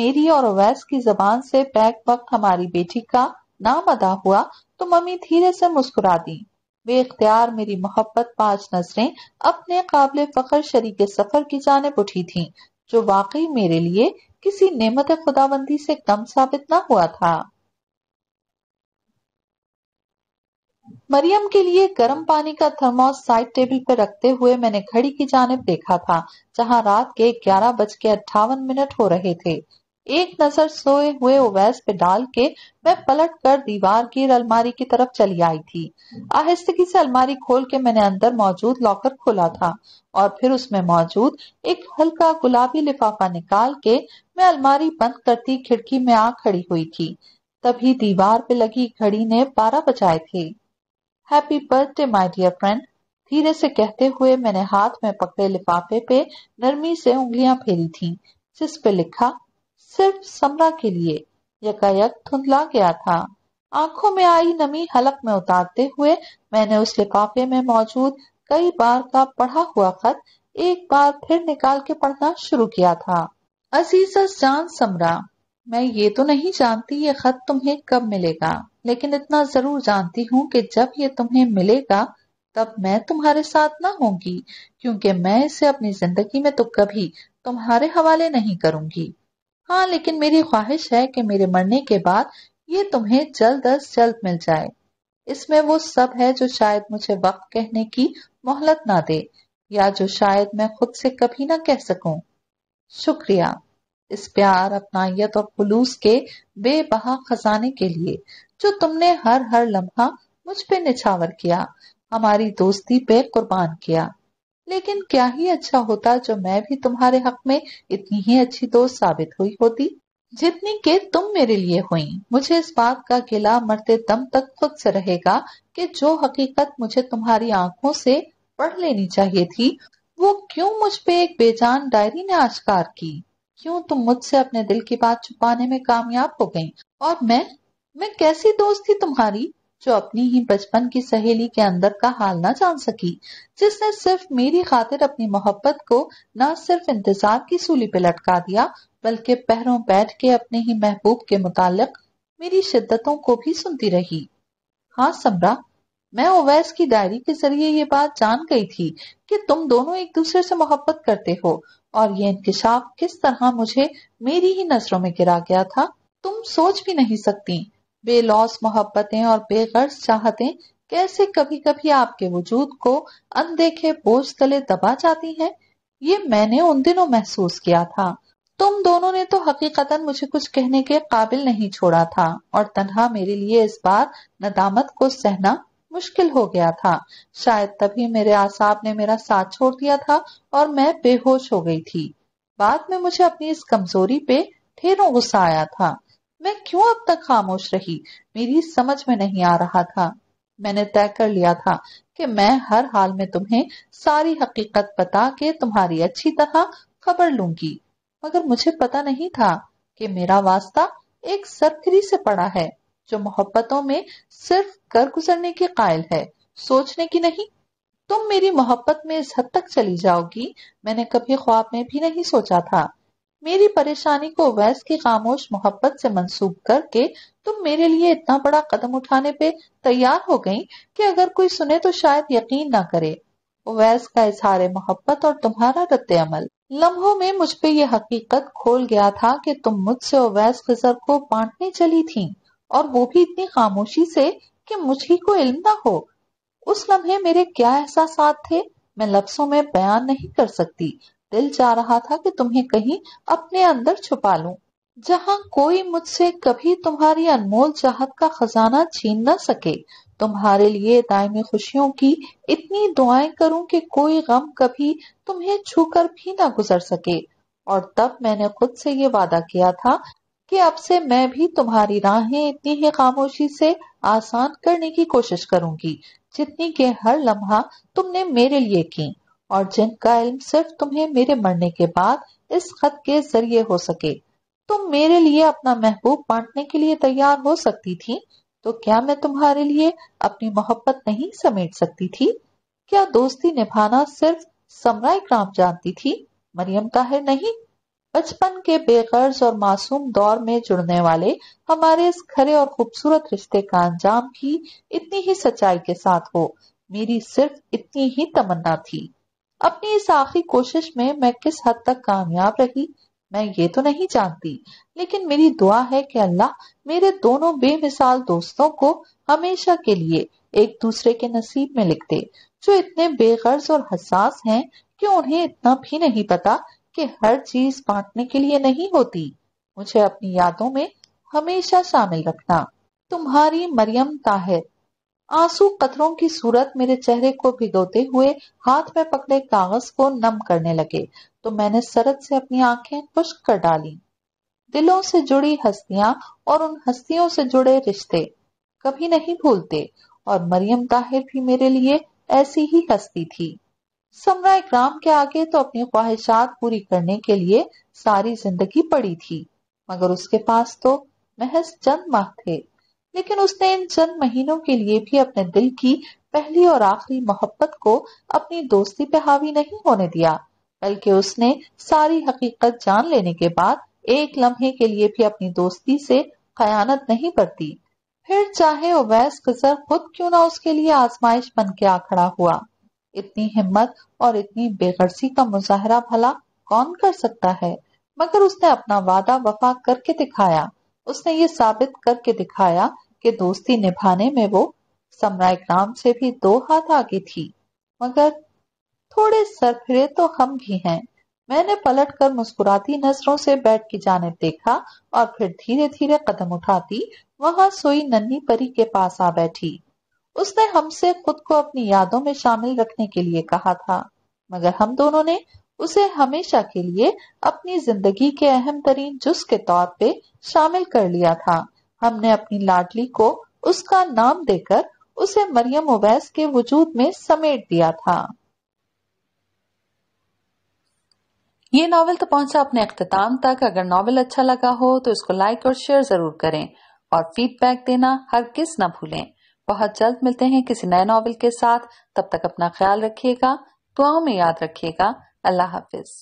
मेरी और ओवैस की जबान से पैक वक्त हमारी बेटी का नाम अदा हुआ तो मम्मी धीरे से मुस्कुरा दी बेख्तियार मेरी मोहब्बत पांच नजरें अपने काबिल फखर शरीक सफर की जानब उठी थी जो वाकई मेरे लिए किसी नेमत खुदाबंदी से कम साबित न हुआ था मरियम के लिए गर्म पानी का थर्मोस साइड टेबल पर रखते हुए मैंने घड़ी की जानब देखा था जहां रात के ग्यारह बज के अट्ठावन मिनट हो रहे थे एक नजर सोए हुए ओवैस पे डाल के मैं पलट कर दीवार की अलमारी की तरफ चली आई थी आहिस्तगी से अलमारी खोल के मैंने अंदर मौजूद लॉकर खोला था और फिर उसमें मौजूद एक हल्का गुलाबी लिफाफा निकाल के मैं अलमारी बंद करती खिड़की में आ खड़ी हुई थी तभी दीवार पे लगी घड़ी ने बारह बजाए थे happy birthday my dear friend धीरे से कहते हुए मैंने हाथ में पकड़े लिफाफे पे नरमी से उंगलियां फेरी थी जिस पे लिखा सिर्फ समरा के लिए यकायक धुंधला गया था आंखों में आई नमी हलक में उतारते हुए मैंने उस लिफाफे में मौजूद कई बार का पढ़ा हुआ खत एक बार फिर निकाल के पढ़ना शुरू किया था अजीज जान समरा मैं ये तो नहीं जानती ये खत तुम्हें कब मिलेगा लेकिन इतना जरूर जानती हूँ कि जब ये तुम्हें मिलेगा तब मैं तुम्हारे साथ ना होंगी क्योंकि मैं इसे अपनी जिंदगी में तो कभी तुम्हारे हवाले नहीं करूंगी हाँ लेकिन मेरी ख्वाहिश है कि मेरे मरने के बाद ये तुम्हें जल्द अज जल्द मिल जाए इसमें वो सब है जो शायद मुझे वक्त कहने की मोहलत ना दे या जो शायद मैं खुद से कभी ना कह सकूं शुक्रिया इस प्यार अपनायत और खुलूस के बेबहा खजाने के लिए जो तुमने हर हर लम्हा मुझ पे निछावर किया हमारी दोस्ती पे कुर्बान किया लेकिन क्या ही अच्छा होता जो मैं भी तुम्हारे हक में इतनी ही अच्छी दोस्त साबित हुई होती जितनी के तुम मेरे लिए हुई मुझे इस बात का गिला मरते दम तक खुद से रहेगा कि जो हकीकत मुझे तुम्हारी आंखों से पढ़ लेनी चाहिए थी वो क्यों मुझ पे एक बेजान डायरी ने आश्कार की क्यों तुम मुझसे अपने दिल की बात छुपाने में कामयाब हो गई और मैं मैं कैसी दोस्त थी तुम्हारी जो अपनी ही बचपन की सहेली के अंदर का हाल ना जान सकी जिसने सिर्फ मेरी खातिर अपनी मोहब्बत को न सिर्फ इंतजार की सूली पे लटका दिया बल्कि पैरों बैठ के अपने ही महबूब के मुतालिक मेरी शिद्दतों को भी सुनती रही हाँ समरा मैं ओवैस की डायरी के जरिए ये बात जान गई थी कि तुम दोनों एक दूसरे से मोहब्बत करते हो और ये इंकशाफ किस तरह मुझे मेरी ही नजरों में गिरा गया था तुम सोच भी नहीं सकती बेलौस मोहब्बतें और बेगर्ज चाहतें कैसे कभी कभी आपके वजूद को अनदेखे बोझ तले दबा जाती हैं ये मैंने उन दिनों महसूस किया था तुम दोनों ने तो हकीकतन मुझे कुछ कहने के काबिल नहीं छोड़ा था और तनहा मेरे लिए इस बार नदामत को सहना मुश्किल हो गया था शायद तभी मेरे आसाब ने मेरा साथ छोड़ दिया था और मैं बेहोश हो गई थी बाद में मुझे अपनी इस कमजोरी पे ठेरों गुस्सा आया था मैं क्यों अब तक खामोश रही मेरी समझ में नहीं आ रहा था मैंने तय कर लिया था कि मैं हर हाल में तुम्हें सारी हकीकत बता के तुम्हारी अच्छी तरह खबर लूंगी मगर मुझे पता नहीं था कि मेरा वास्ता एक सरकरी से पड़ा है जो मोहब्बतों में सिर्फ कर गुजरने के कायल है सोचने की नहीं तुम मेरी मोहब्बत में इस हद तक चली जाओगी मैंने कभी ख्वाब में भी नहीं सोचा था मेरी परेशानी को वैस की खामोश मोहब्बत से मंसूब करके तुम मेरे लिए इतना बड़ा कदम उठाने पे तैयार हो गई कि अगर कोई सुने तो शायद यकीन ना करे वैस का इजहार मोहब्बत और तुम्हारा रद्द अमल लम्हों में मुझ पे ये हकीकत खोल गया था कि तुम मुझसे ओवैस खिजर को बांटने चली थी और वो भी इतनी खामोशी से कि मुझ ही को इल्म ना हो उस लम्हे मेरे क्या एहसास थे मैं लफ्सों में बयान नहीं कर सकती दिल जा रहा था कि तुम्हें कहीं अपने अंदर छुपा लूं, जहां कोई मुझसे कभी तुम्हारी अनमोल चाहत का खजाना छीन न सके तुम्हारे लिए दायमी खुशियों की इतनी दुआएं करूं कि कोई गम कभी तुम्हें छूकर भी ना गुजर सके और तब मैंने खुद से ये वादा किया था कि अब से मैं भी तुम्हारी राहें इतनी ही खामोशी से आसान करने की कोशिश करूंगी जितनी के हर लम्हा तुमने मेरे लिए की और जिनका इल्म सिर्फ तुम्हें मेरे मरने के बाद इस खत के जरिए हो सके तुम मेरे लिए अपना महबूब बांटने के लिए तैयार हो सकती थी तो क्या मैं तुम्हारे लिए अपनी मोहब्बत नहीं समेट सकती थी क्या दोस्ती निभाना सिर्फ समराय क्राम जानती थी मरियम ताहिर नहीं बचपन के बेगर्ज और मासूम दौर में जुड़ने वाले हमारे इस खरे और खूबसूरत रिश्ते का अंजाम भी इतनी ही सच्चाई के साथ हो मेरी सिर्फ इतनी ही तमन्ना थी अपनी इस आखिरी कोशिश में मैं किस हद तक कामयाब रही मैं ये तो नहीं जानती लेकिन मेरी दुआ है कि अल्लाह मेरे दोनों बेमिसाल दोस्तों को हमेशा के लिए एक दूसरे के नसीब में लिख दे जो इतने बेगर्ज और हसास हैं कि उन्हें इतना भी नहीं पता कि हर चीज बांटने के लिए नहीं होती मुझे अपनी यादों में हमेशा शामिल रखना तुम्हारी मरियम ताहिर आंसू कतरों की सूरत मेरे चेहरे को भिगोते हुए हाथ में पकड़े कागज को नम करने लगे तो मैंने सरद से अपनी आंखें खुश्क कर डाली दिलों से जुड़ी हस्तियां और उन हस्तियों से जुड़े रिश्ते कभी नहीं भूलते और मरियम ताहिर भी मेरे लिए ऐसी ही हस्ती थी समरा इकराम के आगे तो अपनी ख्वाहिशात पूरी करने के लिए सारी जिंदगी पड़ी थी मगर उसके पास तो महज चंद माह थे लेकिन उसने इन चंद महीनों के लिए भी अपने दिल की पहली और आखिरी मोहब्बत को अपनी दोस्ती पे हावी नहीं होने दिया बल्कि उसने सारी हकीकत जान लेने के बाद एक लम्हे के लिए भी अपनी दोस्ती से खयानत नहीं बरती फिर चाहे ओवैस खजर खुद क्यों ना उसके लिए आजमाइश बन के आ खड़ा हुआ इतनी हिम्मत और इतनी बेगरसी का मुजाहरा भला कौन कर सकता है मगर उसने अपना वादा वफा करके दिखाया उसने ये साबित करके दिखाया कि दोस्ती निभाने में वो सम्राट राम से भी दो हाथ आगे थी मगर थोड़े सरफिरे तो हम भी हैं मैंने पलट कर मुस्कुराती नजरों से बैठ की जाने देखा और फिर धीरे धीरे कदम उठाती वहां सोई नन्ही परी के पास आ बैठी उसने हमसे खुद को अपनी यादों में शामिल रखने के लिए कहा था मगर हम दोनों ने उसे हमेशा के लिए अपनी जिंदगी के अहम तरीन जुस के तौर पे शामिल कर लिया था हमने अपनी लाडली को उसका नाम देकर उसे मरियम उवैस के वजूद में समेट दिया था ये नावल तो पहुंचा अपने अख्ताम तक अगर नावल अच्छा लगा हो तो इसको लाइक और शेयर जरूर करें और फीडबैक देना हर किस न भूलें बहुत जल्द मिलते हैं किसी नए नावल के साथ तब तक अपना ख्याल रखिएगा दुआओं में याद रखिएगा अल्लाह हाफिज